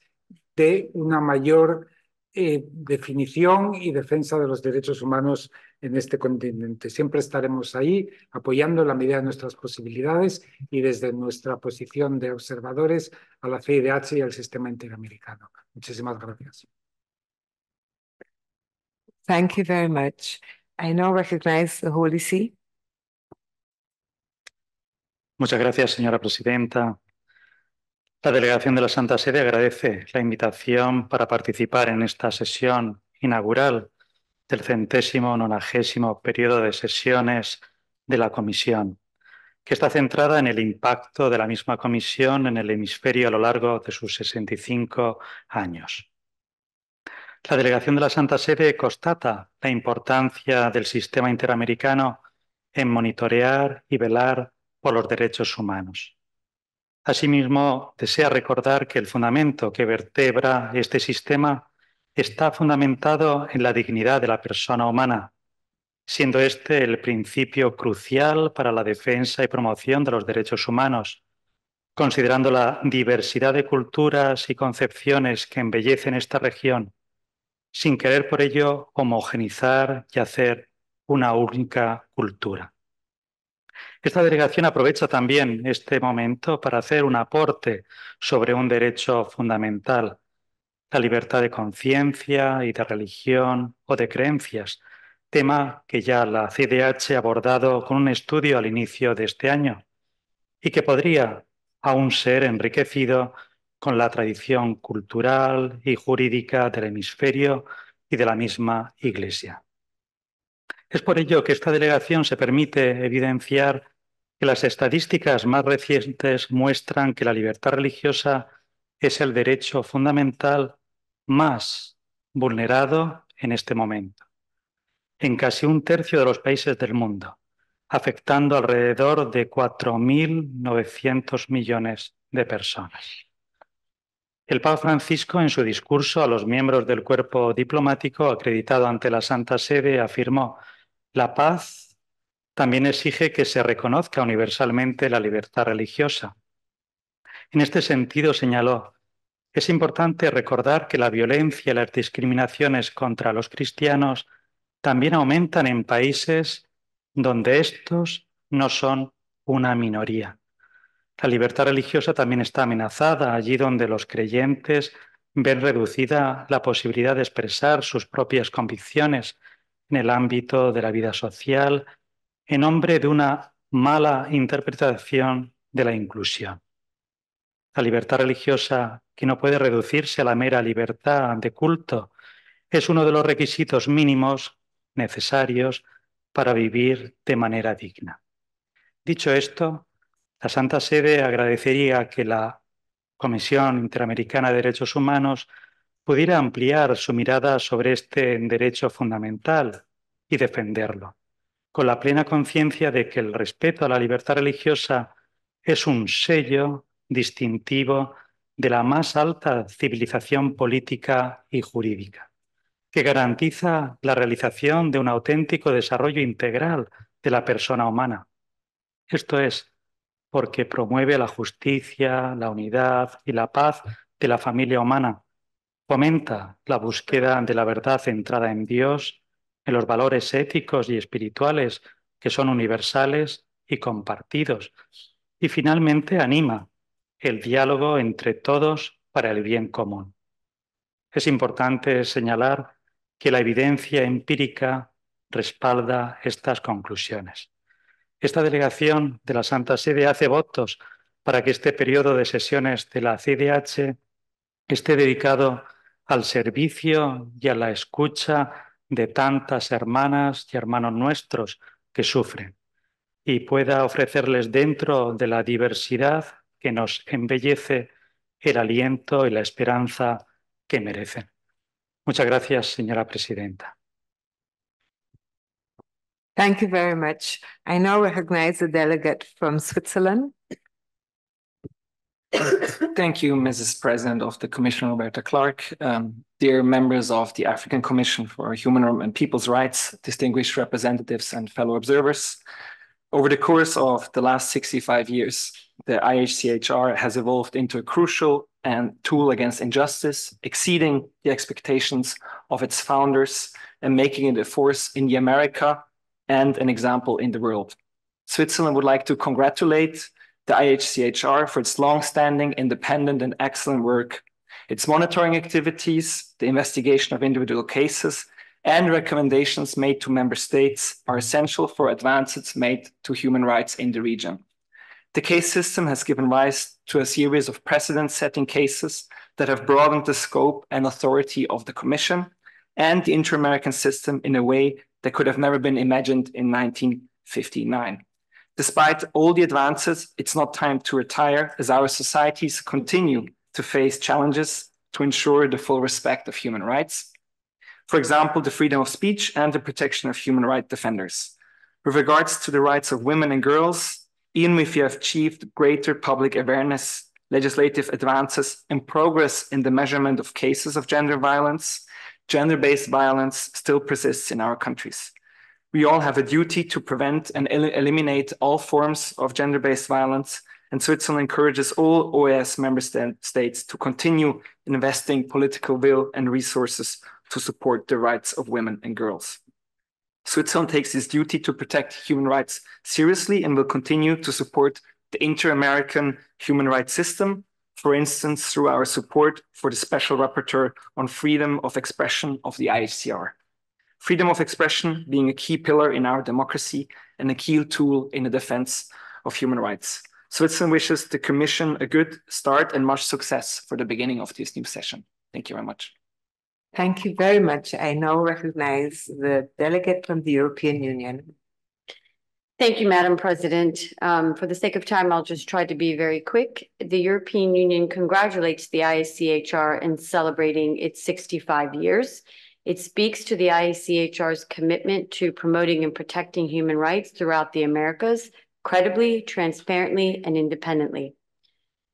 de una mayor eh, definición y defensa de los derechos humanos en este continente. Siempre estaremos ahí apoyando la medida de nuestras posibilidades y desde nuestra posición de observadores a la CIDH y al sistema interamericano. Muchísimas gracias. Thank you very much. I now recognize the Holy See. Muchas gracias, señora presidenta. La delegación de la Santa Sede agradece la invitación para participar en esta sesión inaugural del centésimo nonagésimo periodo de sesiones de la Comisión, que está centrada en el impacto de la misma Comisión en el hemisferio a lo largo de sus 65 años. La delegación de la Santa Sede constata la importancia del sistema interamericano en monitorear y velar por los derechos humanos. Asimismo, desea recordar que el fundamento que vertebra este sistema está fundamentado en la dignidad de la persona humana, siendo este el principio crucial para la defensa y promoción de los derechos humanos, considerando la diversidad de culturas y concepciones que embellecen esta región, sin querer por ello homogenizar y hacer una única cultura. Esta delegación aprovecha también este momento para hacer un aporte sobre un derecho fundamental, la libertad de conciencia y de religión o de creencias, tema que ya la CDH ha abordado con un estudio al inicio de este año y que podría aún ser enriquecido con la tradición cultural y jurídica del hemisferio y de la misma Iglesia. Es por ello que esta delegación se permite evidenciar que las estadísticas más recientes muestran que la libertad religiosa es el derecho fundamental más vulnerado en este momento, en casi un tercio de los países del mundo, afectando alrededor de 4.900 millones de personas. El Papa Francisco, en su discurso a los miembros del cuerpo diplomático acreditado ante la Santa Sede, afirmó la paz también exige que se reconozca universalmente la libertad religiosa. En este sentido, señaló, es importante recordar que la violencia y las discriminaciones contra los cristianos también aumentan en países donde estos no son una minoría. La libertad religiosa también está amenazada allí donde los creyentes ven reducida la posibilidad de expresar sus propias convicciones en el ámbito de la vida social en nombre de una mala interpretación de la inclusión. La libertad religiosa, que no puede reducirse a la mera libertad de culto, es uno de los requisitos mínimos necesarios para vivir de manera digna. Dicho esto, la Santa Sede agradecería que la Comisión Interamericana de Derechos Humanos pudiera ampliar su mirada sobre este derecho fundamental y defenderlo, con la plena conciencia de que el respeto a la libertad religiosa es un sello distintivo de la más alta civilización política y jurídica, que garantiza la realización de un auténtico desarrollo integral de la persona humana. Esto es, porque promueve la justicia, la unidad y la paz de la familia humana, Fomenta la búsqueda de la verdad centrada en Dios, en los valores éticos y espirituales que son universales y compartidos. Y finalmente anima el diálogo entre todos para el bien común. Es importante señalar que la evidencia empírica respalda estas conclusiones. Esta delegación de la Santa Sede hace votos para que este periodo de sesiones de la CDH esté dedicado al servicio y a la escucha de tantas hermanas y hermanos nuestros que sufren y pueda ofrecerles dentro de la diversidad que nos embellece el aliento y la esperanza que merecen. Muchas gracias, señora presidenta. Thank you very much. I now recognize from Switzerland. Thank you, Mrs. President of the Commission, Roberta Clark. Um, dear members of the African Commission for Human and People's Rights, distinguished representatives and fellow observers, over the course of the last 65 years, the IHCHR has evolved into a crucial and tool against injustice, exceeding the expectations of its founders and making it a force in the America and an example in the world. Switzerland would like to congratulate the IHCHR for its long-standing, independent, and excellent work, its monitoring activities, the investigation of individual cases, and recommendations made to member states are essential for advances made to human rights in the region. The case system has given rise to a series of precedent-setting cases that have broadened the scope and authority of the Commission and the inter-American system in a way that could have never been imagined in 1959. Despite all the advances, it's not time to retire as our societies continue to face challenges to ensure the full respect of human rights. For example, the freedom of speech and the protection of human rights defenders. With regards to the rights of women and girls, even if we have achieved greater public awareness, legislative advances, and progress in the measurement of cases of gender violence, gender-based violence still persists in our countries we all have a duty to prevent and el eliminate all forms of gender-based violence, and Switzerland encourages all OAS member states to continue investing political will and resources to support the rights of women and girls. Switzerland takes its duty to protect human rights seriously and will continue to support the inter-American human rights system, for instance, through our support for the Special Rapporteur on Freedom of Expression of the IHCR freedom of expression being a key pillar in our democracy and a key tool in the defense of human rights. Switzerland wishes the Commission a good start and much success for the beginning of this new session. Thank you very much. Thank you very much. I now recognize the delegate from the European Union. Thank you, Madam President. Um, for the sake of time, I'll just try to be very quick. The European Union congratulates the ISCHR in celebrating its 65 years. It speaks to the IACHR's commitment to promoting and protecting human rights throughout the Americas, credibly, transparently, and independently.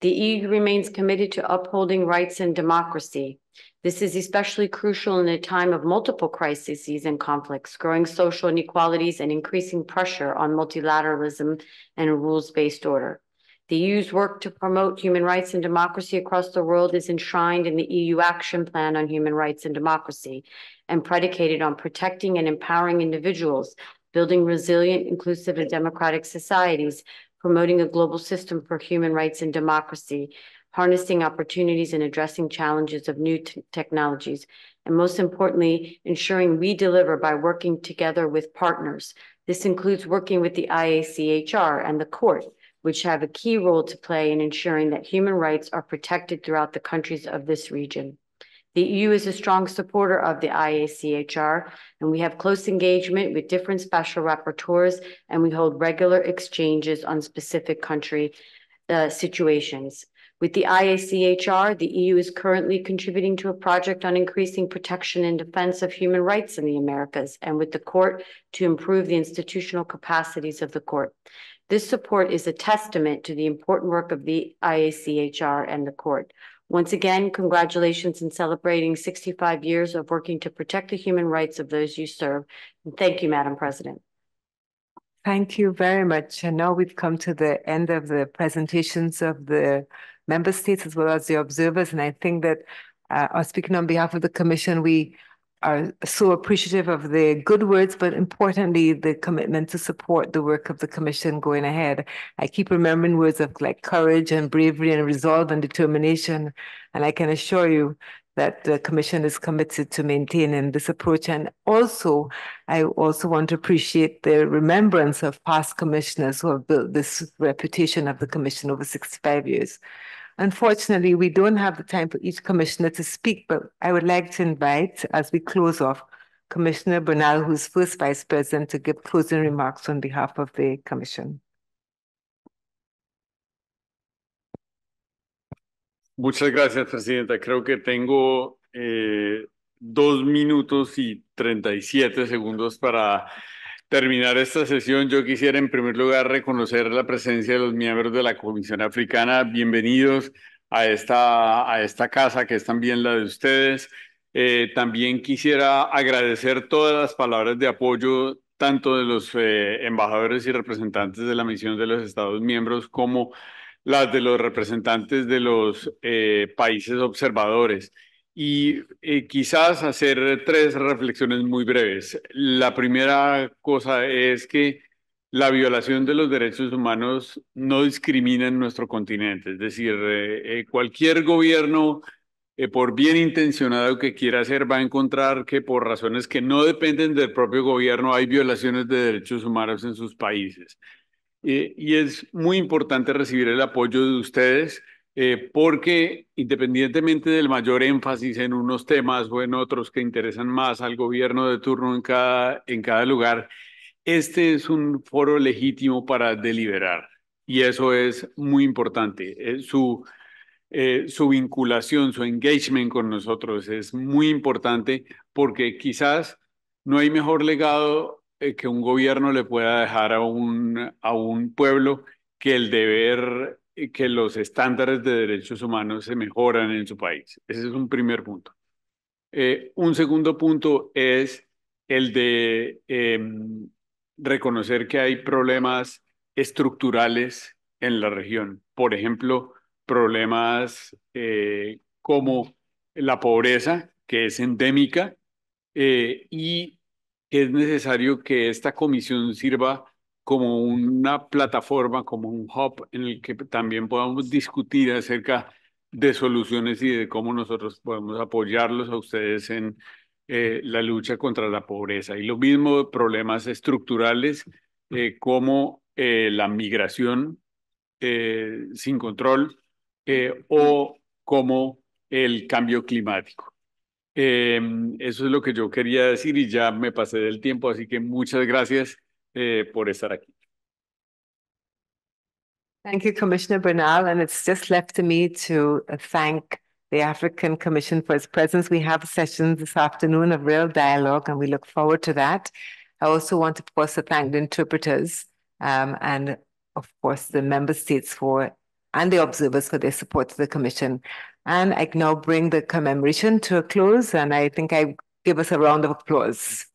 The EU remains committed to upholding rights and democracy. This is especially crucial in a time of multiple crises and conflicts, growing social inequalities, and increasing pressure on multilateralism and a rules-based order. The EU's work to promote human rights and democracy across the world is enshrined in the EU Action Plan on Human Rights and Democracy and predicated on protecting and empowering individuals, building resilient, inclusive, and democratic societies, promoting a global system for human rights and democracy, harnessing opportunities and addressing challenges of new technologies, and most importantly, ensuring we deliver by working together with partners. This includes working with the IACHR and the court which have a key role to play in ensuring that human rights are protected throughout the countries of this region. The EU is a strong supporter of the IACHR, and we have close engagement with different special rapporteurs, and we hold regular exchanges on specific country uh, situations. With the IACHR, the EU is currently contributing to a project on increasing protection and defense of human rights in the Americas and with the court to improve the institutional capacities of the court. This support is a testament to the important work of the IACHR and the court. Once again, congratulations in celebrating 65 years of working to protect the human rights of those you serve. And thank you, Madam President. Thank you very much. And now we've come to the end of the presentations of the member states as well as the observers. And I think that uh, speaking on behalf of the commission, we are so appreciative of the good words, but importantly, the commitment to support the work of the commission going ahead. I keep remembering words of like courage and bravery and resolve and determination. And I can assure you that the commission is committed to maintaining this approach. And also, I also want to appreciate the remembrance of past commissioners who have built this reputation of the commission over 65 years. Unfortunately, we don't have the time for each commissioner to speak, but I would like to invite, as we close off, Commissioner Bernal, who's first vice president, to give closing remarks on behalf of the commission. Muchas gracias, Presidenta. Creo que tengo eh, dos minutos y 37 segundos para terminar esta sesión, yo quisiera en primer lugar reconocer la presencia de los miembros de la Comisión Africana. Bienvenidos a esta, a esta casa que es también la de ustedes. Eh, también quisiera agradecer todas las palabras de apoyo tanto de los eh, embajadores y representantes de la misión de los Estados miembros como las de los representantes de los eh, países observadores y eh, quizás hacer tres reflexiones muy breves. La primera cosa es que la violación de los derechos humanos no discrimina en nuestro continente, es decir, eh, eh, cualquier gobierno por bien intencionado que quiera hacer, va a encontrar que por razones que no dependen del propio gobierno hay violaciones de derechos humanos en sus países. y es muy importante recibir el apoyo de ustedes eh, porque independientemente del mayor énfasis en unos temas o en otros que interesan más al gobierno de turno en cada, en cada lugar, este es un foro legítimo para deliberar y eso es muy importante. Eh, su, eh, su vinculación, su engagement con nosotros es muy importante porque quizás no hay mejor legado que un gobierno le pueda dejar a un, a un pueblo que el deber que los estándares de derechos humanos se mejoran en su país. Ese es un primer punto. Eh, un segundo punto es el de em, reconocer que hay problemas estructurales en la región. Por ejemplo, problemas eh, como la pobreza, que es endémica, eh, y es necesario que esta comisión sirva como una plataforma, como un hub en el que también podamos discutir acerca de soluciones y de cómo nosotros podemos apoyarlos a ustedes en eh, la lucha contra la pobreza. Y lo mismo problemas estructurales eh, como eh, la migración sin control o como el cambio climático. Em, eso es lo que yo quería decir y ya me pasé del tiempo, así que muchas gracias. eh, por estar aquí. Thank you, Commissioner Bernal. And it's just left to me to uh, thank the African Commission for its presence. We have a session this afternoon of real dialogue, and we look forward to that. I also want, of course, to thank the interpreters um, and, of course, the member states for and the observers for their support to the Commission. And I now bring the commemoration to a close, and I think I give us a round of applause.